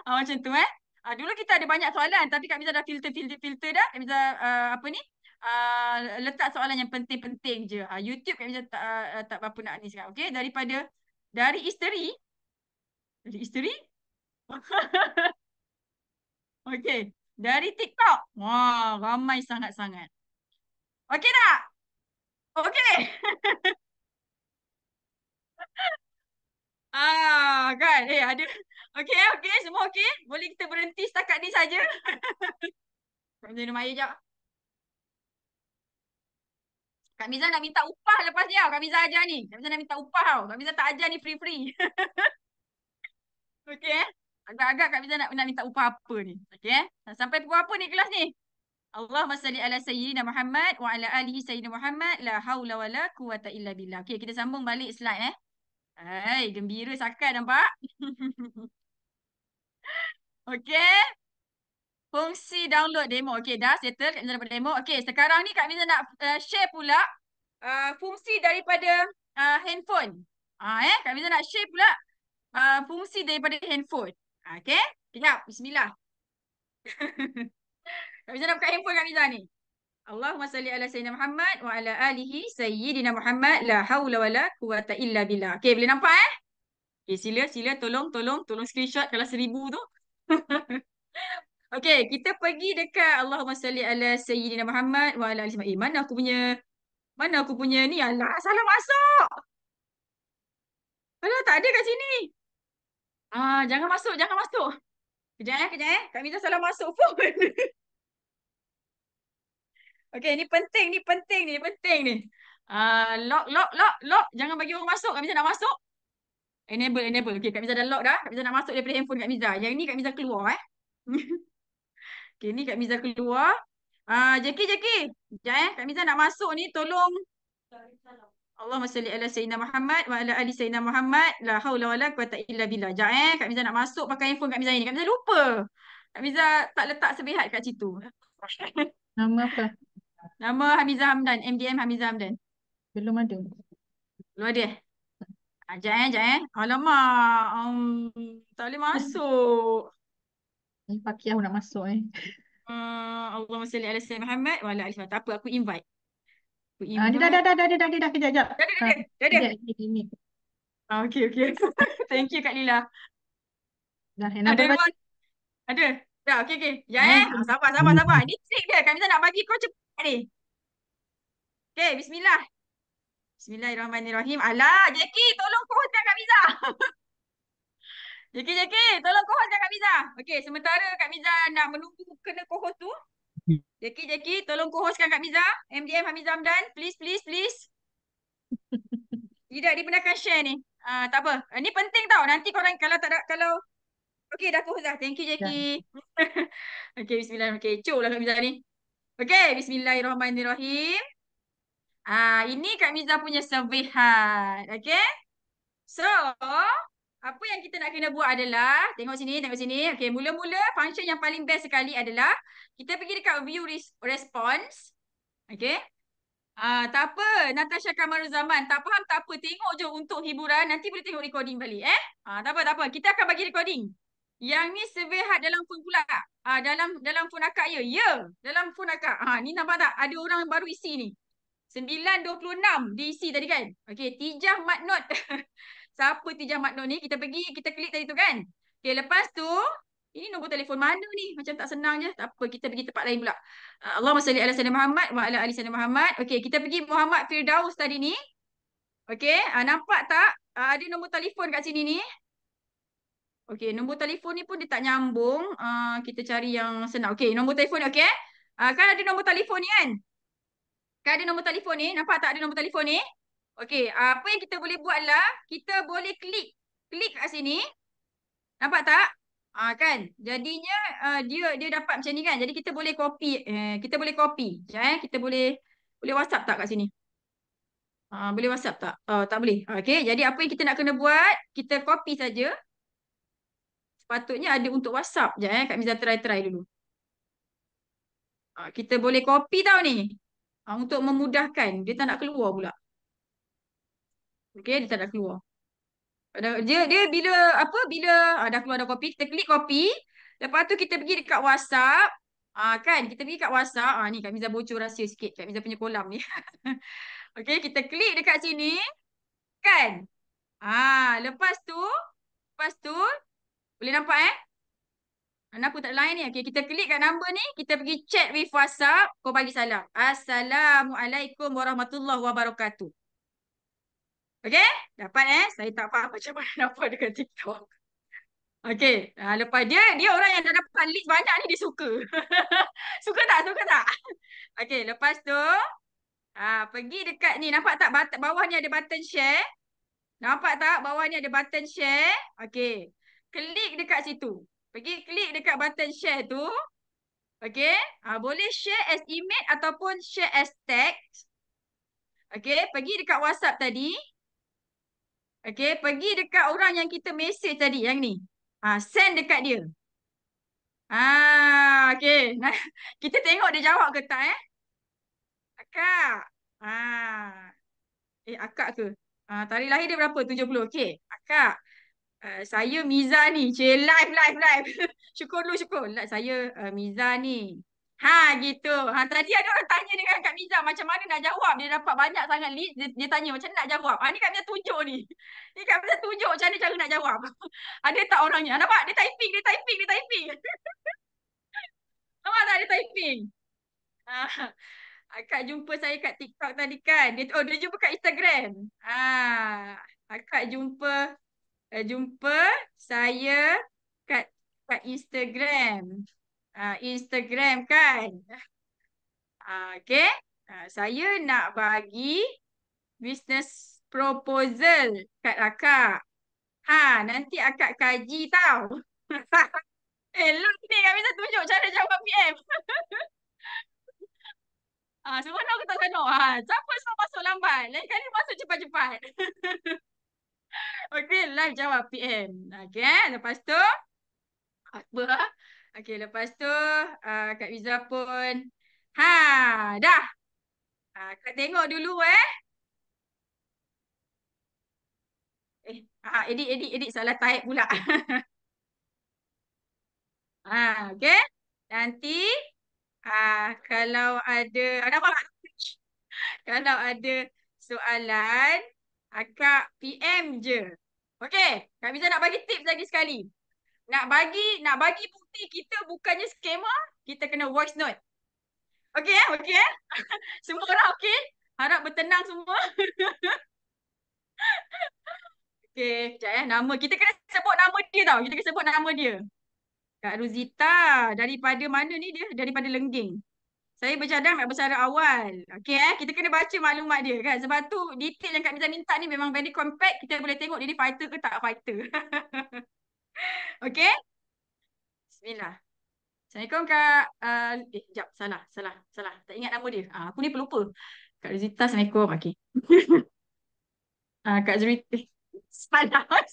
ha, macam tu eh. Ha, dulu kita ada banyak soalan tapi kat Visa dah filter filter filter dah. Kat Visa uh, ah, apa ni? Uh, letak soalan yang penting-penting je. Uh, YouTube kat Visa tak uh, tak apa nak ni sekarang. Okey daripada dari isteri dari isteri Okay. Dari TikTok. Wah, ramai sangat-sangat. Okey tak? Okey. ah, kan. Eh, ada. Okey, eh, okey. Semua okey. Boleh kita berhenti setakat ni saja. Kak Mizan Maya sekejap. Kak Mizan nak minta upah lepas dia. Kak Mizan ajar ni. Kak Mizan nak minta upah tau. Kak Mizan tak ajar ni free-free. Okay. eh agak-agak Kak Fiza nak, nak minta upah apa ni. Okay eh. Sampai pukul apa ni kelas ni? Allah salli ala sayyidina Muhammad wa ala alihi sayyidina Muhammad la haula wa la quwata illa billah. Okay kita sambung balik slide eh. Hai gembira sakat nampak. okay. Fungsi download demo. Okay dah settle Kak Fiza dapat demo. Okay sekarang ni Kak Fiza nak uh, share pula uh, fungsi daripada uh, handphone. Ah uh, eh Kak Fiza nak share pula uh, fungsi daripada handphone. Ah, okay. Kenyap. Bismillah. Kak Mizan nak buka handphone Kak Mizan ni. Allahumma salli ala Sayyidina Muhammad wa ala alihi Sayyidina Muhammad la hawla wa la quwata illa billah. Okay boleh nampak eh? Okay sila sila tolong tolong tolong screenshot kalau seribu tu. okay kita pergi dekat Allahumma salli ala Sayyidina Muhammad wa ala alihi Sayyidina Muhammad. Eh, mana aku punya mana aku punya ni? Alah salah masuk. Alah tak ada kat sini. Ah, jangan masuk, jangan masuk. Kejap eh, kejap eh. Kak Mita salah masuk pun. okay, ni penting, ni penting, ni penting ni. Ah, lock, lock, lock, lock. Jangan bagi orang masuk. Kak Mita nak masuk. Enable, enable. Okay, Kak Mita dah lock dah. Kak Mita nak masuk daripada handphone Kak Mita. Yang ni Kak Mita keluar eh. okay, ni Kak Mita keluar. Ah, Jackie, Jackie. Kejap eh, Kak Mita nak masuk ni. Tolong. Sorry, salam. Allahumma salli ala Sayyidina Muhammad wa ala ali Sayyidina Muhammad. La haula wa la quwata illa billah. Jap eh, Kak Miza nak masuk pakai handphone Kak Miza ni. Kak Miza lupa. Kak Miza tak letak sebihat kat situ. Nama apa? Nama Hamizah Hamdan, MDM Hamizah Hamdan. Belum ada. Belum ada? Sekejap eh, sekejap ah, eh, eh. Alamak, um, tak boleh masuk. Ni Pakiah nak masuk eh. Uh, Allahumma salli ala Sayyidina Muhammad wa ala alihi wa Tak apa, aku invite. Ah, dia dah, dah, dah, dah, dia dah, dia dah, kejap, kejap. Dah, dia, dah, dia, dia. Ah, okay, okay. Thank you, Kak Lila. Dah, ada apa? Ada? Dah, okay, okay. Ya, eh. Sabar, sabar, sabar. Ini trick dia. Kami tak nak bagi kau cepat ni. Okay, bismillah. Bismillahirrahmanirrahim. Alah, Jackie, tolong kau hotel Kak Miza. Jackie, Jackie, tolong kau hotel Kak Miza. Okay, sementara Kak Miza nak menunggu kena kohot tu, Jeki jeki, tolong co Kak Miza. MDM Hamizah Amdan. Please, please, please. Tidak dibenarkan share ni. Ah, tak apa. Ini ah, penting tau. Nanti korang kalau tak ada, kalau... Okey dah co dah. Thank you, jeki. Okey Bismillah, okey, Okay, lah Kak Miza ni. Okey bismillahirrahmanirrahim. Ah, ini Kak Miza punya survey hat. Okay. So, apa yang kita nak kena buat adalah tengok sini tengok sini Okay, mula-mula function yang paling best sekali adalah kita pergi dekat view response Okay. ah uh, tak apa Natasha Kamaruzaman tak faham tak apa tengok je untuk hiburan nanti boleh tengok recording balik eh ah uh, tak apa tak apa kita akan bagi recording yang ni survey hat dalam phone pula ah dalam dalam phone akak ya ya dalam phone akak ha uh, ni nampak tak ada orang baru isi ni 926 diisi tadi kan Okay, tijah mat note siapa Tijah Maknun ni, kita pergi, kita klik tadi tu kan. Okay, lepas tu, ini nombor telefon mana ni? Macam tak senang je. Tak apa, kita pergi tempat lain pula. Uh, Allah salli ala sallam Muhammad wa ala sallam Muhammad. Okay, kita pergi Muhammad Firdaus tadi ni. Okay, uh, nampak tak? Uh, ada nombor telefon kat sini ni. Okay, nombor telefon ni pun dia tak nyambung. Kita cari yang senang. Okay, nombor telefon ni okay. Kan ada nombor telefon ni kan? Kan ada nombor telefon ni? Nampak tak ada nombor telefon ni? Okey, ah, apa yang kita boleh buat lah, kita boleh klik. Klik kat sini. Nampak tak? Ha, kan? Jadinya uh, dia dia dapat macam ni kan? Jadi kita boleh copy. Eh, kita boleh copy. Sekejap eh. Kita boleh boleh WhatsApp tak kat sini? Uh, boleh WhatsApp tak? Uh, tak boleh. Okey, jadi apa yang kita nak kena buat, kita copy saja. Sepatutnya ada untuk WhatsApp. Sekejap eh. Kak Miza try-try dulu. Uh, kita boleh copy tau ni. Uh, untuk memudahkan. Dia tak nak keluar pula. Okay dia tak nak keluar. Dia dia bila apa bila ah, keluar ada kopi, kita klik kopi. Lepas tu kita pergi dekat WhatsApp. Ah kan kita pergi dekat WhatsApp. Ah ni Kak Miza bocor rahsia sikit Kak Miza punya kolam ni. okay kita klik dekat sini. Kan? Ah lepas tu lepas tu boleh nampak eh? Anak aku tak lain ni. Okey, kita klik kat number ni. Kita pergi chat with WhatsApp. Kau bagi salam. Assalamualaikum warahmatullahi wabarakatuh. Okay? Dapat eh? Saya tak faham macam mana nampak dekat TikTok. Okay. Uh, ah, lepas dia, dia orang yang dah dapat leads banyak ni dia suka. suka tak? Suka tak? Okay. Lepas tu, ah uh, pergi dekat ni. Nampak tak bata- bawah ni ada button share? Nampak tak bawah ni ada button share? Okay. Klik dekat situ. Pergi klik dekat button share tu. Okay. Uh, ah, boleh share as image ataupun share as text. Okay, pergi dekat WhatsApp tadi. Okay, pergi dekat orang yang kita mesej tadi, yang ni. Ha, send dekat dia. Ha, okay, nah, kita tengok dia jawab ke tak eh. Akak. Ha. Eh, akak ke? Ha, tarikh lahir dia berapa? 70. Okay, akak. Uh, saya Miza ni. Cik, live, live, live. syukur dulu, syukur. Saya uh, Miza ni. Ha gitu. Ha tadi ada orang tanya dengan Kak Mizah macam mana nak jawab dia dapat banyak sangat lead dia, dia tanya macam mana nak jawab. Ha ni Kak Mizah tunjuk ni. Ni Kak Mizah tunjuk macam mana cara nak jawab. ada tak orangnya? Ah, nampak dia typing, dia typing, dia typing. Nampak tak dia typing? Ha. Ah, Akak jumpa saya kat TikTok tadi kan. Dia oh dia jumpa kat Instagram. Ha. kak jumpa uh, jumpa saya kat kat Instagram uh, Instagram kan. Uh, okay. Uh, saya nak bagi business proposal kat akak. Ha, nanti akak kaji tau. eh, lu ni kat minta tunjuk cara jawab PM. ha, semua nak kata sana. Ha, siapa semua masuk lambat? Lain kali masuk cepat-cepat. okay, live jawab PM. Okay, lepas tu. Apa? Okay, lepas tu uh, Kak Wiza pun. Ha, dah. Ha, uh, Kak tengok dulu eh. Eh, ah edit, edit, edit. Salah type pula. ah okay. Nanti ah kalau ada, ada apa? kalau ada soalan, ah, Kak PM je. Okay, Kak Wiza nak bagi tips lagi sekali. Nak bagi, nak bagi pun bukti kita bukannya skema, kita kena voice note. Okay eh? okay eh? semua orang okey? Harap bertenang semua. Okay, sekejap eh. Nama. Kita kena sebut nama dia tau. Kita kena sebut nama dia. Kak Ruzita. Daripada mana ni dia? Daripada Lengging. Saya bercadang nak bersara awal. Okay eh? Kita kena baca maklumat dia kan? Sebab tu detail yang Kak Ruzita minta ni memang very compact. Kita boleh tengok dia ni fighter ke tak fighter. Okay. Bismillah. Assalamualaikum Kak. Uh, eh, jap, salah, salah, salah. Tak ingat nama dia. Uh, aku ni pelupa. Kak Rizita, Assalamualaikum. Okay. uh, ah, Kak Zerita. Eh, salah. uh,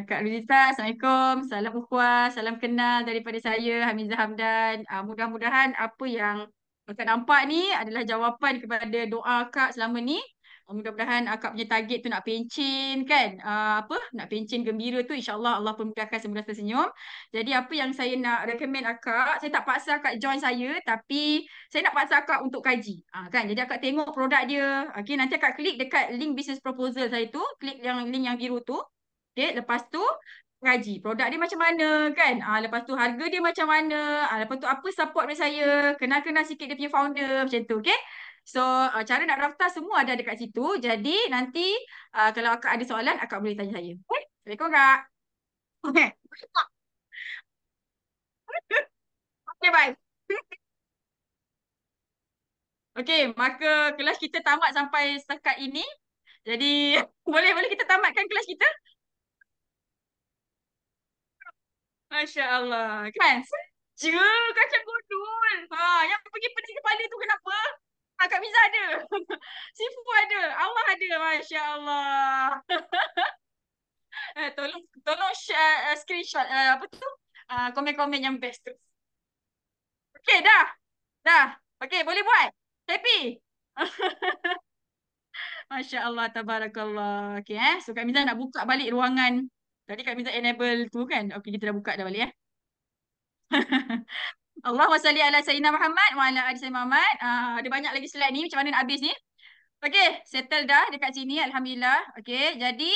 Kak Rizita, Assalamualaikum. Salam ukhwah, salam kenal daripada saya, Hamizah Hamdan. Uh, mudah-mudahan apa yang Kak nampak ni adalah jawapan kepada doa Kak selama ni mudah-mudahan akak punya target tu nak pencin kan uh, apa nak pencin gembira tu insyaallah Allah pun mudahkan semua rasa jadi apa yang saya nak recommend akak saya tak paksa akak join saya tapi saya nak paksa akak untuk kaji uh, kan jadi akak tengok produk dia okay? nanti akak klik dekat link business proposal saya tu klik yang link yang biru tu okay? lepas tu kaji produk dia macam mana kan uh, lepas tu harga dia macam mana uh, lepas tu apa support dari saya kenal-kenal sikit dia punya founder macam tu okey So uh, cara nak daftar semua ada dekat situ. Jadi nanti uh, kalau akak ada soalan akak boleh tanya saya. Okey? Okey kak. Okey. Okey bye. Okey, maka kelas kita tamat sampai setakat ini. Jadi boleh boleh kita tamatkan kelas kita? Masya-Allah. Kan? Cikgu kacang gondol. Ha, yang pergi pening kepala tu kenapa? Ha, Kak Miza ada. Sifu ada. Allah ada. Masya Allah. eh, tolong tolong share uh, screenshot. Uh, apa tu? Ah, komen-komen uh, yang best tu. Okay, dah. Dah. Okay, boleh buat. Happy. Masya Allah. Tabarakallah. Okay, eh. So, Kak Miza nak buka balik ruangan. Tadi Kak Miza enable tu kan? Okay, kita dah buka dah balik, eh. Allah wasalli ala Sayyidina Muhammad wa ala Adi Sayyidina Muhammad. Uh, ada banyak lagi slide ni. Macam mana nak habis ni? Okay. Settle dah dekat sini. Alhamdulillah. Okay. Jadi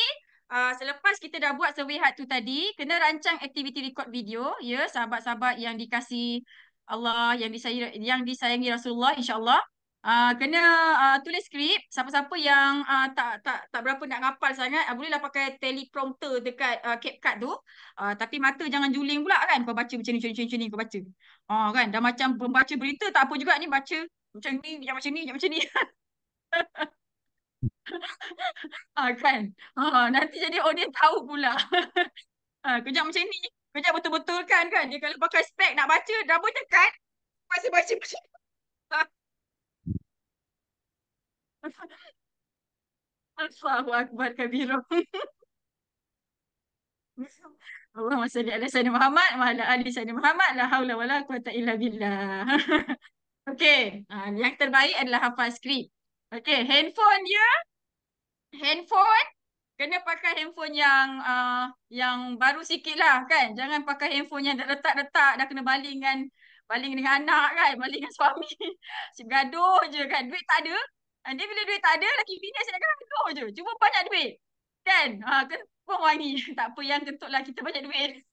uh, selepas kita dah buat survey hat tu tadi, kena rancang aktiviti record video. Ya, sahabat-sahabat yang dikasih Allah, yang disayangi, yang disayangi Rasulullah insyaAllah. Uh, kena uh, tulis skrip siapa-siapa yang uh, tak tak tak berapa nak ngapal sangat uh, bolehlah pakai teleprompter dekat uh, CapCut tu uh, tapi mata jangan juling pula kan kau baca macam ni macam ni macam ni kau baca Ha oh, kan dah macam membaca berita tak apa juga ni baca macam ni macam macam ni macam macam ni. ha kan. Ha nanti jadi audien tahu pula. ha kejap macam ni. Kejap betul-betul kan kan. Dia kalau pakai spek nak baca double tekan masa baca baca. ni. Allahu akbar kabiro. Allahumma salli ala sayyidina Muhammad wa ala ali sayyidina Muhammad la haula wala quwata illa billah. Okey, uh, yang terbaik adalah hafal skrip. Okay, handphone dia handphone kena pakai handphone yang uh, yang baru sikit lah kan. Jangan pakai handphone yang dah retak-retak dah kena baling dengan baling dengan anak kan, baling dengan suami. Si gaduh je kan, duit tak ada. Dan ha, dia bila duit tak ada, laki bina, asyik nak gaduh je. Cuba banyak duit. Kan? Ha, uh, kena, pun wangi. Tak apa yang ketuk lah kita banyak duit.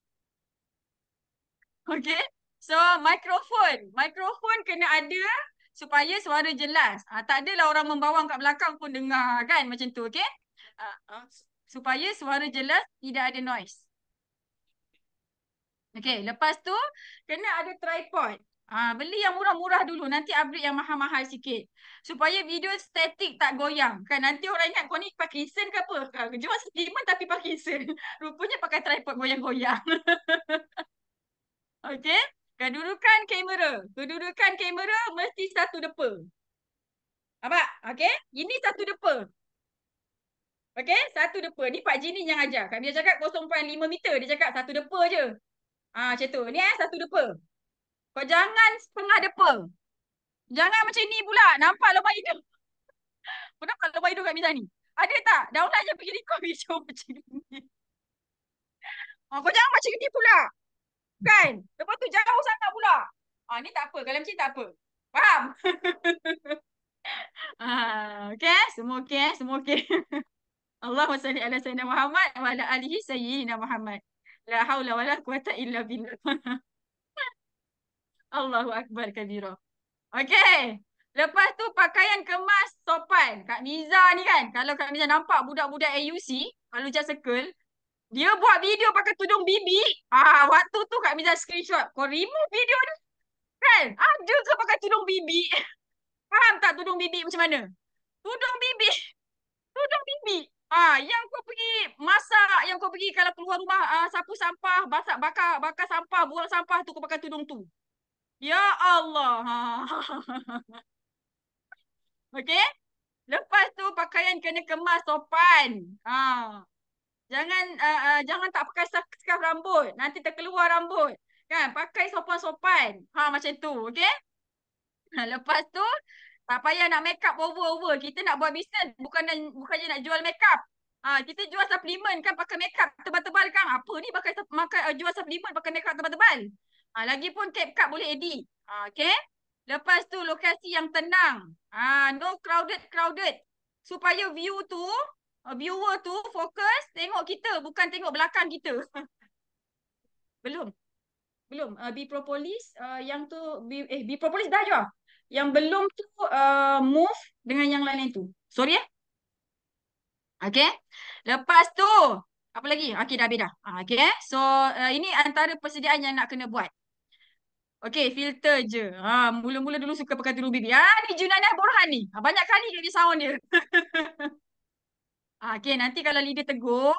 Okay. So microphone. Microphone kena ada supaya suara jelas. Ha, tak adalah orang membawang kat belakang pun dengar kan macam tu. Okay. Ha, supaya suara jelas tidak ada noise. Okay. Lepas tu kena ada tripod. Ah ha, beli yang murah-murah dulu nanti upgrade yang mahal-mahal sikit. Supaya video statik tak goyang. Kan nanti orang ingat kau ni pakai sen ke apa? Kau ah, jual tapi pakai sen. Rupanya pakai tripod goyang-goyang. okay. Kedudukan kamera. Kedudukan kamera mesti satu depa. apa Okay. Ini satu depa. Okay. Satu depa. Ni Pak Jini yang ajar. kami dia cakap 0.5 meter. Dia cakap satu depa je. Ah ha, macam tu. Ni eh satu depa. Kau jangan setengah depa. Jangan macam ni pula. Nampak lubang hidup. Pernah kat lubang hidung kat Mizan ni? Ada tak? Download je pergi record video macam ni. Ah, kau jangan macam ni pula. Kan? Lepas tu jauh sangat pula. Ha, ni tak apa. Kalau macam ni tak apa. Faham? ha, okay? Semua okay. Semua okay. Allahumma salli ala sayyidina Muhammad wa ala alihi sayyidina Muhammad. La hawla wa la quwata illa billah. Allahu Akbar Kabiro. Okay. Lepas tu pakaian kemas sopan. Kak Niza ni kan. Kalau Kak Niza nampak budak-budak AUC. Lalu just circle. Dia buat video pakai tudung bibi. Ah, waktu tu Kak Niza screenshot. Kau remove video ni. Kan? Ada ah, juga pakai tudung bibi? Faham tak tudung bibi macam mana? Tudung bibi. Tudung bibi. Ah, yang kau pergi masak, yang kau pergi kalau keluar rumah ah, sapu sampah, basak, bakar, bakar sampah, buang sampah tu kau pakai tudung tu. Ya Allah. Okey? Lepas tu pakaian kena kemas sopan. Ha. Jangan uh, uh, jangan tak pakai scarf rambut. Nanti terkeluar rambut. Kan? Pakai sopan-sopan. Ha macam tu, okey? Lepas tu tak payah nak makeup over-over. Kita nak buat bisnes bukan bukannya nak jual makeup. Ha, kita jual suplemen kan pakai makeup tebal-tebal kan. Apa ni pakai makan, eh, jual suplemen pakai makeup tebal-tebal? Ha, ah, lagipun cap card boleh edit. Ha, okay. Lepas tu lokasi yang tenang. Ha, no crowded crowded. Supaya view tu, viewer tu fokus tengok kita bukan tengok belakang kita. belum. Belum. Uh, be propolis uh, yang tu be, eh be propolis dah jual. Yang belum tu uh, move dengan yang lain-lain tu. Sorry eh. Okay. Lepas tu apa lagi? Okay dah habis dah. Okay. So uh, ini antara persediaan yang nak kena buat. Okay, filter je. Ha, mula-mula dulu suka pakai tudung bibi. Ah, ha, ni Junanah Borhan ni. Ha, banyak kali dia ni sound dia. ha, ah, okay, nanti kalau leader tegur,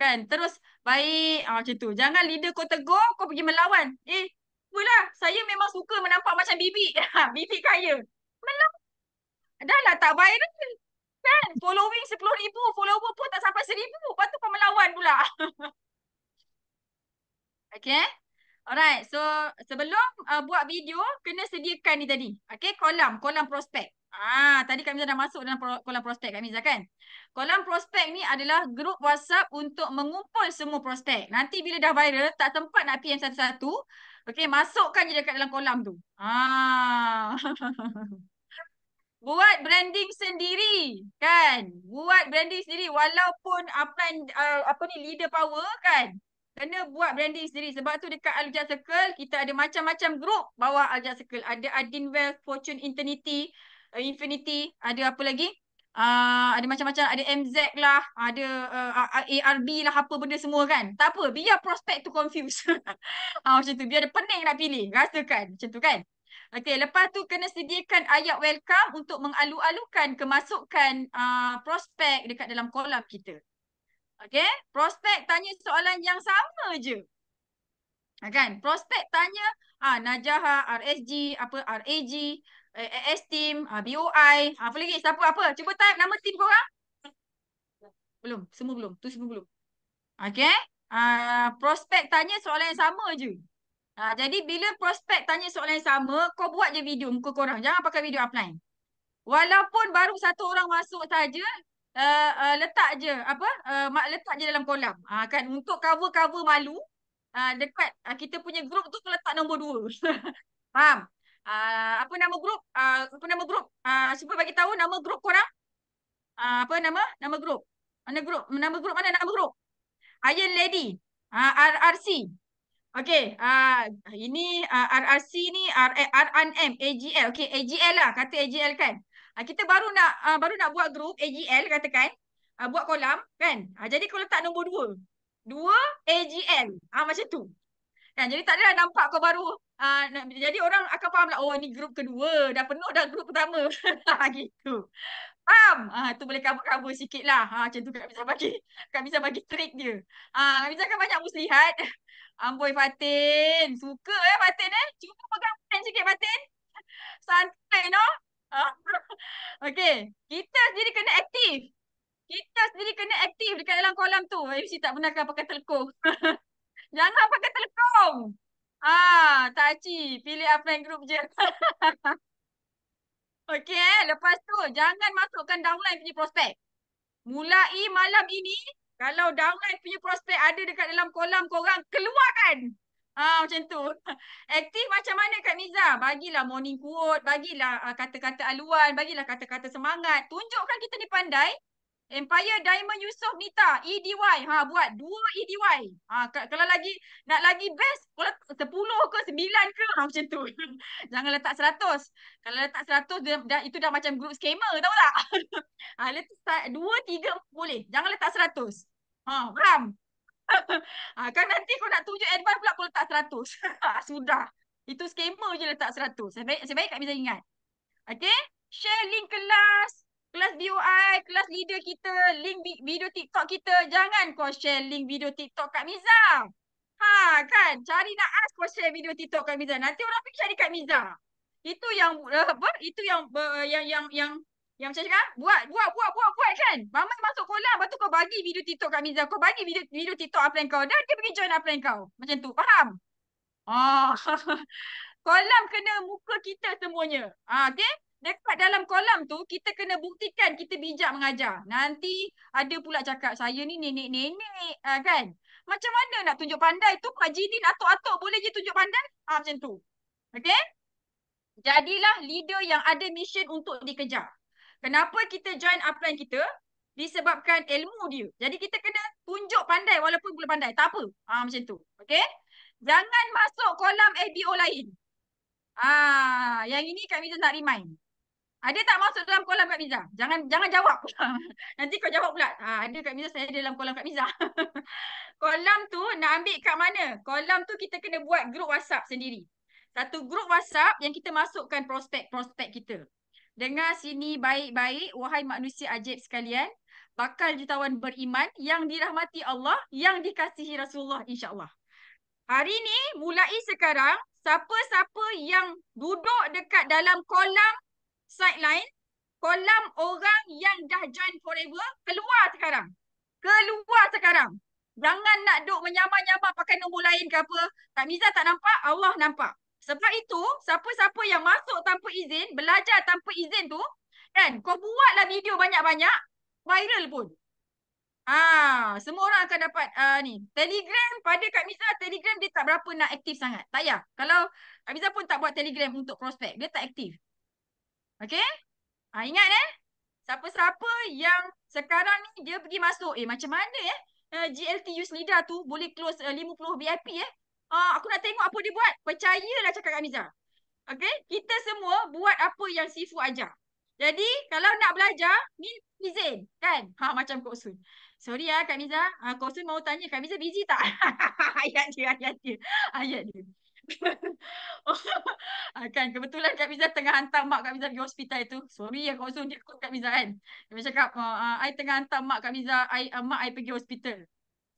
kan, terus baik ha, macam tu. Jangan leader kau tegur, kau pergi melawan. Eh, pula saya memang suka menampak macam bibi. Ha, bibi kaya. Melawan. Dah lah tak viral. Kan, following 10 ribu, follower pun tak sampai 1 ribu. Lepas tu kau melawan pula. okay. Alright, so sebelum uh, buat video, kena sediakan ni tadi. Okay, kolam, kolam prospek. Ah, tadi kami Miza dah masuk dalam pro kolam prospek kami Miza kan? Kolam prospek ni adalah grup WhatsApp untuk mengumpul semua prospek. Nanti bila dah viral, tak tempat nak PM satu-satu. Okay, masukkan je dekat dalam kolam tu. Ah. Buat branding sendiri kan? Buat branding sendiri walaupun apa, uh, apa ni leader power kan? kena buat branding sendiri. Sebab tu dekat Aljaz Circle, kita ada macam-macam grup bawah Aljaz Circle. Ada Adin Wealth, Fortune Infinity, uh, Infinity, ada apa lagi? Uh, ada macam-macam, ada MZ lah, ada uh, eh, ARB lah, apa benda semua kan. Tak apa, biar prospect tu confuse. uh, ah, macam tu, biar dia pening nak pilih, rasakan. Macam tu kan. Okay, lepas tu kena sediakan ayat welcome untuk mengalu-alukan kemasukan uh, prospek dekat dalam kolam kita. Okay, prospek tanya soalan yang sama je. Ha, kan, prospek tanya ah ha, Najah, RSG, apa RAG, eh, AS team, ah, ha, BOI, ah, apa lagi, siapa, apa. Cuba type nama team korang. Belum, semua belum. Tu semua belum. Okay. Ah, prospek tanya soalan yang sama je. Ah, jadi bila prospek tanya soalan yang sama, kau buat je video muka korang. Jangan pakai video upline. Walaupun baru satu orang masuk saja, uh, uh, letak je apa uh, mak letak je dalam kolam uh, kan untuk cover-cover malu uh, dekat uh, kita punya grup tu letak nombor dua faham uh, apa nama grup uh, apa nama grup uh, siapa bagi tahu nama grup korang uh, apa nama nama grup mana grup nama grup mana nama grup Iron Lady uh, RRC Okay, uh, ini uh, RRC ni R R N M AGL. Okay, AGL lah kata AGL kan. Ha, kita baru nak uh, baru nak buat grup AGL katakan. Uh, buat kolam kan. Ha, jadi kau letak nombor dua. Dua AGL. Ha, macam tu. Ha, jadi tak adalah nampak kau baru. Ha, nak, jadi orang akan faham lah. Oh ni grup kedua. Dah penuh dah grup pertama. gitu. Faham? Ha, tu boleh kabur-kabur sikit lah. Ha, macam tu Kak Bisa bagi. Kak Bisa bagi trik dia. Ha, Kak Bisa kan banyak muslihat. Amboi Fatin. Suka eh Fatin eh. Cuba pegang pen sikit Fatin. Santai no. okay. Kita sendiri kena aktif. Kita sendiri kena aktif dekat dalam kolam tu. MC tak pernah pakai telkong. Jangan pakai telkong. Ah, tak aci. Pilih apa yang group je. okay. Eh, lepas tu, jangan masukkan downline punya prospek. Mulai malam ini, kalau downline punya prospek ada dekat dalam kolam korang, keluarkan. Ah ha, macam tu. Aktif macam mana Kak Miza? Bagilah morning quote, bagilah uh, kata-kata aluan, bagilah kata-kata semangat. Tunjukkan kita ni pandai. Empire Diamond Yusof Nita, EDY. Ha buat dua EDY. Ah ha, kalau lagi nak lagi best, kalau sepuluh ke sembilan ke ha, macam tu. Jangan letak seratus. Kalau letak seratus, dia, dah, itu dah macam group scammer tahu tak? ha, letak dua tiga boleh. Jangan letak seratus. Ha, faham? ha, kan nanti kau nak tunjuk advance pula kau letak 100. Ah, sudah. Itu skamer je letak 100. Saya baik, saya baik tak bisa ingat. Okay. Share link kelas. Kelas BUI. Kelas leader kita. Link video TikTok kita. Jangan kau share link video TikTok Kak Miza. Ha kan. Cari nak ask kau share video TikTok Kak Miza. Nanti orang pergi cari Kak Miza. Itu yang eh, apa? Itu yang eh, yang yang yang, yang yang macam cakap, ah, buat, buat, buat, buat, buat kan. Mamat masuk kolam, lepas tu kau bagi video TikTok kat Miza. Kau bagi video, video TikTok yang kau. Dan dia pergi join apa yang kau. Macam tu, faham? Oh. kolam kena muka kita semuanya. Ah, okay? Dekat dalam kolam tu, kita kena buktikan kita bijak mengajar. Nanti ada pula cakap, saya ni nenek-nenek ah, kan. Macam mana nak tunjuk pandai tu? Pak Jidin atuk-atuk boleh je tunjuk pandai? Ah, macam tu. Okay? Jadilah leader yang ada mission untuk dikejar. Kenapa kita join upline kita? Disebabkan ilmu dia. Jadi kita kena tunjuk pandai walaupun boleh pandai. Tak apa. Ha, macam tu. Okay? Jangan masuk kolam ABO lain. Ah, ha, yang ini Kak Miza nak remind. Ada ah, tak masuk dalam kolam Kak Miza? Jangan jangan jawab. Nanti kau jawab pula. Ha, ada Kak Miza, saya ada dalam kolam Kak Miza. kolam tu nak ambil kat mana? Kolam tu kita kena buat grup WhatsApp sendiri. Satu grup WhatsApp yang kita masukkan prospek-prospek kita. Dengar sini baik-baik, wahai manusia ajaib sekalian. Bakal jutawan beriman yang dirahmati Allah, yang dikasihi Rasulullah insyaAllah. Hari ni mulai sekarang, siapa-siapa yang duduk dekat dalam kolam sideline, kolam orang yang dah join forever, keluar sekarang. Keluar sekarang. Jangan nak duduk menyamar-nyamar pakai nombor lain ke apa. Tak mizah tak nampak, Allah nampak. Sebab itu, siapa-siapa yang masuk tanpa izin, belajar tanpa izin tu, kan, kau buatlah video banyak-banyak, viral pun. Ah, ha, semua orang akan dapat uh, ni. Telegram pada Kak Miza, Telegram dia tak berapa nak aktif sangat. Tak payah. Kalau Kak Miza pun tak buat Telegram untuk prospek, dia tak aktif. Okay? Ha, ingat eh, siapa-siapa yang sekarang ni dia pergi masuk, eh macam mana eh, eh GLT Yuslida tu boleh close uh, 50 VIP eh. Ah, aku nak tengok apa dia buat. Percayalah cakap Kak Miza. Okay? Kita semua buat apa yang sifu ajar. Jadi, kalau nak belajar, ni izin. Kan? Ha, macam Kok Sun. Sorry lah Kak Miza. Ha, Kok Sun mau tanya, Kak Miza busy tak? ayat dia, ayat dia. Ayat dia. oh, kan kebetulan Kak Miza tengah hantar mak Kak Miza pergi hospital itu, Sorry ya kau suruh dia ikut Kak Miza kan. Kami cakap, uh, I tengah hantar mak Kak Miza, I, uh, mak I pergi hospital.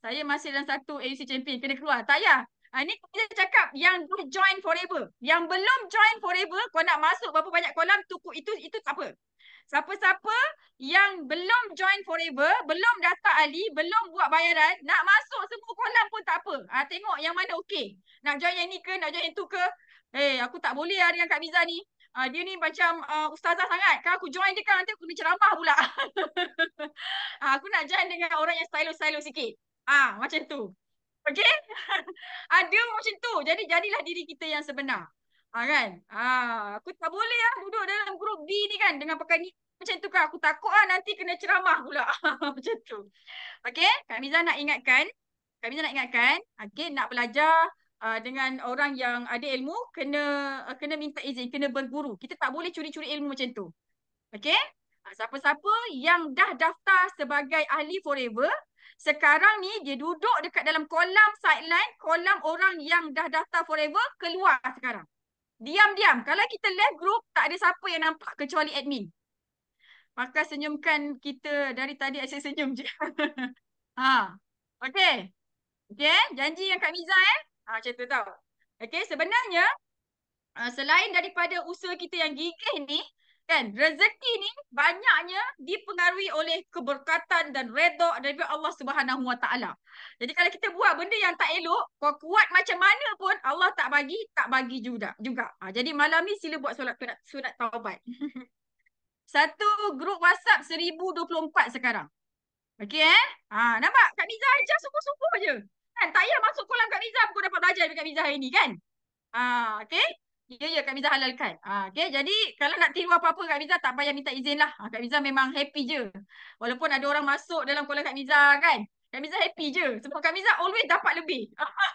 Saya masih dalam satu AUC champion, kena keluar. Tak payah, Ha, ni kita cakap yang dah join forever. Yang belum join forever, kau nak masuk berapa banyak kolam, tukuk itu, itu tak apa. Siapa-siapa yang belum join forever, belum daftar ahli, belum buat bayaran, nak masuk semua kolam pun tak apa. Ha, tengok yang mana okey. Nak join yang ni ke, nak join yang tu ke. Eh, aku tak boleh lah dengan Kak Miza ni. Ha, dia ni macam uh, ustazah sangat. Kalau aku join dia kan nanti aku kena ceramah pula. ha, aku nak join dengan orang yang stylo-stylo sikit. Ah, ha, macam tu. Okay? ada macam tu. Jadi jadilah diri kita yang sebenar. Ha, kan? Ha, aku tak boleh lah duduk dalam grup B ni kan dengan pakai ni. Macam tu kan aku takut lah nanti kena ceramah pula. macam tu. Okay? Kak Miza nak ingatkan. Kak Miza nak ingatkan. Okay? Nak belajar uh, dengan orang yang ada ilmu. Kena uh, kena minta izin. Kena berguru. Kita tak boleh curi-curi ilmu macam tu. Okay? Siapa-siapa yang dah daftar sebagai ahli forever sekarang ni dia duduk dekat dalam kolam sideline, kolam orang yang dah daftar forever keluar sekarang. Diam-diam. Kalau kita left group, tak ada siapa yang nampak kecuali admin. Maka senyumkan kita dari tadi asyik senyum je. ha. Okay. Okay. Janji yang Kak Miza eh. Ha, macam tu tau. Okay. Sebenarnya, uh, selain daripada usaha kita yang gigih ni, Kan? Rezeki ni banyaknya dipengaruhi oleh keberkatan dan redha daripada Allah Subhanahu Wa Taala. Jadi kalau kita buat benda yang tak elok, kau kuat macam mana pun Allah tak bagi, tak bagi juga. juga. Ha, jadi malam ni sila buat solat sunat, sunat taubat. Satu grup WhatsApp 1024 sekarang. Okey eh? Ha, nampak Kak Miza aja, sungguh-sungguh je. Kan? Tak payah masuk kolam Kak Miza aku dapat belajar dengan Kak Miza hari ni kan? Ha, okey? Ya, ya, Kak Miza halalkan. Ha, ah, okay, jadi kalau nak tiru apa-apa Kak Miza, tak payah minta izin lah. Ha, ah, Kak Miza memang happy je. Walaupun ada orang masuk dalam kolam Kak Miza kan. Kak Miza happy je. Sebab Kak Miza always dapat lebih.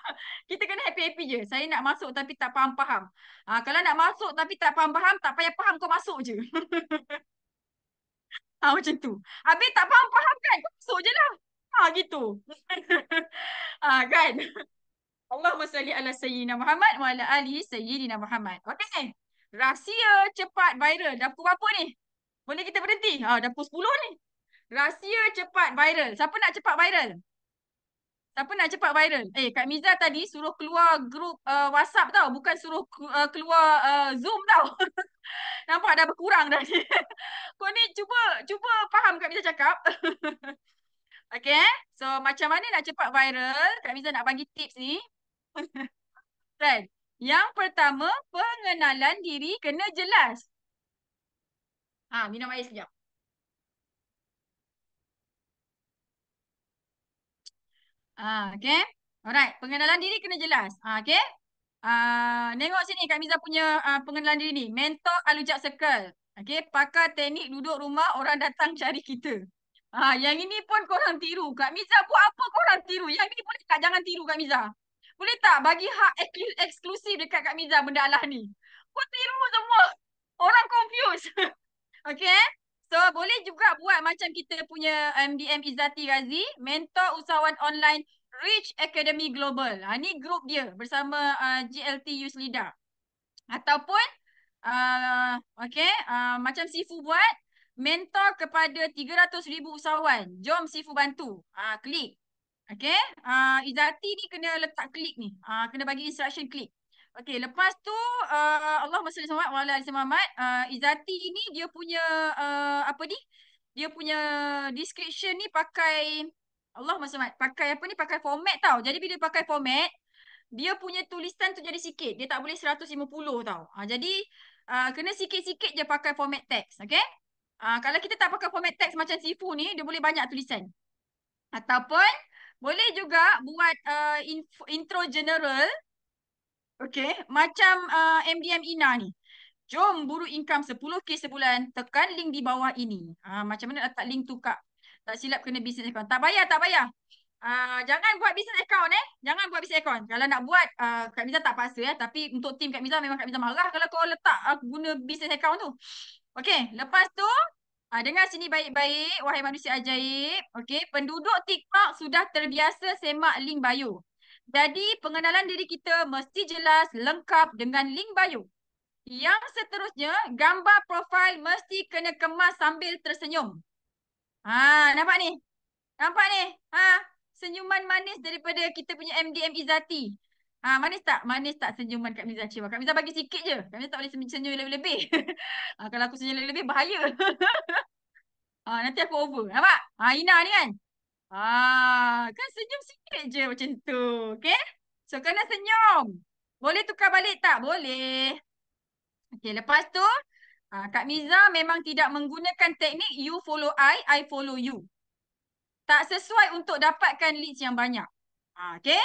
Kita kena happy-happy je. Saya nak masuk tapi tak faham-faham. Ha, kalau nak masuk tapi tak faham-faham, tak payah faham kau masuk je. ha, macam tu. Habis tak faham-faham kan, kau masuk je lah. Ha, gitu. ha, kan? Allahumma salli ala sayyidina Muhammad wa ala ali sayyidina Muhammad. Okey. Rahsia cepat viral. Dah pukul berapa ni? Boleh kita berhenti? Ha, dah pukul 10 ni. Rahsia cepat viral. Siapa nak cepat viral? Siapa nak cepat viral? Eh, Kak Miza tadi suruh keluar grup uh, WhatsApp tau. Bukan suruh uh, keluar uh, Zoom tau. Nampak dah berkurang dah Kau ni cuba, cuba faham Kak Miza cakap. okay, eh. so macam mana nak cepat viral? Kak Miza nak bagi tips ni. Kan? Yang pertama, pengenalan diri kena jelas. Ha, minum air sekejap. Ha, okay. Alright, pengenalan diri kena jelas. Ha, okay. Uh, ha, nengok sini Kak Miza punya uh, pengenalan diri ni. Mentor Alujak Circle. Okay, pakar teknik duduk rumah, orang datang cari kita. Ha, yang ini pun korang tiru. Kak Miza buat apa korang tiru? Yang ini pun cakap jangan tiru Kak Miza. Boleh tak bagi hak eksklusif dekat Kak Miza benda Allah ni? Kau tiru semua. Orang confuse. okay. So boleh juga buat macam kita punya MDM um, Izzati Razi. Mentor usahawan online Reach Academy Global. Ha, ni grup dia bersama uh, GLT Yuslida. Ataupun uh, okay, uh, macam Sifu buat. Mentor kepada 300,000 usahawan. Jom Sifu bantu. Ha, klik. Okay, uh, ah, Izati ni kena letak klik ni. Uh, kena bagi instruction klik. Okay, lepas tu uh, Allah SWT, Allah SWT, Allah SWT, Izati ni dia punya uh, apa ni? Dia punya description ni pakai Allah SWT, pakai apa ni? Pakai format tau. Jadi bila pakai format, dia punya tulisan tu jadi sikit. Dia tak boleh 150 tau. Uh, jadi uh, kena sikit-sikit je pakai format teks. Okay? Uh, kalau kita tak pakai format teks macam sifu ni, dia boleh banyak tulisan. Ataupun boleh juga buat uh, intro general. Okay. Macam uh, eh, MDM Ina ni. Jom buru income 10k sebulan. Tekan link di bawah ini. Ha, macam mana letak link tu kak. Tak silap kena business account. Tak bayar, tak bayar. Uh, jangan buat business account eh. Jangan buat business account. Kalau nak buat, uh, Kak Miza tak paksa eh. Tapi untuk team Kak Miza memang Kak Miza marah kalau kau letak uh, guna business account tu. Okay, lepas tu Ha, dengar sini baik-baik, wahai manusia ajaib. Okey, penduduk TikTok sudah terbiasa semak link bio. Jadi pengenalan diri kita mesti jelas lengkap dengan link bio. Yang seterusnya, gambar profil mesti kena kemas sambil tersenyum. Ha, nampak ni? Nampak ni? Ha, senyuman manis daripada kita punya MDM Izati. Ha, manis tak? Manis tak senyuman Kak Miza Cewa? Kak Miza bagi sikit je. Kak Miza tak boleh senyum lebih-lebih. ha, kalau aku senyum lebih-lebih, bahaya. ha, nanti aku over. Nampak? Ha, Ina ni kan? Ha, kan senyum sikit je macam tu. Okay? So, kena senyum. Boleh tukar balik tak? Boleh. Okay, lepas tu, ha, Kak Miza memang tidak menggunakan teknik you follow I, I follow you. Tak sesuai untuk dapatkan leads yang banyak. Ha, okay?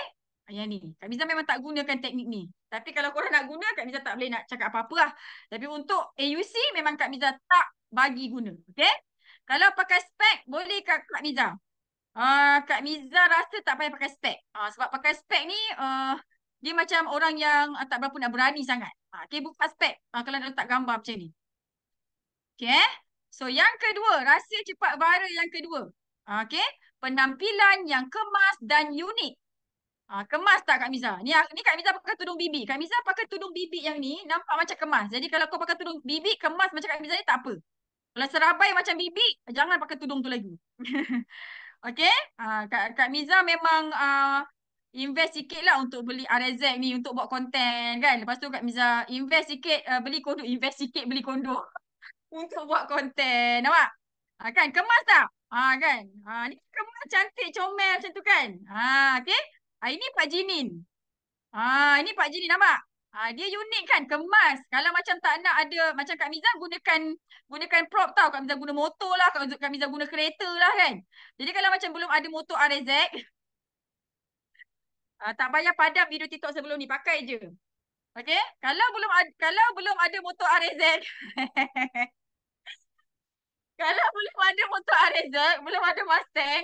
yang ni. Kak Miza memang tak gunakan teknik ni. Tapi kalau korang nak guna, Kak Miza tak boleh nak cakap apa-apa lah. Tapi untuk AUC, memang Kak Miza tak bagi guna. Okay? Kalau pakai spek, boleh Kak, Kak Miza? Uh, Kak Miza rasa tak payah pakai spek. Uh, sebab pakai spek ni, uh, dia macam orang yang uh, tak berapa nak berani sangat. Uh, okay, buka spek uh, kalau nak letak gambar macam ni. Okay? So, yang kedua, rasa cepat viral yang kedua. okay? Penampilan yang kemas dan unik. Ha, kemas tak Kak Miza? Ni, ni Kak Miza pakai tudung bibik. Kak Miza pakai tudung bibik yang ni nampak macam kemas. Jadi kalau kau pakai tudung bibik, kemas macam Kak Miza ni tak apa. Kalau serabai macam bibik, jangan pakai tudung tu lagi. okay? Ha, Kak, Kak Miza memang uh, invest sikit lah untuk beli RZ ni untuk buat konten kan. Lepas tu Kak Miza invest sikit uh, beli kondok. Invest sikit beli kondok. untuk buat konten. Nampak? Ha, kan? Kemas tak? Ha, kan? Ha, ni kemas cantik comel macam tu kan? Ha, okay? Ah, ini Pak Jinin. Ah, ini Pak Jinin nampak? Ah, dia unik kan, kemas. Kalau macam tak nak ada, macam Kak Mizan gunakan gunakan prop tau. Kak Mizan guna motor lah, Kak Mizan guna kereta lah kan. Jadi kalau macam belum ada motor RZ, ah, tak payah padam video TikTok sebelum ni, pakai je. Okay, kalau belum ada, kalau belum ada motor RZ, kalau belum ada motor RZ, belum ada Mustang,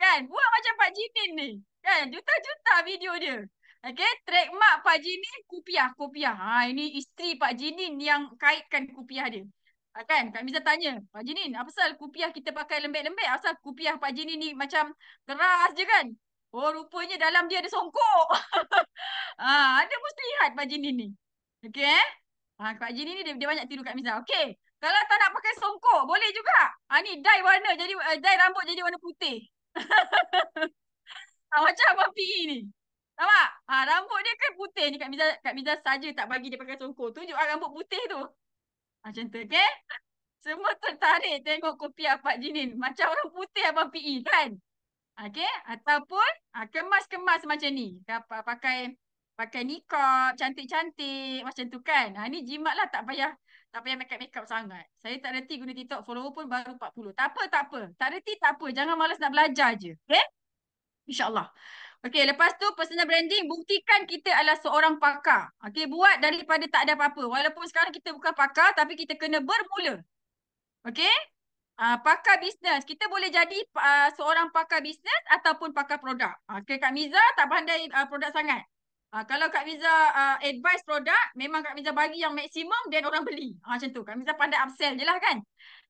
kan? Buat macam Pak Jinin ni. Kan? Juta-juta video dia. Okay. Trademark Pak Jinin kupiah. Kupiah. Ha, ini isteri Pak Jinin yang kaitkan kupiah dia. Ha, kan? Kak Miza tanya. Pak Jinin, apa sebab kupiah kita pakai lembek-lembek? Apa sebab kupiah Pak Jinin ni macam keras je kan? Oh, rupanya dalam dia ada songkok. ha, ada mesti lihat Pak Jinin ni. Okay. Eh? Ha, Pak Jinin ni dia, dia banyak tiru Kak Miza. Okay. Kalau tak nak pakai songkok, boleh juga. Ha, ni dye warna. jadi uh, Dye rambut jadi warna putih. Ha, macam Abang PE ni. Nampak? Ha, rambut dia kan putih ni. Kak Miza, Kak Miza saja tak bagi dia pakai songkok. Tunjuklah rambut putih tu. Ah, macam tu, okay? Semua tertarik tengok kopi Pak Jinin. Macam orang putih Abang PE kan? Okay? Ataupun ha, kemas-kemas macam ni. Pakai pakai niqab, cantik-cantik macam tu kan. Ha, ni jimat lah tak payah tak payah makeup makeup sangat. Saya tak reti guna TikTok, follower pun baru 40. Tak apa, tak apa. Tak reti tak apa. Jangan malas nak belajar je. Okay? InsyaAllah. Okay, lepas tu personal branding, buktikan kita adalah seorang pakar. Okay, buat daripada tak ada apa-apa. Walaupun sekarang kita bukan pakar, tapi kita kena bermula. Okay, Uh, ah, pakar bisnes. Kita boleh jadi uh, seorang pakar bisnes ataupun pakar produk. Ah, okay, Kak Miza tak pandai uh, produk sangat. Uh, kalau Kak Miza uh, advice produk, memang Kak Miza bagi yang maksimum dan orang beli. Uh, macam tu. Kak Miza pandai upsell je lah kan?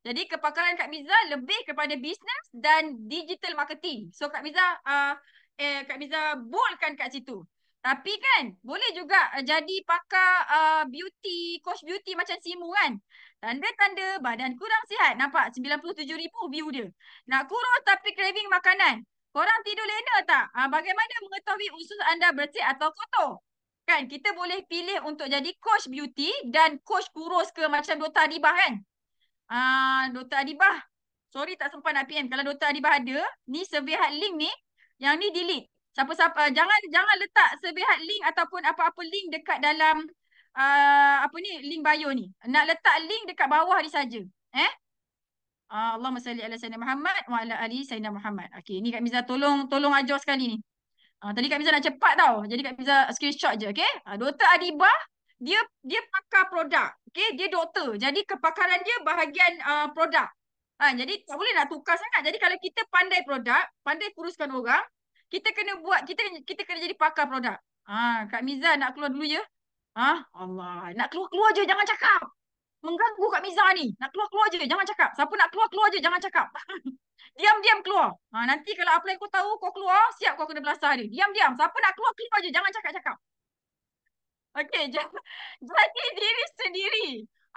Jadi kepakaran Kak Miza lebih kepada bisnes dan digital marketing. So Kak Miza uh, eh, Kak Miza bolehkan kat situ. Tapi kan boleh juga uh, jadi pakar uh, beauty, coach beauty macam Simu kan. Tanda-tanda badan kurang sihat. Nampak 97 ribu view dia. Nak kurus tapi craving makanan. Korang tidur lena tak? Uh, bagaimana mengetahui usus anda bersih atau kotor? Kan kita boleh pilih untuk jadi coach beauty dan coach kurus ke macam Dota Ribah kan? uh, ah, Dr. Adibah. Sorry tak sempat nak PM. Kalau Dr. Adibah ada, ni survey link ni, yang ni delete. Siapa-siapa, uh, jangan jangan letak survey link ataupun apa-apa link dekat dalam uh, apa ni, link bio ni. Nak letak link dekat bawah ni saja. Eh? Uh, Allahumma salli ala Sayyidina Muhammad wa ala Ali Sayyidina Muhammad. Okay, ni Kak Miza tolong tolong ajar sekali ni. Uh, tadi Kak Miza nak cepat tau. Jadi Kak Miza screenshot je, okay? Uh, Dr. Adibah, dia dia pakar produk. Okey, dia doktor. Jadi kepakaran dia bahagian uh, produk. Ha, jadi tak boleh nak tukar sangat. Jadi kalau kita pandai produk, pandai kuruskan orang, kita kena buat kita kita kena jadi pakar produk. Ha, Kak Miza nak keluar dulu ya. Ha, Allah, nak keluar-keluar je jangan cakap. Mengganggu Kak Miza ni. Nak keluar-keluar je jangan cakap. Siapa nak keluar-keluar je jangan cakap. Diam-diam keluar. Ha, nanti kalau apa yang kau tahu kau keluar, siap kau kena belasah dia. Diam-diam. Siapa nak keluar, keluar je. Jangan cakap-cakap. Okay, jadi diri sendiri.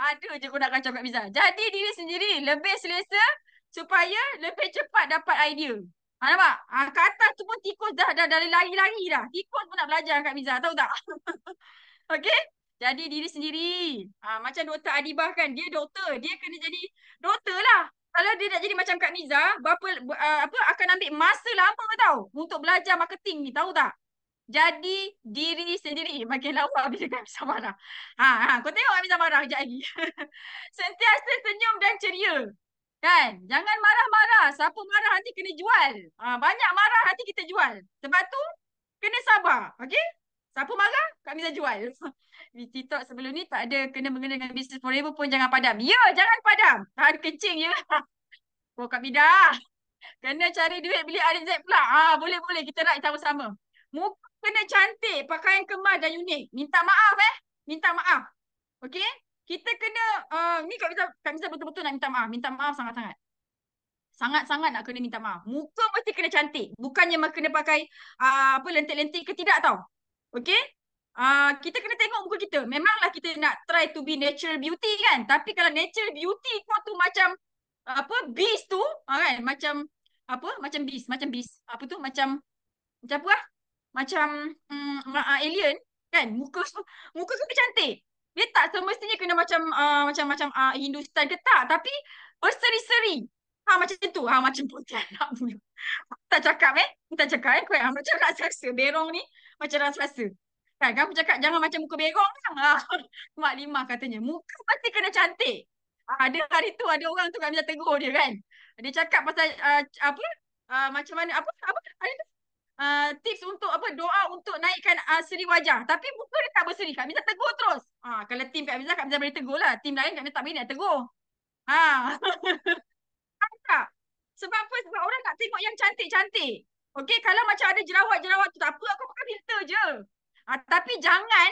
Aduh, je aku nak kacau kat Miza. Jadi diri sendiri lebih selesa supaya lebih cepat dapat idea. Ha, nampak? Ha, kata tu pun tikus dah, dah, dari lari-lari dah. Tikus pun nak belajar kat biza tahu tak? okay? Jadi diri sendiri. Ha, macam doktor Adibah kan, dia doktor. Dia kena jadi doktor lah. Kalau dia nak jadi macam Kak Miza, berapa, uh, apa, akan ambil masa lama tau untuk belajar marketing ni, tahu tak? jadi diri sendiri. Makin lawa bila kami bisa marah. Ha, ha, kau tengok kami bisa marah sekejap lagi. Sentiasa senyum dan ceria. Kan? Jangan marah-marah. Siapa marah nanti kena jual. Ha, banyak marah nanti kita jual. Sebab tu, kena sabar. Okay? Siapa marah, kami bisa jual. Di TikTok sebelum ni tak ada kena mengenai dengan bisnes forever pun jangan padam. Ya, jangan padam. Tak ada kencing ya. Kau Kak Bidah. Kena cari duit beli RZ pula. Ah, boleh-boleh. Kita nak sama-sama. Muka kena cantik, pakaian kemas dan unik. Minta maaf eh. Minta maaf. okay Kita kena, uh, ni Kak Mizah, Kak Mizah betul-betul nak minta maaf. Minta maaf sangat-sangat. Sangat-sangat nak kena minta maaf. Muka mesti kena cantik. Bukannya kena pakai uh, apa lentik-lentik ke tidak tau. Okey? Uh, kita kena tengok muka kita. Memanglah kita nak try to be natural beauty kan. Tapi kalau natural beauty pun tu macam apa beast tu. Uh, kan? Macam apa? Macam beast. Macam beast. Apa tu? Macam macam apa lah? macam um, uh, alien kan muka muka kau cantik dia tak semestinya kena macam uh, macam macam uh, Hindustan ke tak tapi berseri-seri ha macam tu ha macam putih anak pula tak cakap eh tak cakap eh kau macam nak rasa berong ni macam rasa rasa kan kamu cakap jangan macam muka berong kan ha, mak lima katanya muka pasti kena cantik ha, ada hari tu ada orang tu kami dah tegur dia kan dia cakap pasal uh, apa uh, macam mana apa apa hari tu uh, tips untuk apa doa untuk naikkan uh, seri wajah. Tapi muka dia tak berseri. Kak Mizah tegur terus. Ha, kalau tim Kak Mizah, Kak Mizah boleh tegur lah. Tim lain Kak Mizah tak boleh nak tegur. Ha. tak? Sebab apa? Sebab orang tak tengok yang cantik-cantik. Okay, kalau macam ada jerawat-jerawat tu tak apa. Aku pakai filter je. Ha, tapi jangan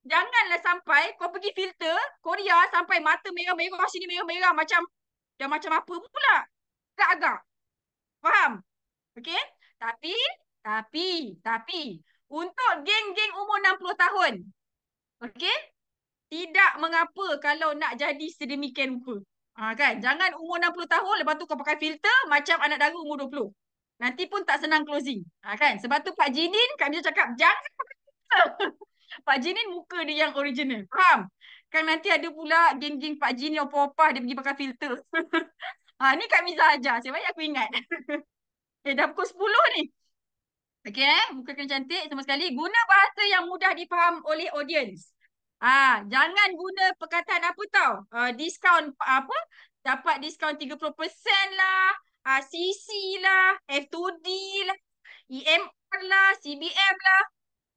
Janganlah sampai kau pergi filter Korea sampai mata merah-merah sini merah-merah macam dan macam apa pula. Tak agak. Faham? Okay? Tapi tapi, tapi untuk geng-geng umur 60 tahun. Okey? Tidak mengapa kalau nak jadi sedemikian rupa. Ha, kan? Jangan umur 60 tahun lepas tu kau pakai filter macam anak dara umur 20. Nanti pun tak senang closing. Ha, kan? Sebab tu Pak Jinin kat dia cakap jangan pakai filter. Pak Jinin muka dia yang original. Faham? Kan nanti ada pula geng-geng Pak Jinin opa-opa dia pergi pakai filter. ha, ni Kak Miza ajar. Sebab aku ingat. eh dah pukul 10 ni. Okay, eh? muka kena cantik sama sekali. Guna bahasa yang mudah dipaham oleh audience. Ah, jangan guna perkataan apa tau. Ah, discount apa? Dapat discount 30% lah. Ah, CC lah. F2D lah. EMR lah. CBM lah.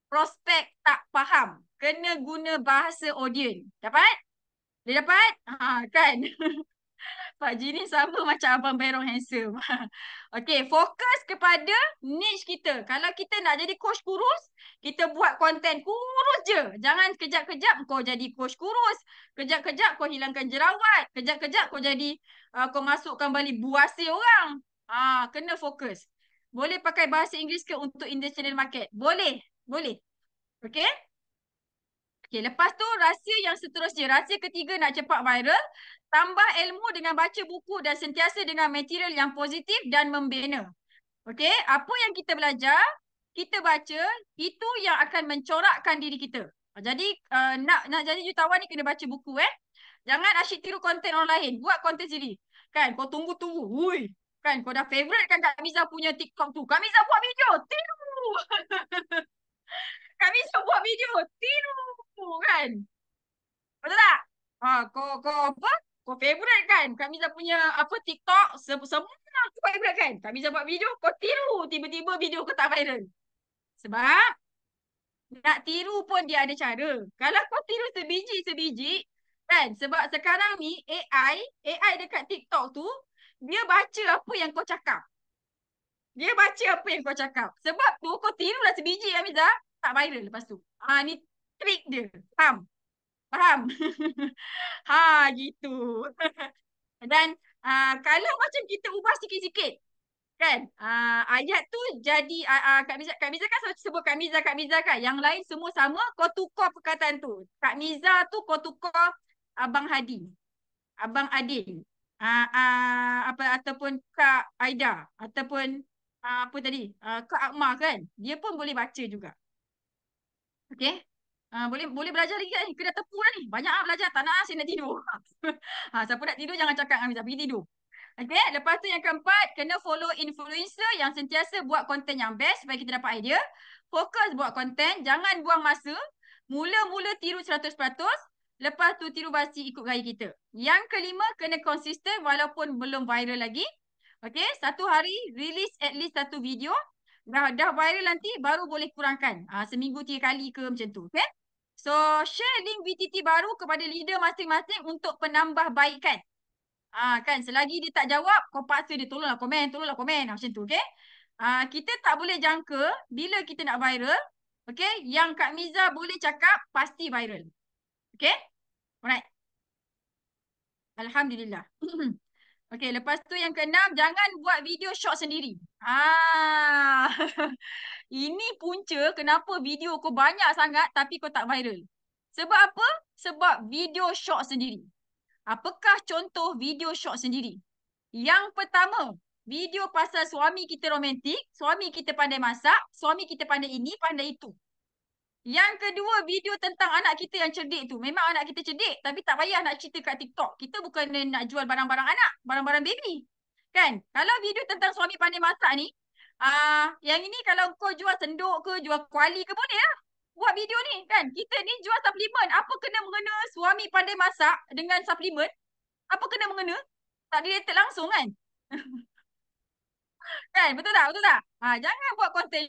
Prospek tak faham. Kena guna bahasa audience. Dapat? Dia dapat? Ha, kan? Pak Jini sama macam Abang berong handsome. okay, fokus kepada niche kita. Kalau kita nak jadi coach kurus, kita buat konten kurus je. Jangan kejap-kejap kau jadi coach kurus. Kejap-kejap kau hilangkan jerawat. Kejap-kejap kau jadi, uh, kau masukkan balik buasi orang. Ha, kena fokus. Boleh pakai bahasa Inggeris ke untuk international market? Boleh. Boleh. Okay? Okay, lepas tu rahsia yang seterusnya. Rahsia ketiga nak cepat viral tambah ilmu dengan baca buku dan sentiasa dengan material yang positif dan membina. Okey, apa yang kita belajar, kita baca, itu yang akan mencorakkan diri kita. Jadi uh, nak nak jadi jutawan ni kena baca buku eh. Jangan asyik tiru konten orang lain, buat konten sendiri. Kan, kau tunggu-tunggu. Hui. Kan, kau dah favorite kan Kak Miza punya TikTok tu. Kak Miza buat video, tiru. Kak Miza buat video, tiru. Kan. Betul tak? Ha, kau, kau apa? kau favorite kan? Kak Miza punya apa TikTok semua kau favorite kan? Kak Miza buat video kau tiru tiba-tiba video kau tak viral. Sebab nak tiru pun dia ada cara. Kalau kau tiru sebiji sebiji kan sebab sekarang ni AI, AI dekat TikTok tu dia baca apa yang kau cakap. Dia baca apa yang kau cakap. Sebab tu kau tirulah sebiji Kak Miza tak viral lepas tu. Ah ha, ni trik dia. Faham? Faham? ha gitu. Dan uh, kalau macam kita ubah sikit-sikit kan uh, ayat tu jadi uh, uh, Kak Miza Kak Miza kan sebut Kak Miza Kak Miza kan yang lain semua sama kau tukar perkataan tu. Kak Miza tu kau tukar Abang Hadi. Abang Adin, Uh, uh, apa ataupun Kak Aida ataupun uh, apa tadi? Uh, Kak Akmar kan. Dia pun boleh baca juga. Okay. Ha, boleh boleh belajar lagi kan? Kena tepu lah kan? ni. Banyak lah belajar. Tak nak lah, saya nak tidur. ha, siapa nak tidur, jangan cakap dengan Miza. Pergi tidur. Okay, lepas tu yang keempat, kena follow influencer yang sentiasa buat konten yang best supaya kita dapat idea. Fokus buat konten, jangan buang masa. Mula-mula tiru 100%, lepas tu tiru pasti ikut gaya kita. Yang kelima, kena konsisten walaupun belum viral lagi. Okay, satu hari release at least satu video. Dah, dah viral nanti baru boleh kurangkan. Ha, seminggu tiga kali ke macam tu. Okay? So share link VTT baru kepada leader masing-masing untuk penambahbaikan. Ah ha, kan selagi dia tak jawab kau paksa dia tolonglah komen, tolonglah komen ah, macam tu okay? Ah ha, kita tak boleh jangka bila kita nak viral, okay? Yang Kak Miza boleh cakap pasti viral. okay? Alright. Alhamdulillah. Okay, lepas tu yang keenam, jangan buat video short sendiri. Ah, Ini punca kenapa video kau banyak sangat tapi kau tak viral. Sebab apa? Sebab video short sendiri. Apakah contoh video short sendiri? Yang pertama, video pasal suami kita romantik, suami kita pandai masak, suami kita pandai ini, pandai itu. Yang kedua video tentang anak kita yang cerdik tu. Memang anak kita cerdik tapi tak payah nak cerita kat TikTok. Kita bukan nak jual barang-barang anak, barang-barang baby. Kan? Kalau video tentang suami pandai masak ni, ah uh, yang ini kalau kau jual senduk ke, jual kuali ke boleh lah. Buat video ni kan. Kita ni jual suplemen. Apa kena mengena suami pandai masak dengan suplemen? Apa kena mengena? Tak related langsung kan? kan? Betul tak? Betul tak? Ha, jangan buat konten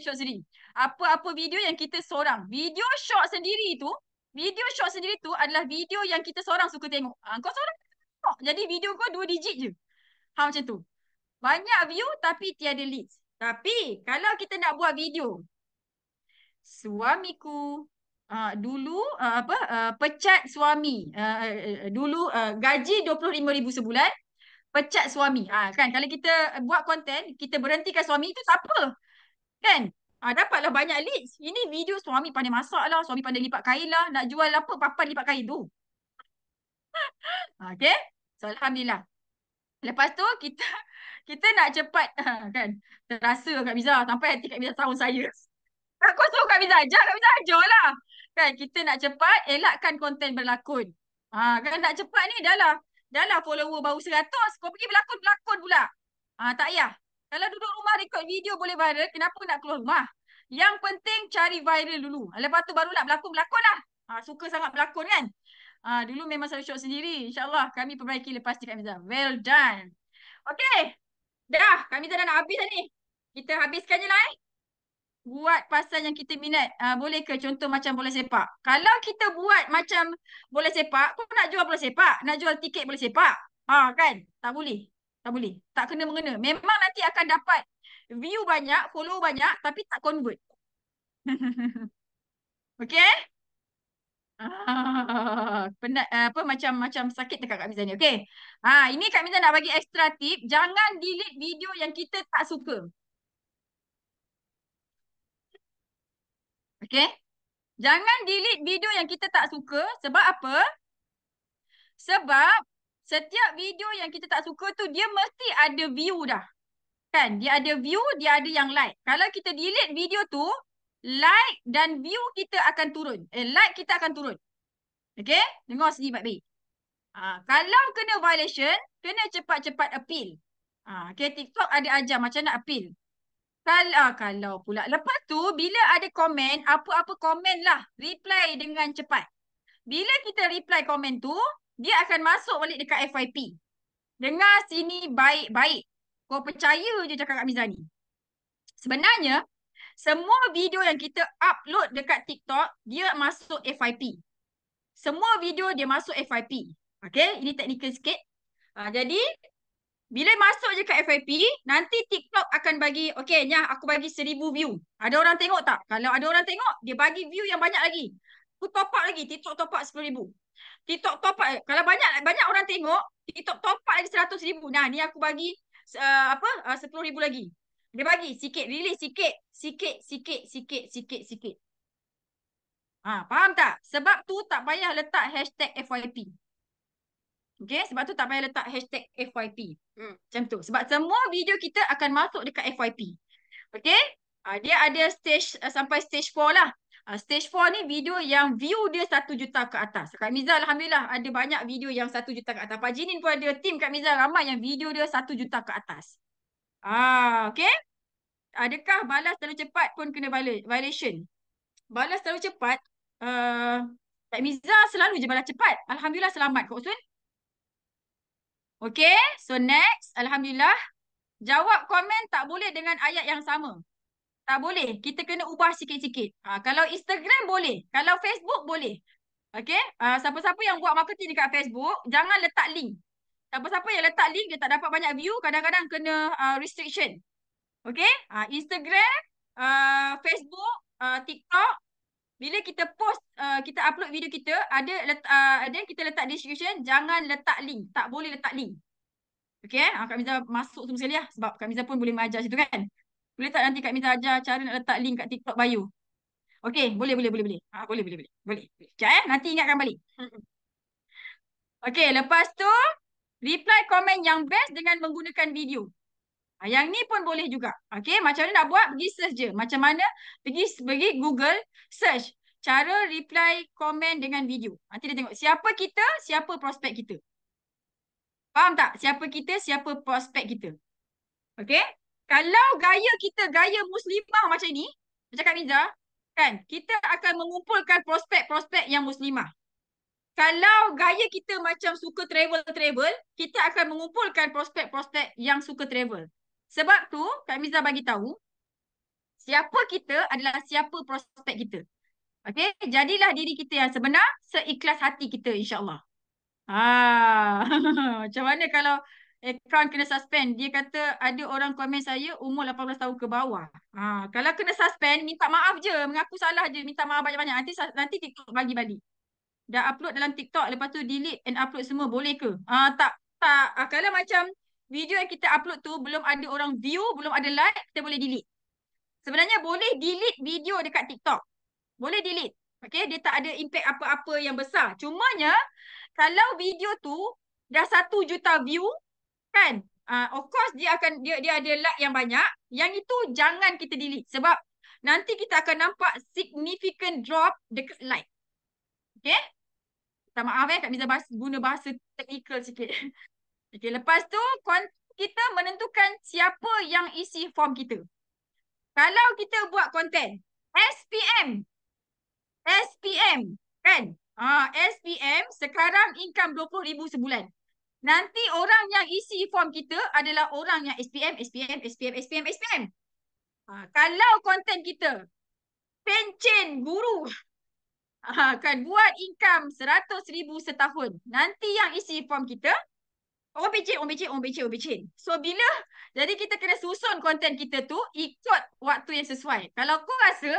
show sendiri apa-apa video yang kita seorang. Video shot sendiri tu, video shot sendiri tu adalah video yang kita seorang suka tengok. Ha, kau seorang tengok. Jadi video kau dua digit je. Ha macam tu. Banyak view tapi tiada leads. Tapi kalau kita nak buat video suamiku uh, dulu uh, apa uh, pecat suami uh, uh, dulu uh, gaji 25000 sebulan pecat suami ah uh, kan kalau kita buat konten kita berhentikan suami itu siapa kan Ah, dapatlah banyak leads. Ini video suami pandai masak lah. Suami pandai lipat kain lah. Nak jual apa papan lipat kain tu. okay. So, Alhamdulillah. Lepas tu kita kita nak cepat ha, kan. Terasa Kak Biza. Sampai hati Kak Biza tahun saya. Aku suruh Kak Biza ajar. Kak Biza ajar lah. Kan kita nak cepat elakkan konten berlakon. Ha, kan nak cepat ni dah lah. Dah lah follower baru 100. Kau pergi berlakon-berlakon pula. Ha, tak payah. Kalau duduk rumah rekod video boleh viral, kenapa nak keluar rumah? Yang penting cari viral dulu. Lepas tu barulah berlakon-berlakon lah. Ha, suka sangat berlakon kan? Ha, dulu memang saya shock sendiri. InsyaAllah kami perbaiki lepas ni Kak Mizah. Well done. Okay. Dah. Kak Mizah dah nak habis dah ni. Kita habiskan je lah eh. Buat pasal yang kita minat. Ha, boleh ke contoh macam bola sepak? Kalau kita buat macam bola sepak, pun nak jual bola sepak. Nak jual tiket bola sepak. Ha, kan? Tak boleh. Tak boleh. Tak kena mengena. Memang nanti akan dapat view banyak, follow banyak tapi tak convert. okay? Ah, penat, apa macam macam sakit dekat Kak Mizan ni. Okay? Ah, ini Kak Mizan nak bagi extra tip. Jangan delete video yang kita tak suka. Okay? Jangan delete video yang kita tak suka. Sebab apa? Sebab setiap video yang kita tak suka tu dia mesti ada view dah. Kan? Dia ada view, dia ada yang like. Kalau kita delete video tu, like dan view kita akan turun. Eh, like kita akan turun. Okay? Dengar sini baik-baik. Ha, kalau kena violation, kena cepat-cepat appeal. Ha, okay, TikTok ada ajar macam nak appeal. Kalau, ah, kalau pula. Lepas tu, bila ada komen, apa-apa komen lah. Reply dengan cepat. Bila kita reply komen tu, dia akan masuk balik dekat FYP. Dengar sini baik-baik. Kau percaya je cakap Kak Mizani. Sebenarnya, semua video yang kita upload dekat TikTok, dia masuk FYP. Semua video dia masuk FYP. Okay, ini teknikal sikit. Ha, jadi, bila masuk je kat FYP, nanti TikTok akan bagi, okay, Nyah, aku bagi seribu view. Ada orang tengok tak? Kalau ada orang tengok, dia bagi view yang banyak lagi. Aku top up lagi, TikTok top up sepuluh ribu. TikTok top up eh, kalau banyak banyak orang tengok TikTok top up lagi ribu Nah, ni aku bagi uh, apa eh, sepuluh ribu lagi. Dia bagi sikit, lili sikit, sikit, sikit, sikit, sikit, sikit. Ha, faham tak? Sebab tu tak payah letak hashtag FYP. Okay, sebab tu tak payah letak hashtag FYP. Hmm. Macam tu. Sebab semua video kita akan masuk dekat FYP. Okay, ha, ah, dia ada stage uh, sampai stage 4 lah uh, stage 4 ni video yang view dia 1 juta ke atas. Kak Mizal Alhamdulillah ada banyak video yang 1 juta ke atas. Pak Jinin pun ada team Kak Mizal ramai yang video dia 1 juta ke atas. Ah, okay. Adakah balas terlalu cepat pun kena violation? Balas terlalu cepat, uh, Kak Mizal selalu je balas cepat. Alhamdulillah selamat Kak Usun. Okay, so next. Alhamdulillah. Jawab komen tak boleh dengan ayat yang sama. Tak boleh. Kita kena ubah sikit-sikit. Uh, kalau Instagram boleh. Kalau Facebook boleh. Okay. Ha, siapa-siapa yang buat marketing dekat Facebook, jangan letak link. Siapa-siapa yang letak link, dia tak dapat banyak view, kadang-kadang kena uh, restriction. Okay. Uh, Instagram, uh, Facebook, uh, TikTok. Bila kita post, uh, kita upload video kita, ada uh, ada kita letak description, jangan letak link. Tak boleh letak link. Okay. Uh, Kak Miza masuk semua sekali lah. Sebab Kak Miza pun boleh mengajar situ kan. Boleh tak nanti Kak Mita ajar cara nak letak link kat TikTok bio? okay boleh boleh boleh boleh. Ah boleh boleh boleh. Boleh. Sekejap eh, nanti ingatkan balik. Okay lepas tu reply komen yang best dengan menggunakan video. Ah, yang ni pun boleh juga. okay macam mana nak buat? Pergi search je. Macam mana? Pergi pergi Google search cara reply komen dengan video. Nanti dia tengok siapa kita, siapa prospek kita. Faham tak? Siapa kita, siapa prospek kita. okay? kalau gaya kita gaya muslimah macam ni, macam Kak Miza, kan, kita akan mengumpulkan prospek-prospek yang muslimah. Kalau gaya kita macam suka travel-travel, kita akan mengumpulkan prospek-prospek yang suka travel. Sebab tu Kak Miza bagi tahu, siapa kita adalah siapa prospek kita. Okay, jadilah diri kita yang sebenar seikhlas hati kita insyaAllah. Ah, macam mana kalau Eh, account kena suspend. Dia kata ada orang komen saya umur 18 tahun ke bawah. Ha, kalau kena suspend, minta maaf je. Mengaku salah je. Minta maaf banyak-banyak. Nanti nanti TikTok bagi balik. Dah upload dalam TikTok, lepas tu delete and upload semua. Boleh ke? Ha, tak. tak. Ha, kalau macam video yang kita upload tu belum ada orang view, belum ada like, kita boleh delete. Sebenarnya boleh delete video dekat TikTok. Boleh delete. Okay, dia tak ada impact apa-apa yang besar. Cumanya, kalau video tu dah satu juta view, kan uh, of course dia akan dia dia ada lag yang banyak yang itu jangan kita delete sebab nanti kita akan nampak significant drop dekat like okey tak maaf eh kat Miza bahasa, guna bahasa technical sikit okey lepas tu kita menentukan siapa yang isi form kita kalau kita buat content SPM SPM kan ah SPM sekarang income 20000 sebulan Nanti orang yang isi form kita adalah orang yang SPM, SPM, SPM, SPM, SPM. Ha, kalau konten kita pencen guru akan ha, buat income RM100,000 setahun. Nanti yang isi form kita orang pencen, orang pencen, orang pencen, orang pencen. So bila jadi kita kena susun konten kita tu ikut waktu yang sesuai. Kalau kau rasa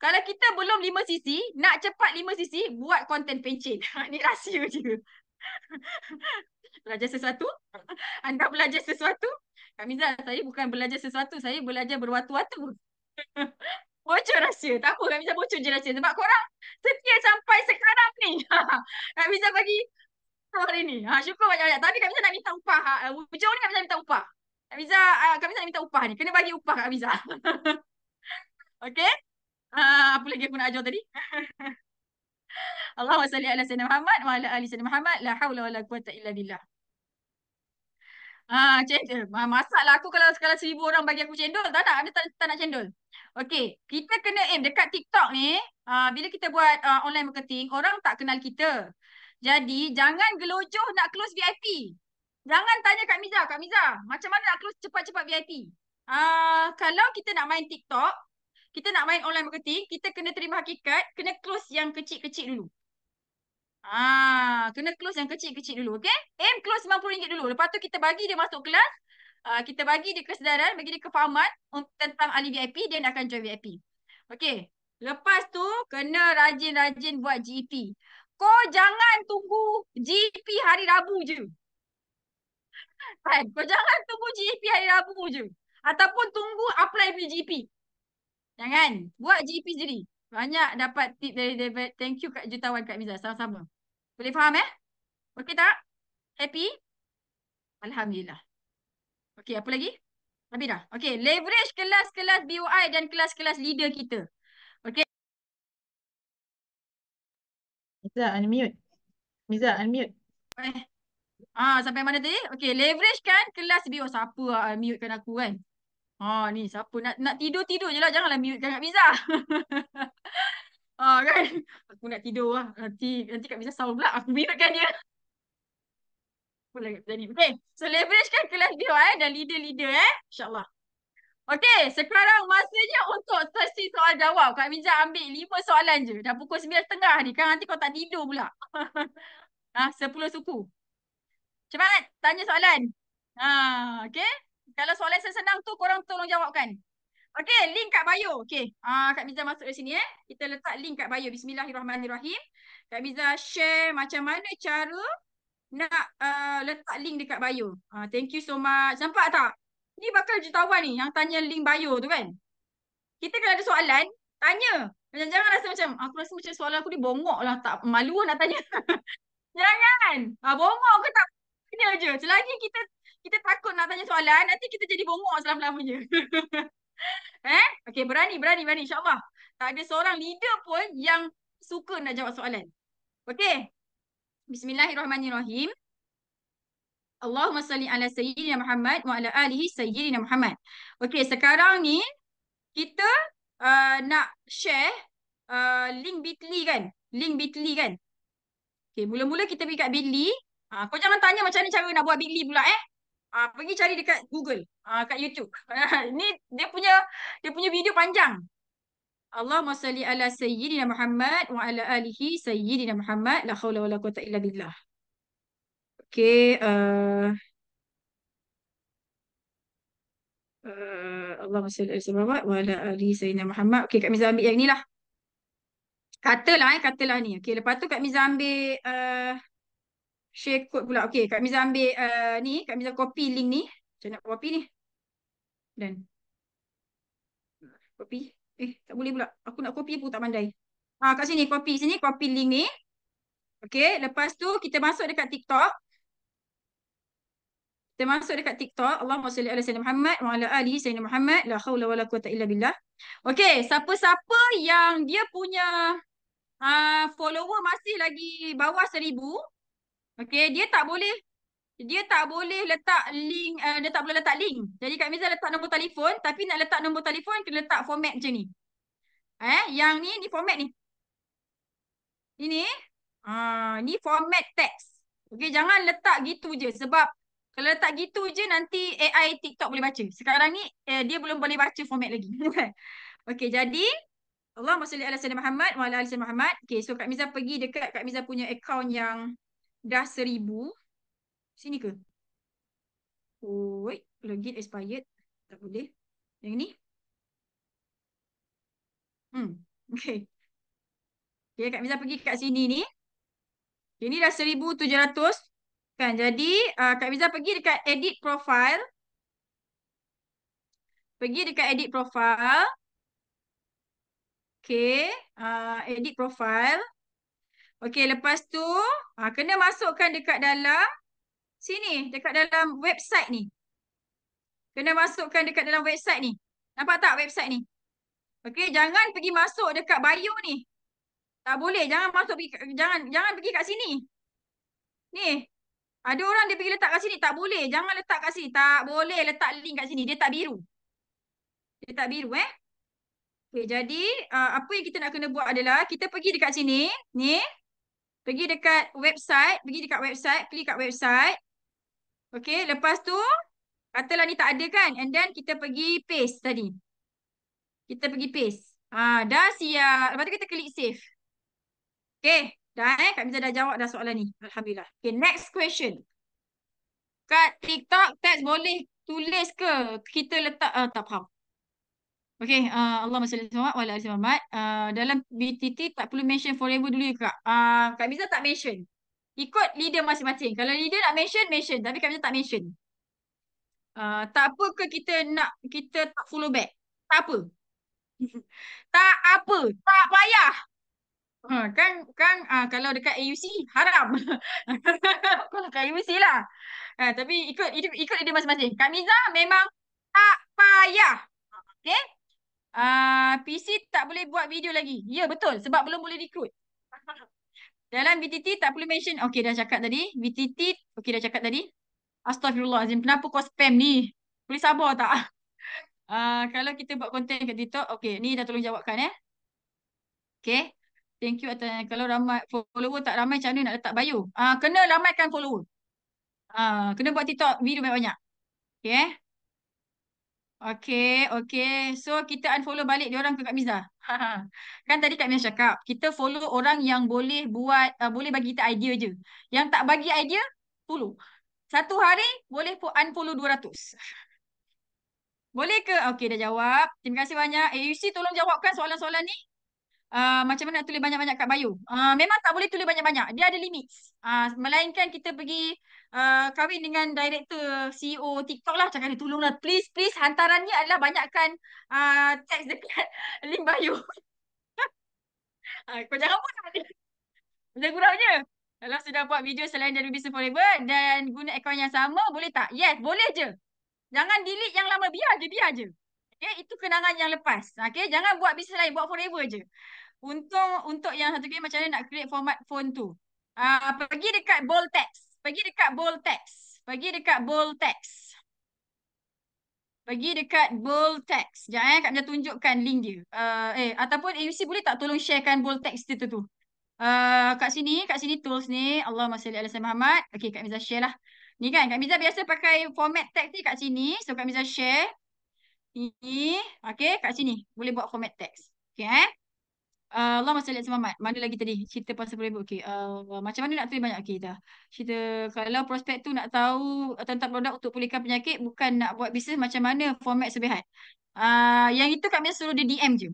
kalau kita belum 5 sisi, nak cepat 5 sisi, buat konten pencen. Ini rahsia je. belajar sesuatu? Anda belajar sesuatu? Kak Miza, saya bukan belajar sesuatu. Saya belajar berwatu-watu. bocor rahsia. Tak apa Kak Miza bocor je rahsia. Sebab korang setia sampai sekarang ni. Kak Miza bagi hari ni. Ha, syukur banyak-banyak. Tapi Kak Miza nak minta upah. Ha, Ujung ni Kak Miza minta upah. Kak Miza, ah, Kak Miza nak minta upah ni. Kena bagi upah Kak Miza. okay? Uh, ah, apa lagi aku nak ajar tadi? Allah salli ala sayyidina Muhammad wa ala ali sayyidina Muhammad la haula wala quwwata illa billah. Ah, cendol. Ah, Masaklah aku kalau sekala seribu orang bagi aku cendol. Tak nak, ada tak, tak nak cendol. Okay, kita kena aim dekat TikTok ni. Ah, bila kita buat ah, online marketing, orang tak kenal kita. Jadi, jangan gelojoh nak close VIP. Jangan tanya Kak Miza, Kak Miza, macam mana nak close cepat-cepat VIP? Ah, kalau kita nak main TikTok, kita nak main online marketing, kita kena terima hakikat, kena close yang kecil-kecil dulu. Ah, kena close yang kecil-kecil dulu, okey? Aim close RM90 dulu. Lepas tu kita bagi dia masuk kelas, uh, kita bagi dia kesedaran, bagi dia kefahaman tentang ahli VIP, dia akan join VIP. Okey. Lepas tu kena rajin-rajin buat GP. E Kau jangan tunggu GP e hari Rabu je. Kan? Kau jangan tunggu GP e hari Rabu je. Ataupun tunggu apply GP. Jangan. Buat GP jadi Banyak dapat tip dari David. Thank you Kak Jutawan, Kak Miza. Sama-sama. Boleh faham eh? Okey tak? Happy? Alhamdulillah. Okey, apa lagi? Habis dah. Okey, leverage kelas-kelas BUI dan kelas-kelas leader kita. Okey. Miza, unmute. Miza, unmute. Eh. Ah, sampai mana tadi? Okey, leverage kan kelas BUI. Siapa lah unmute kan aku kan? Haa ah, ni siapa nak nak tidur-tidur je lah. Janganlah mute kan Kak Biza. Haa kan. Aku nak tidur lah. Nanti, nanti Kak Biza sound pula. Aku mute kan dia. Boleh jadi. Biza Okay. So leverage kan kelas dia eh. Dan leader-leader eh. InsyaAllah. Okay. Sekarang masanya untuk sesi soal jawab. Kak Biza ambil lima soalan je. Dah pukul sembilan setengah. ni. Kan nanti kau tak tidur pula. Haa ah, 10 suku. Cepat. Tanya soalan. ah, okay. Kalau soalan saya senang tu korang tolong jawabkan. Okey, link kat bio. Okey. Ah uh, Kak Miza masuk ke sini eh. Kita letak link kat bio. Bismillahirrahmanirrahim. Kak Miza share macam mana cara nak uh, letak link dekat bio. Ah uh, thank you so much. Nampak tak? Ni bakal jutawan ni yang tanya link bio tu kan. Kita kalau ada soalan, tanya. Jangan, jangan rasa macam aku rasa macam soalan aku ni bongok lah. Tak malu nak tanya. jangan. Ah uh, bongok ke tak? Ini aja. Selagi kita kita takut nak tanya soalan nanti kita jadi bongok selama-lamanya. eh? Okey, berani, berani, berani insya-Allah. Tak ada seorang leader pun yang suka nak jawab soalan. Okey. Bismillahirrahmanirrahim. Allahumma salli ala sayyidina Muhammad wa ala alihi sayyidina Muhammad. Okey, sekarang ni kita uh, nak share uh, link bit.ly kan? Link bit.ly kan? Okey, mula-mula kita pergi kat bit.ly. Ha, kau jangan tanya macam ni cara nak buat bit.ly pula eh. Ah uh, pergi cari dekat Google, ah uh, kat YouTube. Ini dia punya dia punya video panjang. Allahumma salli ala sayyidina Muhammad wa ala alihi sayyidina Muhammad la haula wala quwata illa billah. Okay. Uh, eh, uh, eh, Allahumma salli ala sayyidina Muhammad wa ala alihi sayyidina Muhammad. Okay Kak mizambi ambil yang inilah. Katalah eh, katalah ni. Okay lepas tu Kak mizambi. ambil uh, share code pula. Okay, Kak Miza ambil uh, ni. Kak Miza copy link ni. Macam nak copy ni. Dan. Copy. Eh, tak boleh pula. Aku nak copy pun tak pandai. Ah, kat sini copy. Sini copy link ni. Okay, lepas tu kita masuk dekat TikTok. Kita masuk dekat TikTok. Allahumma salli ala sayyidina Muhammad wa ala ali sayyidina Muhammad. La haula wa la quwata illa billah. Okay, siapa-siapa yang dia punya uh, follower masih lagi bawah seribu, Okay, dia tak boleh dia tak boleh letak link, uh, dia tak boleh letak link. Jadi Kak Miza letak nombor telefon, tapi nak letak nombor telefon, kena letak format macam ni. Eh, yang ni, ni format ni. Ini, uh, ni format teks. Okay, jangan letak gitu je sebab kalau letak gitu je nanti AI TikTok boleh baca. Sekarang ni eh, dia belum boleh baca format lagi. okay, jadi Allah SWT, Muhammad, Muhammad. Okay, so Kak Miza pergi dekat Kak Miza punya account yang dah seribu. Sini ke? Oh, wait. Login expired. Tak boleh. Yang ni? Hmm. Okay. Okay, Kak Miza pergi kat sini ni. Okay, ni dah seribu tujuh ratus. Kan, jadi uh, Kak Miza pergi dekat edit profile. Pergi dekat edit profile. Okay, uh, edit profile. Okey, lepas tu ha, kena masukkan dekat dalam sini, dekat dalam website ni. Kena masukkan dekat dalam website ni. Nampak tak website ni? Okey, jangan pergi masuk dekat bio ni. Tak boleh, jangan masuk pergi, jangan jangan pergi kat sini. Ni, ada orang dia pergi letak kat sini, tak boleh. Jangan letak kat sini, tak boleh letak link kat sini. Dia tak biru. Dia tak biru eh. Okey, jadi uh, apa yang kita nak kena buat adalah kita pergi dekat sini. Ni, pergi dekat website, pergi dekat website, klik kat website. Okay, lepas tu, katalah ni tak ada kan? And then kita pergi paste tadi. Kita pergi paste. Ha, dah siap. Lepas tu kita klik save. Okay, dah eh. Kak Miza dah jawab dah soalan ni. Alhamdulillah. Okay, next question. Kat TikTok, text boleh tulis ke? Kita letak, uh, tak faham. Okay, uh, Allah masya Allah semua, wala alisa mamat. Uh, dalam BTT tak perlu mention forever dulu ya kak. Uh, kak Miza tak mention. Ikut leader masing-masing. Kalau leader nak mention, mention. Tapi Kak Miza tak mention. Uh, tak apa ke kita nak, kita tak follow back. Tak apa. tak apa. Tak payah. Uh, kan kan uh, kalau dekat AUC, haram. kalau dekat AUC lah. Uh, tapi ikut ikut leader masing-masing. Kak Miza memang tak payah. Okay uh, ah, PC tak boleh buat video lagi. Ya yeah, betul sebab belum boleh recruit. Dalam VTT tak boleh mention. okay dah cakap tadi. VTT okay dah cakap tadi. Astaghfirullahalazim. Kenapa kau spam ni? Boleh sabar tak? Uh, kalau kita buat konten kat TikTok, okay, ni dah tolong jawabkan eh. Okey. Thank you atas kalau ramai follower tak ramai macam mana nak letak bio? Ah uh, kena ramaikan follower. Ah uh, kena buat TikTok video banyak-banyak. Okey. Eh? Okay, okay. So kita unfollow balik dia orang ke Kak Miza. kan tadi Kak Miza cakap, kita follow orang yang boleh buat, uh, boleh bagi kita idea je. Yang tak bagi idea, follow. Satu hari boleh unfollow 200. boleh ke? Okay, dah jawab. Terima kasih banyak. AUC eh, tolong jawabkan soalan-soalan ni uh, macam mana nak tulis banyak-banyak kat bio. Uh, ah, memang tak boleh tulis banyak-banyak. Dia ada limit. Uh, melainkan kita pergi uh, kahwin dengan director CEO TikTok lah. Cakap dia tolonglah. Please, please. Hantarannya adalah banyakkan uh, teks dekat link bio. uh, kau jangan buat. Macam kurangnya. Kalau sudah buat video selain dari Business Forever dan guna akaun yang sama boleh tak? Yes, boleh je. Jangan delete yang lama. Biar je, biar je. Okay, itu kenangan yang lepas. Okay, jangan buat bisnes lain. Buat forever je. Untung untuk yang satu game macam mana nak create format phone tu. Ah uh, pergi dekat bold text. Pergi dekat bold text. Pergi dekat bold text. Pergi dekat bold text. Jangan eh, kat dia tunjukkan link dia. Uh, eh ataupun AUC boleh tak tolong sharekan bold text itu tu. Ah uh, kat sini, kat sini tools ni Allah masya Allah, sayyidina Muhammad. Okey Kak Miza share lah. Ni kan Kak Miza biasa pakai format text ni kat sini. So Kak Miza share. Ni okey kat sini boleh buat format text. Okey eh. Uh, Allah masa lihat semamat. Mana lagi tadi? Cerita pasal produk. Okey, Uh, macam mana nak tahu banyak? Okay, dah. Cerita kalau prospek tu nak tahu uh, tentang produk untuk pulihkan penyakit, bukan nak buat bisnes macam mana format sebehat. Uh, yang itu kami suruh dia DM je.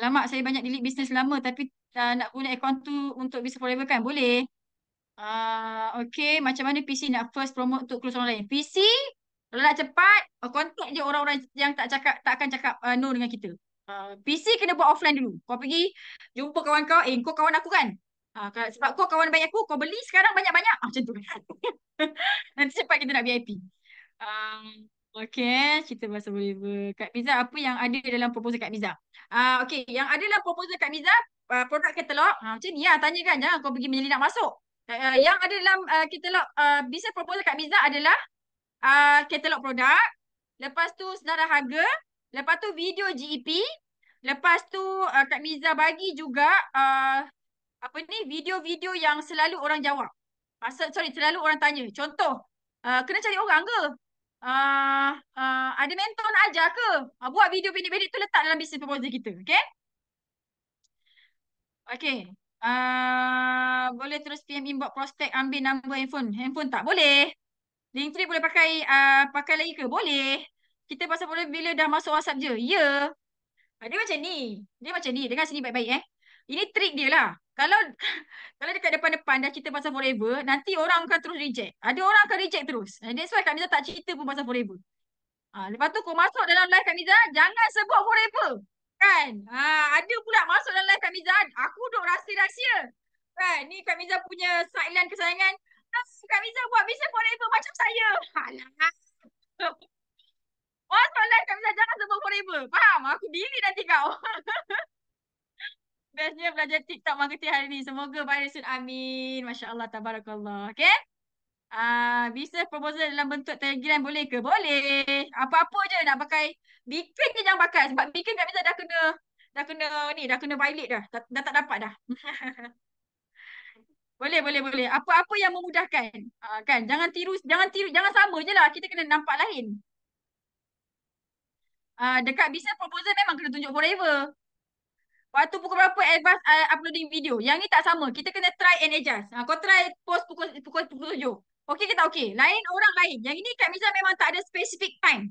Lama saya banyak delete bisnes lama tapi uh, nak guna akaun tu untuk bisnes forever kan? Boleh. Uh, okey, macam mana PC nak first promote untuk close orang lain? PC, kalau nak cepat, uh, contact je orang-orang yang tak cakap tak akan cakap uh, no dengan kita. Uh, ah, PC kena buat offline dulu. Kau pergi jumpa kawan kau. Eh, kau kawan aku kan? Uh, sebab kau kawan banyak aku, kau beli sekarang banyak-banyak. Ah, macam tu. Nanti cepat kita nak VIP. Um, okay, cerita bahasa boleh ber. Kak Miza, apa yang ada dalam proposal Kak Miza? Uh, ah, okay, yang ada dalam proposal Kak Miza, uh, produk katalog. Uh, macam ni lah, tanya kan. Jangan kau pergi menyelinap masuk. Uh, yang ada dalam uh, katalog, uh, bisa proposal Kak Miza adalah uh, katalog produk. Lepas tu senarai harga, Lepas tu video GEP. Lepas tu uh, Kak Miza bagi juga uh, apa ni video-video yang selalu orang jawab. Pasal, sorry, selalu orang tanya. Contoh, uh, kena cari orang ke? Uh, uh, ada mentor nak ajar ke? Uh, buat video pendek-pendek tu letak dalam business proposal kita. Okay? Okay. Uh, boleh terus PM inbox prospect ambil nombor handphone. Handphone tak? Boleh. Link tree boleh pakai uh, pakai lagi ke? Boleh kita pasal boleh bila dah masuk WhatsApp je. Ya. Yeah. Dia macam ni. Dia macam ni. Dengar kan sini baik-baik eh. Ini trik dia lah. Kalau kalau dekat depan-depan dah cerita pasal forever, nanti orang akan terus reject. Ada orang akan reject terus. And that's why Kak Nizam tak cerita pun pasal forever. Ha, lepas tu kau masuk dalam live Kak Nizam, jangan sebut forever. Kan? Ha, ada pula masuk dalam live Kak Nizam, aku duduk rahsia-rahsia. Kan? Ni Kak Nizam punya sideline kesayangan. Ah, Kak Nizam buat bisnes forever macam saya. Alah. Once my life kat Malaysia, jangan sebut forever. Faham? Aku diri nanti kau. Bestnya belajar TikTok marketing hari ni. Semoga viral soon. Amin. Masya Allah. Tabarakallah. Okay? Ah, uh, bisa proposal dalam bentuk telegram boleh ke? Boleh. Apa-apa je nak pakai. Bikin je jangan pakai. Sebab bikin kat Visa dah kena. Dah kena ni. Dah kena violate dah. Dah, dah tak dapat dah. boleh, boleh, boleh. Apa-apa yang memudahkan. Uh, kan? Jangan tiru. Jangan tiru. Jangan sama je lah. Kita kena nampak lain. Ah, uh, dekat business proposal memang kena tunjuk forever. Waktu pukul berapa Elvas uh, ah, uploading video. Yang ni tak sama. Kita kena try and adjust. Uh, kau try post pukul pukul, pukul 7. Okey ke tak okey? Lain orang lain. Yang ini Kak Miza memang tak ada specific time.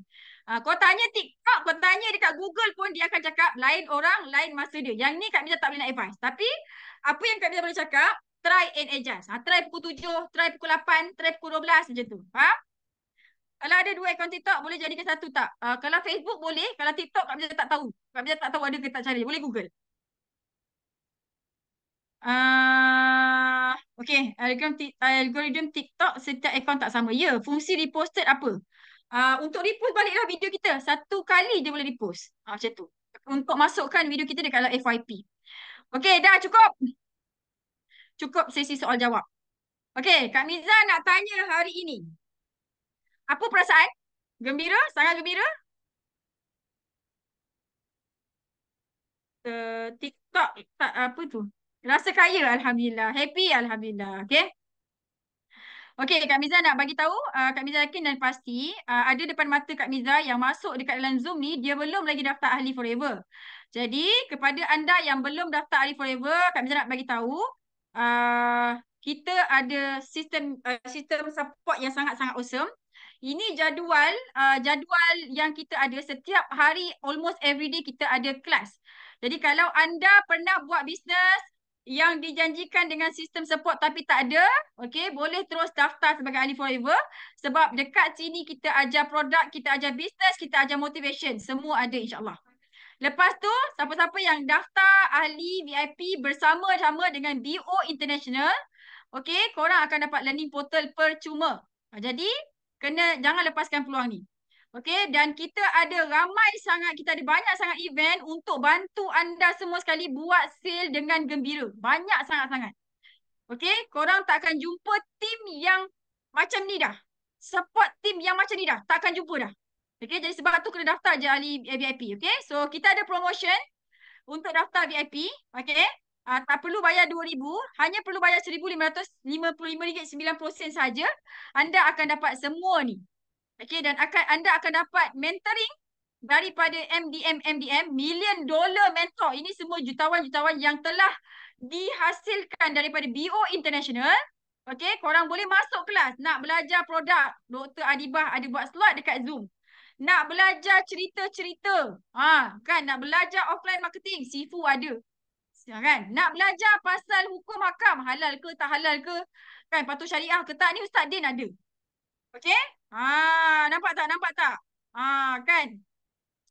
Ha, kau tanya TikTok, kau tanya dekat Google pun dia akan cakap lain orang, lain masa dia. Yang ni Kak Miza tak boleh nak advice. Tapi apa yang Kak Miza boleh cakap, try and adjust. Ha, try pukul 7, try pukul 8, try pukul belas macam tu. Faham? Kalau ada dua akaun TikTok boleh jadikan satu tak? Uh, kalau Facebook boleh, kalau TikTok Kak Mia tak tahu. Kak Mia tak tahu ada ke tak cari. Boleh Google. Ah, uh, okey, algorithm TikTok, algorithm TikTok setiap akaun tak sama. Ya, yeah, fungsi reposted apa? Ah, uh, untuk repost baliklah video kita. Satu kali dia boleh repost. Ah, uh, macam tu. Untuk masukkan video kita dekat dalam FYP. Okey, dah cukup. Cukup sesi soal jawab. Okey, Kak Miza nak tanya hari ini. Apa perasaan? Gembira? Sangat gembira? Uh, TikTok tak apa tu? Rasa kaya alhamdulillah. Happy alhamdulillah. Okay? Okay, Kak Miza nak bagi tahu, uh, Kak Miza yakin dan pasti uh, ada depan mata Kak Miza yang masuk dekat dalam Zoom ni, dia belum lagi daftar Ahli Forever. Jadi, kepada anda yang belum daftar Ahli Forever, Kak Miza nak bagi tahu, uh, kita ada sistem uh, sistem support yang sangat-sangat awesome. Ini jadual uh, jadual yang kita ada setiap hari almost every day kita ada kelas. Jadi kalau anda pernah buat bisnes yang dijanjikan dengan sistem support tapi tak ada, okay, boleh terus daftar sebagai Ali Forever sebab dekat sini kita ajar produk, kita ajar bisnes, kita ajar motivation, semua ada insyaAllah. Lepas tu, siapa-siapa yang daftar ahli VIP bersama-sama dengan BO International, okay, korang akan dapat learning portal percuma. Ah, jadi, kena jangan lepaskan peluang ni. okay? dan kita ada ramai sangat kita ada banyak sangat event untuk bantu anda semua sekali buat sale dengan gembira. Banyak sangat-sangat. okay? korang tak akan jumpa tim yang macam ni dah. Support tim yang macam ni dah. Tak akan jumpa dah. Okey, jadi sebab tu kena daftar je ahli VIP. okay? so kita ada promotion untuk daftar VIP. okay? Uh, tak perlu bayar RM2,000. Hanya perlu bayar RM1,555.90 saja. Anda akan dapat semua ni. Okay dan akan anda akan dapat mentoring daripada MDM-MDM. Million dollar mentor. Ini semua jutawan-jutawan yang telah dihasilkan daripada BO International. Okay korang boleh masuk kelas. Nak belajar produk. Dr. Adibah ada buat slot dekat Zoom. Nak belajar cerita-cerita. ah ha, kan nak belajar offline marketing. Sifu ada. Ya kan nak belajar pasal hukum hakam halal ke tak halal ke kan patut syariah ke tak ni ustaz Din ada okay ha nampak tak nampak tak ha kan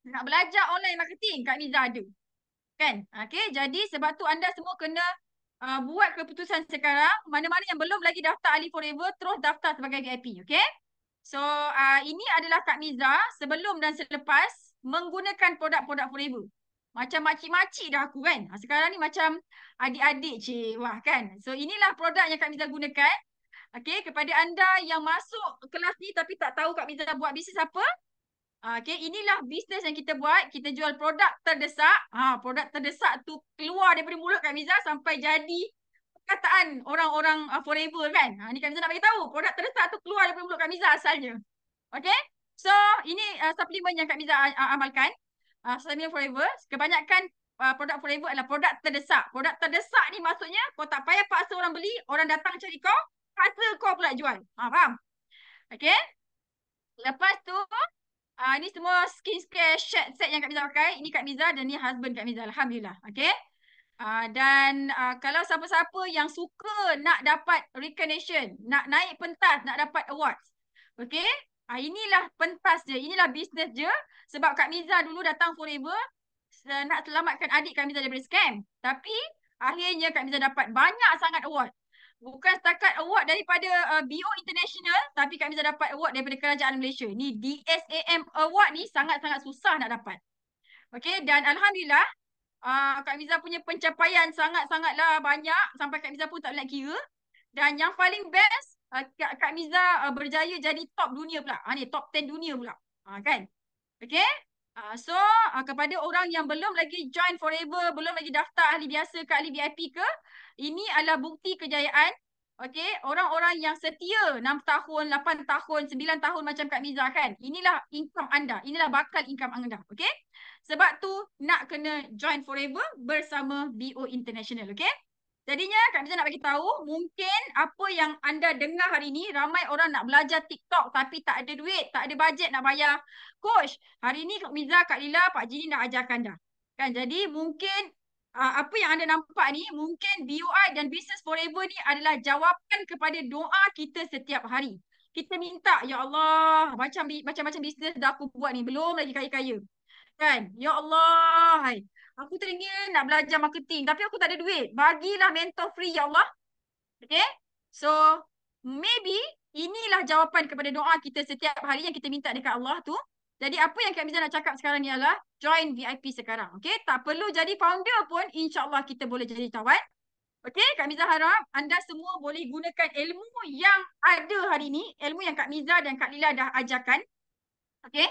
nak belajar online marketing kat Niza ada kan okay jadi sebab tu anda semua kena uh, buat keputusan sekarang mana-mana yang belum lagi daftar Ali Forever terus daftar sebagai VIP okay so uh, ini adalah Kak Niza sebelum dan selepas menggunakan produk-produk Forever macam makcik-makcik dah aku kan. Ha, sekarang ni macam adik-adik je wah kan. So inilah produk yang Kak Mizah gunakan. Okay kepada anda yang masuk kelas ni tapi tak tahu Kak Mizah buat bisnes apa. Ha, okay inilah bisnes yang kita buat. Kita jual produk terdesak. Ha, produk terdesak tu keluar daripada mulut Kak Mizah sampai jadi perkataan orang-orang uh, forever kan. Ha, ni Kak Mizah nak bagi tahu produk terdesak tu keluar daripada mulut Kak Mizah asalnya. Okay. So ini uh, suplemen yang Kak Mizah uh, amalkan uh, ah, sustainable forever, kebanyakan uh, produk forever adalah produk terdesak. Produk terdesak ni maksudnya kau tak payah paksa orang beli, orang datang cari kau, paksa kau pula jual. Ha, faham? Okay. Lepas tu, uh, ini semua skin care set set yang Kak Miza pakai. Ini Kak Miza dan ni husband Kak Miza. Alhamdulillah. Okay. Uh, dan uh, kalau siapa-siapa yang suka nak dapat recognition, nak naik pentas, nak dapat awards. Okay. Uh, inilah pentas je. Inilah business je. Sebab Kak Miza dulu datang forever nak selamatkan adik Kak Miza daripada scam. Tapi akhirnya Kak Miza dapat banyak sangat award. Bukan setakat award daripada uh, BO International tapi Kak Miza dapat award daripada Kerajaan Malaysia. Ni DSAM award ni sangat-sangat susah nak dapat. Okay dan Alhamdulillah uh, Kak Miza punya pencapaian sangat-sangatlah banyak sampai Kak Miza pun tak nak kira. Dan yang paling best uh, Kak, Kak Miza uh, berjaya jadi top dunia pula. Ha, ni top 10 dunia pula. Ha, kan? Okay. Uh, so uh, kepada orang yang belum lagi join forever, belum lagi daftar ahli biasa ke ahli VIP ke, ini adalah bukti kejayaan. Okay. Orang-orang yang setia 6 tahun, 8 tahun, 9 tahun macam Kak Miza kan. Inilah income anda. Inilah bakal income anda. Okay. Sebab tu nak kena join forever bersama BO International. Okay. Jadinya Kak Nisa nak bagi tahu mungkin apa yang anda dengar hari ini ramai orang nak belajar TikTok tapi tak ada duit, tak ada bajet nak bayar. Coach, hari ini Kak Miza, Kak Lila, Pak Jini nak ajarkan anda. Kan? Jadi mungkin uh, apa yang anda nampak ni mungkin BUI dan Business Forever ni adalah jawapan kepada doa kita setiap hari. Kita minta, Ya Allah, macam-macam bisnes dah aku buat ni. Belum lagi kaya-kaya. Kan? Ya Allah, hai aku teringin nak belajar marketing tapi aku tak ada duit. Bagilah mentor free ya Allah. Okay? So maybe inilah jawapan kepada doa kita setiap hari yang kita minta dekat Allah tu. Jadi apa yang Kak Miza nak cakap sekarang ialah join VIP sekarang. Okay? Tak perlu jadi founder pun insya Allah kita boleh jadi kawan. Okay? Kak Miza harap anda semua boleh gunakan ilmu yang ada hari ni. Ilmu yang Kak Miza dan Kak Lila dah ajarkan. Okay?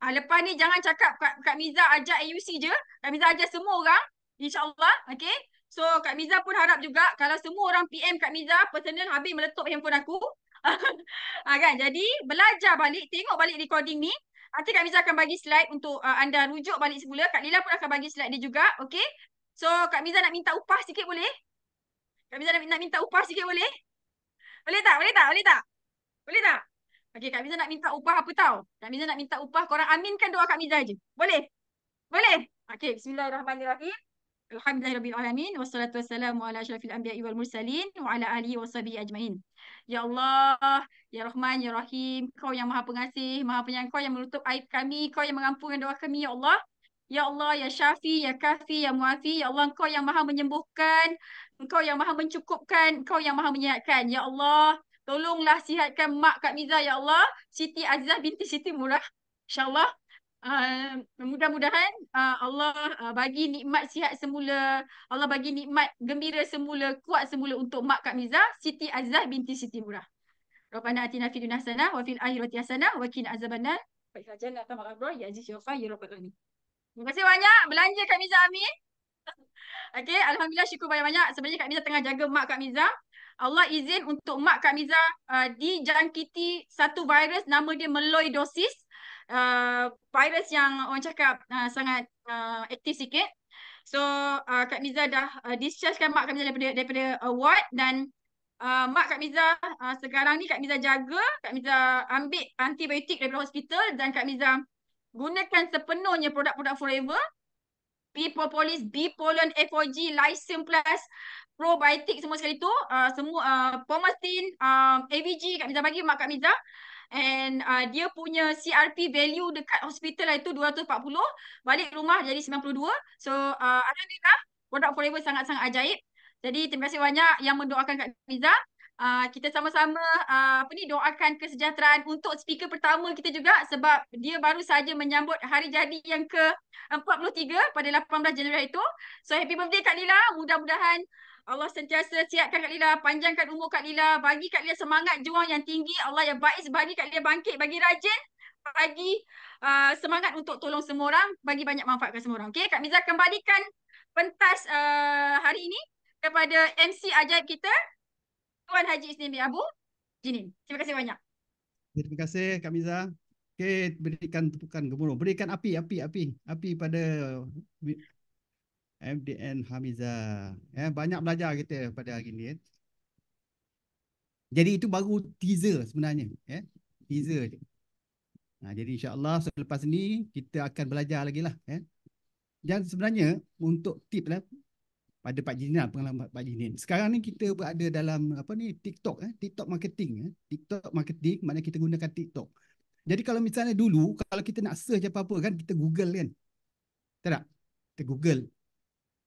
Ah, lepas ni jangan cakap Kak, Kak Miza ajak AUC je. Kak Miza ajak semua orang. InsyaAllah. Okay. So Kak Miza pun harap juga kalau semua orang PM Kak Miza personal habis meletup handphone aku. ah, kan? Jadi belajar balik. Tengok balik recording ni. Nanti Kak Miza akan bagi slide untuk uh, anda rujuk balik semula. Kak Lila pun akan bagi slide dia juga. Okay. So Kak Miza nak minta upah sikit boleh? Kak Miza nak minta upah sikit boleh? Boleh tak? Boleh tak? Boleh tak? Boleh tak? Okay, Kak Miza nak minta upah apa tau? Kak Miza nak minta upah, korang aminkan doa Kak Miza je. Boleh? Boleh? Okay, bismillahirrahmanirrahim. Alhamdulillahirrahmanirrahim. Wassalatu wassalamu ala syarafil anbiya'i wal mursalin wa ala alihi wa sahbihi ajma'in. Ya Allah, Ya Rahman, Ya Rahim, Kau yang maha pengasih, maha penyayang, Kau yang menutup aib kami, Kau yang mengampungkan doa kami, Ya Allah. Ya Allah, Ya Syafi, Ya Kafi, Ya Muafi, Ya Allah, Kau yang maha menyembuhkan, Kau yang maha mencukupkan, Kau yang maha menyihatkan. Ya Allah, Tolonglah sihatkan mak Kak Miza ya Allah. Siti Azizah binti Siti Murah. InsyaAllah. Uh, mudah-mudahan uh, Allah uh, bagi nikmat sihat semula. Allah bagi nikmat gembira semula. Kuat semula untuk mak Kak Miza. Siti Azizah binti Siti Murah. Rabbana atina fi dunia sana. Wa fil akhirati hasana. Wa kina azabana. Baiklah jalan. Tamar Abrah. Ya Aziz Yofa. Ya Rabbana. Ya Terima kasih banyak. Belanja Kak Miza Amin. Okay, Alhamdulillah syukur banyak-banyak. Sebenarnya Kak Miza tengah jaga mak Kak Miza. Allah izin untuk Mak Kak Miza uh, dijangkiti satu virus nama dia meloidosis. Uh, virus yang orang cakap uh, sangat uh, aktif sikit. So uh, Kak Miza dah uh, kan Mak Kak Miza daripada, daripada award dan uh, Mak Kak Miza uh, sekarang ni Kak Miza jaga. Kak Miza ambil antibiotik daripada hospital dan Kak Miza gunakan sepenuhnya produk-produk forever. B-Propolis, B-Polon, FOG, Lysin Plus probiotik semua sekali tu uh, semua uh, pomastin uh, um, AVG kat Miza bagi mak Kak Miza and uh, dia punya CRP value dekat hospital lah itu 240 balik rumah jadi 92 so uh, alhamdulillah produk forever sangat-sangat ajaib jadi terima kasih banyak yang mendoakan Kak Miza Uh, kita sama-sama uh, apa ni doakan kesejahteraan untuk speaker pertama kita juga sebab dia baru saja menyambut hari jadi yang ke-43 pada 18 Januari itu. So happy birthday Kak Lila. Mudah-mudahan Allah sentiasa sihatkan Kak Lila, panjangkan umur Kak Lila, bagi Kak Lila semangat juang yang tinggi. Allah yang baik bagi Kak Lila bangkit, bagi rajin, bagi uh, semangat untuk tolong semua orang, bagi banyak manfaat kepada semua orang. Okey, Kak Miza kembalikan pentas uh, hari ini kepada MC ajaib kita, Tuan Haji Isnin Abu Jinin. Terima kasih banyak. Terima kasih Kak Miza. Okey, berikan tepukan gemuruh. Berikan api, api, api. Api pada MDN Hamiza, Eh, banyak belajar kita pada hari ini. Eh. Jadi itu baru teaser sebenarnya. Eh. Teaser. Nah, ha, jadi insyaAllah selepas ni kita akan belajar lagi lah. Eh. Dan sebenarnya untuk tip lah, pada Pak Jinin pengalaman Pak Jinin. Sekarang ni kita berada dalam apa ni TikTok eh TikTok marketing eh TikTok marketing mana kita gunakan TikTok. Jadi kalau misalnya dulu kalau kita nak search apa-apa kan kita Google kan. Tak tak? Kita Google.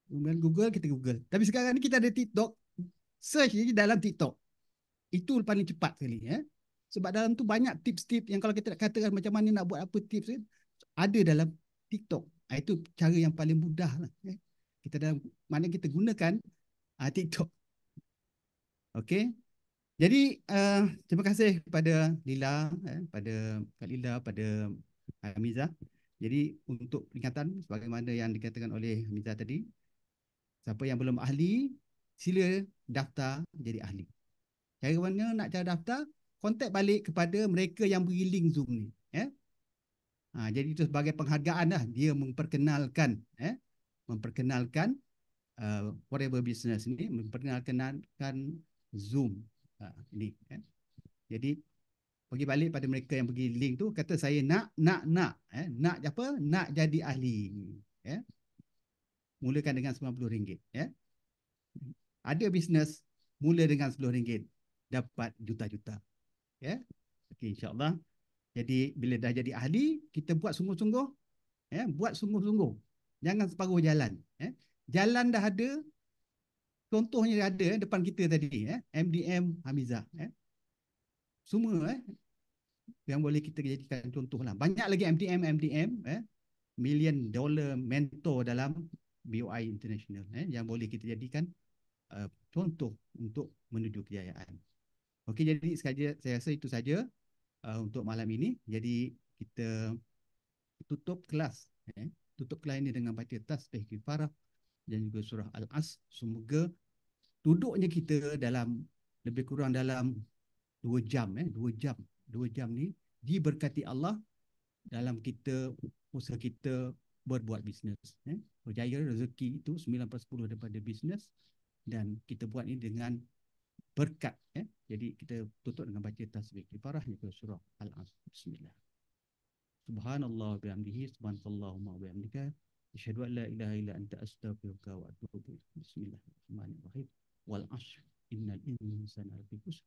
Kemudian Google, kita Google. Tapi sekarang ni kita ada TikTok. Search je dalam TikTok. Itu paling cepat sekali. Eh? Sebab dalam tu banyak tips-tips yang kalau kita nak katakan macam mana nak buat apa tips kan. Ada dalam TikTok. Ah, itu cara yang paling mudah. Lah, eh? Kita dalam, mana kita gunakan uh, TikTok. Okay. Jadi uh, terima kasih kepada Lila, eh, pada Kak Lila, pada Amiza. Jadi untuk peringatan sebagaimana yang dikatakan oleh Amiza tadi, Siapa yang belum ahli, sila daftar jadi ahli. Cara mana nak cara daftar? Kontak balik kepada mereka yang beri link Zoom ni. Eh? Ha, jadi itu sebagai penghargaan lah. Dia memperkenalkan. Eh? Memperkenalkan uh, whatever business ni. Memperkenalkan Zoom. Ha, uh, ini, eh? Ya. Jadi pergi balik pada mereka yang beri link tu kata saya nak nak nak eh nak apa nak jadi ahli eh? mulakan dengan RM90. Ya. Ada bisnes mula dengan RM10 dapat juta-juta. Ya. Okey insya Jadi bila dah jadi ahli, kita buat sungguh-sungguh. Ya, buat sungguh-sungguh. Jangan separuh jalan, ya. Jalan dah ada. Contohnya dah ada eh, depan kita tadi, ya. MDM Hamizah, ya. Semua eh yang boleh kita jadikan contoh lah. Banyak lagi MDM MDM, ya. Million dollar mentor dalam BOI International eh, yang boleh kita jadikan uh, contoh untuk menuju kejayaan. Okey, jadi sekaja, saya rasa itu saja uh, untuk malam ini. Jadi kita tutup kelas. Eh, tutup kelas ini dengan baca tasbih kifarah dan juga surah Al-As. Semoga duduknya kita dalam lebih kurang dalam dua jam. Eh, dua jam. Dua jam ni diberkati Allah dalam kita usaha kita berbuat bisnes. Eh? Berjaya rezeki itu 9 per 10 daripada bisnes dan kita buat ini dengan berkat. Eh? Jadi kita tutup dengan baca tasbih. Ibarahnya ke surah Al-Azim. Bismillah. Subhanallah bihamdihi subhanallahumma bihamdika asyhadu an la ilaha illa anta astaghfiruka wa atubu Bismillahirrahmanirrahim. Wal 'ashr innal insana lafi khusr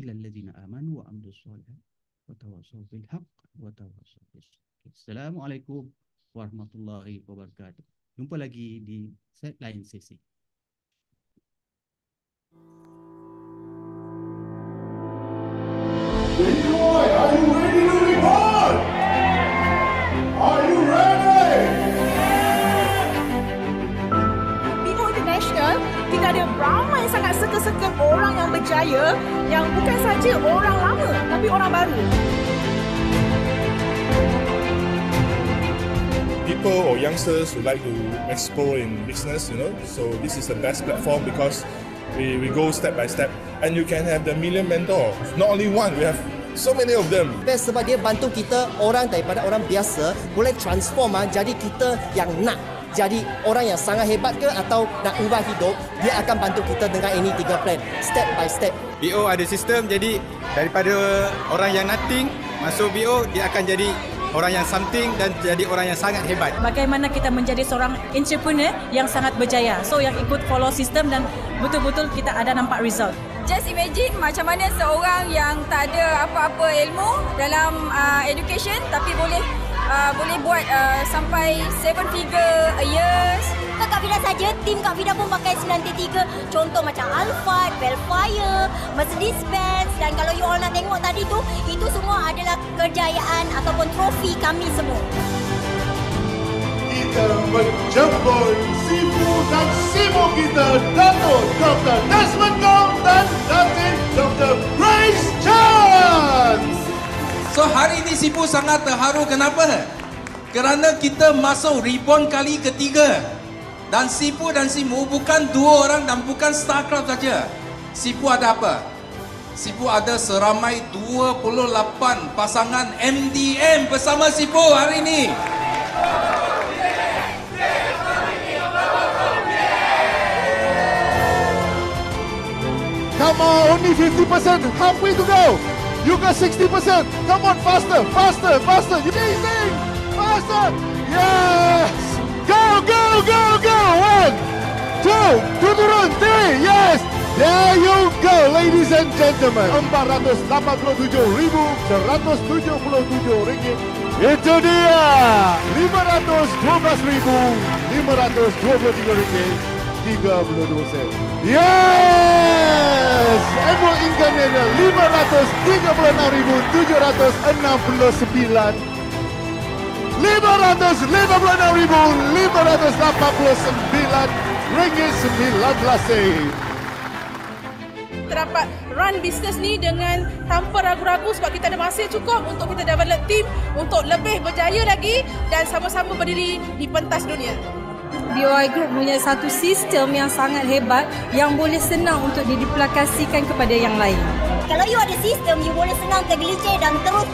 illa alladziina aamanu wa 'amilus shalihaati wa tawassaw bil haqqi wa tawassaw bis Assalamualaikum warahmatullahi wabarakatuh. Jumpa lagi di set lain sesi. sangat seka orang yang berjaya yang bukan saja orang lama tapi orang baru. people or youngsters who like to explore in business, you know. So this is the best platform because we, we go step by step and you can have the million mentor. Not only one, we have so many of them. Best sebab dia bantu kita orang daripada orang biasa boleh transform ha, jadi kita yang nak jadi orang yang sangat hebat ke atau nak ubah hidup, dia akan bantu kita dengan ini tiga plan, step by step. BO ada sistem jadi daripada orang yang nothing masuk BO dia akan jadi orang yang something dan jadi orang yang sangat hebat. Bagaimana kita menjadi seorang entrepreneur yang sangat berjaya. So yang ikut follow system dan betul-betul kita ada nampak result. Just imagine macam mana seorang yang tak ada apa-apa ilmu dalam uh, education tapi boleh uh, boleh buat uh, sampai seven figure a year. Kak Fida saja, tim Kak Fida pun pakai sembilan tiga. Contoh macam Alpha, Belfire, Mercedes Benz dan kalau you all nak tengok tadi tu, itu semua adalah kejayaan ataupun trofi kami semua. Kita menjemput Sibu dan Sibu kita, Dato' Dr. Desmond Gong dan Dr. Grace Chance. So hari ini Sipu sangat terharu kenapa? Kerana kita masuk rebound kali ketiga. Dan Sipu dan Simu bukan dua orang dan bukan StarCraft saja. Sipu ada apa? Sipu ada seramai 28 pasangan MDM bersama Sipu hari ini. Come on, only 50%. Halfway to go. You got 60%. Come on, faster, faster, faster. You think, sing. Faster. Yes. Go, go, go, go. One, two, two turun, three. Yes. There you go, ladies and gentlemen. 487.177 ringgit. Itu dia. 512.523 ringgit. 32 sen. Yes! Emo Inggrisnya 536,769 556,569 Ringgit 19 say. Terdapat run bisnes ni dengan tanpa ragu-ragu sebab kita ada masa cukup untuk kita develop team untuk lebih berjaya lagi dan sama-sama berdiri di pentas dunia. BOI Group punya satu sistem yang sangat hebat yang boleh senang untuk didiplakasikan kepada yang lain. Kalau you ada sistem, you boleh senang tergelincir dan terus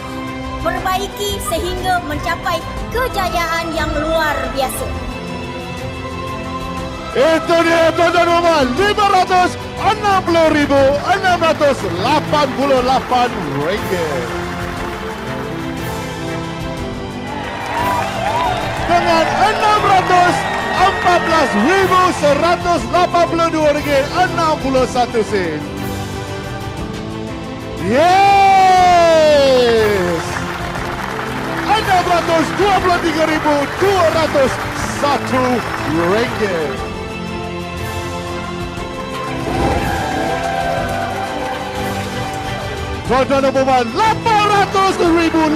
perbaiki sehingga mencapai kejayaan yang luar biasa. Itu dia tuan-tuan rumah, RM568,688 ringgit. Dengan 600 RM14,182.61 Yes! RM623,201 Tuan-tuan dan puan-puan, RM800,599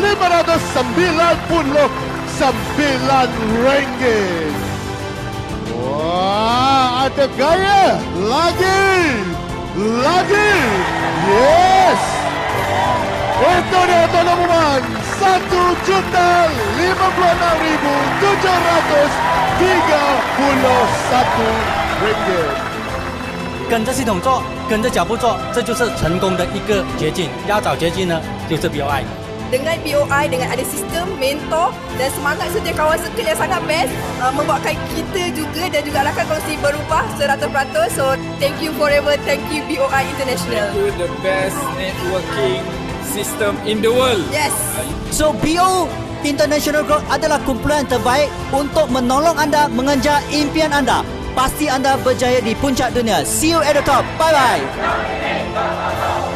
ringgit. 哇！阿德加耶，拉吉，拉吉，Yes！印度的总动员，一千五百六万七千零一。跟着系统做，跟着脚步做，这就是成功的一个捷径。要找捷径呢，就是 BI。dengan BOI, dengan ada sistem mentor dan semangat setiap kawan circle yang sangat best uh, membuatkan kita juga dan juga rakan kongsi berubah 100% so thank you forever thank you BOI International thank you the best networking system in the world yes so PO International Group adalah kumpulan terbaik untuk menolong anda mengejar impian anda pasti anda berjaya di puncak dunia see you at the top bye bye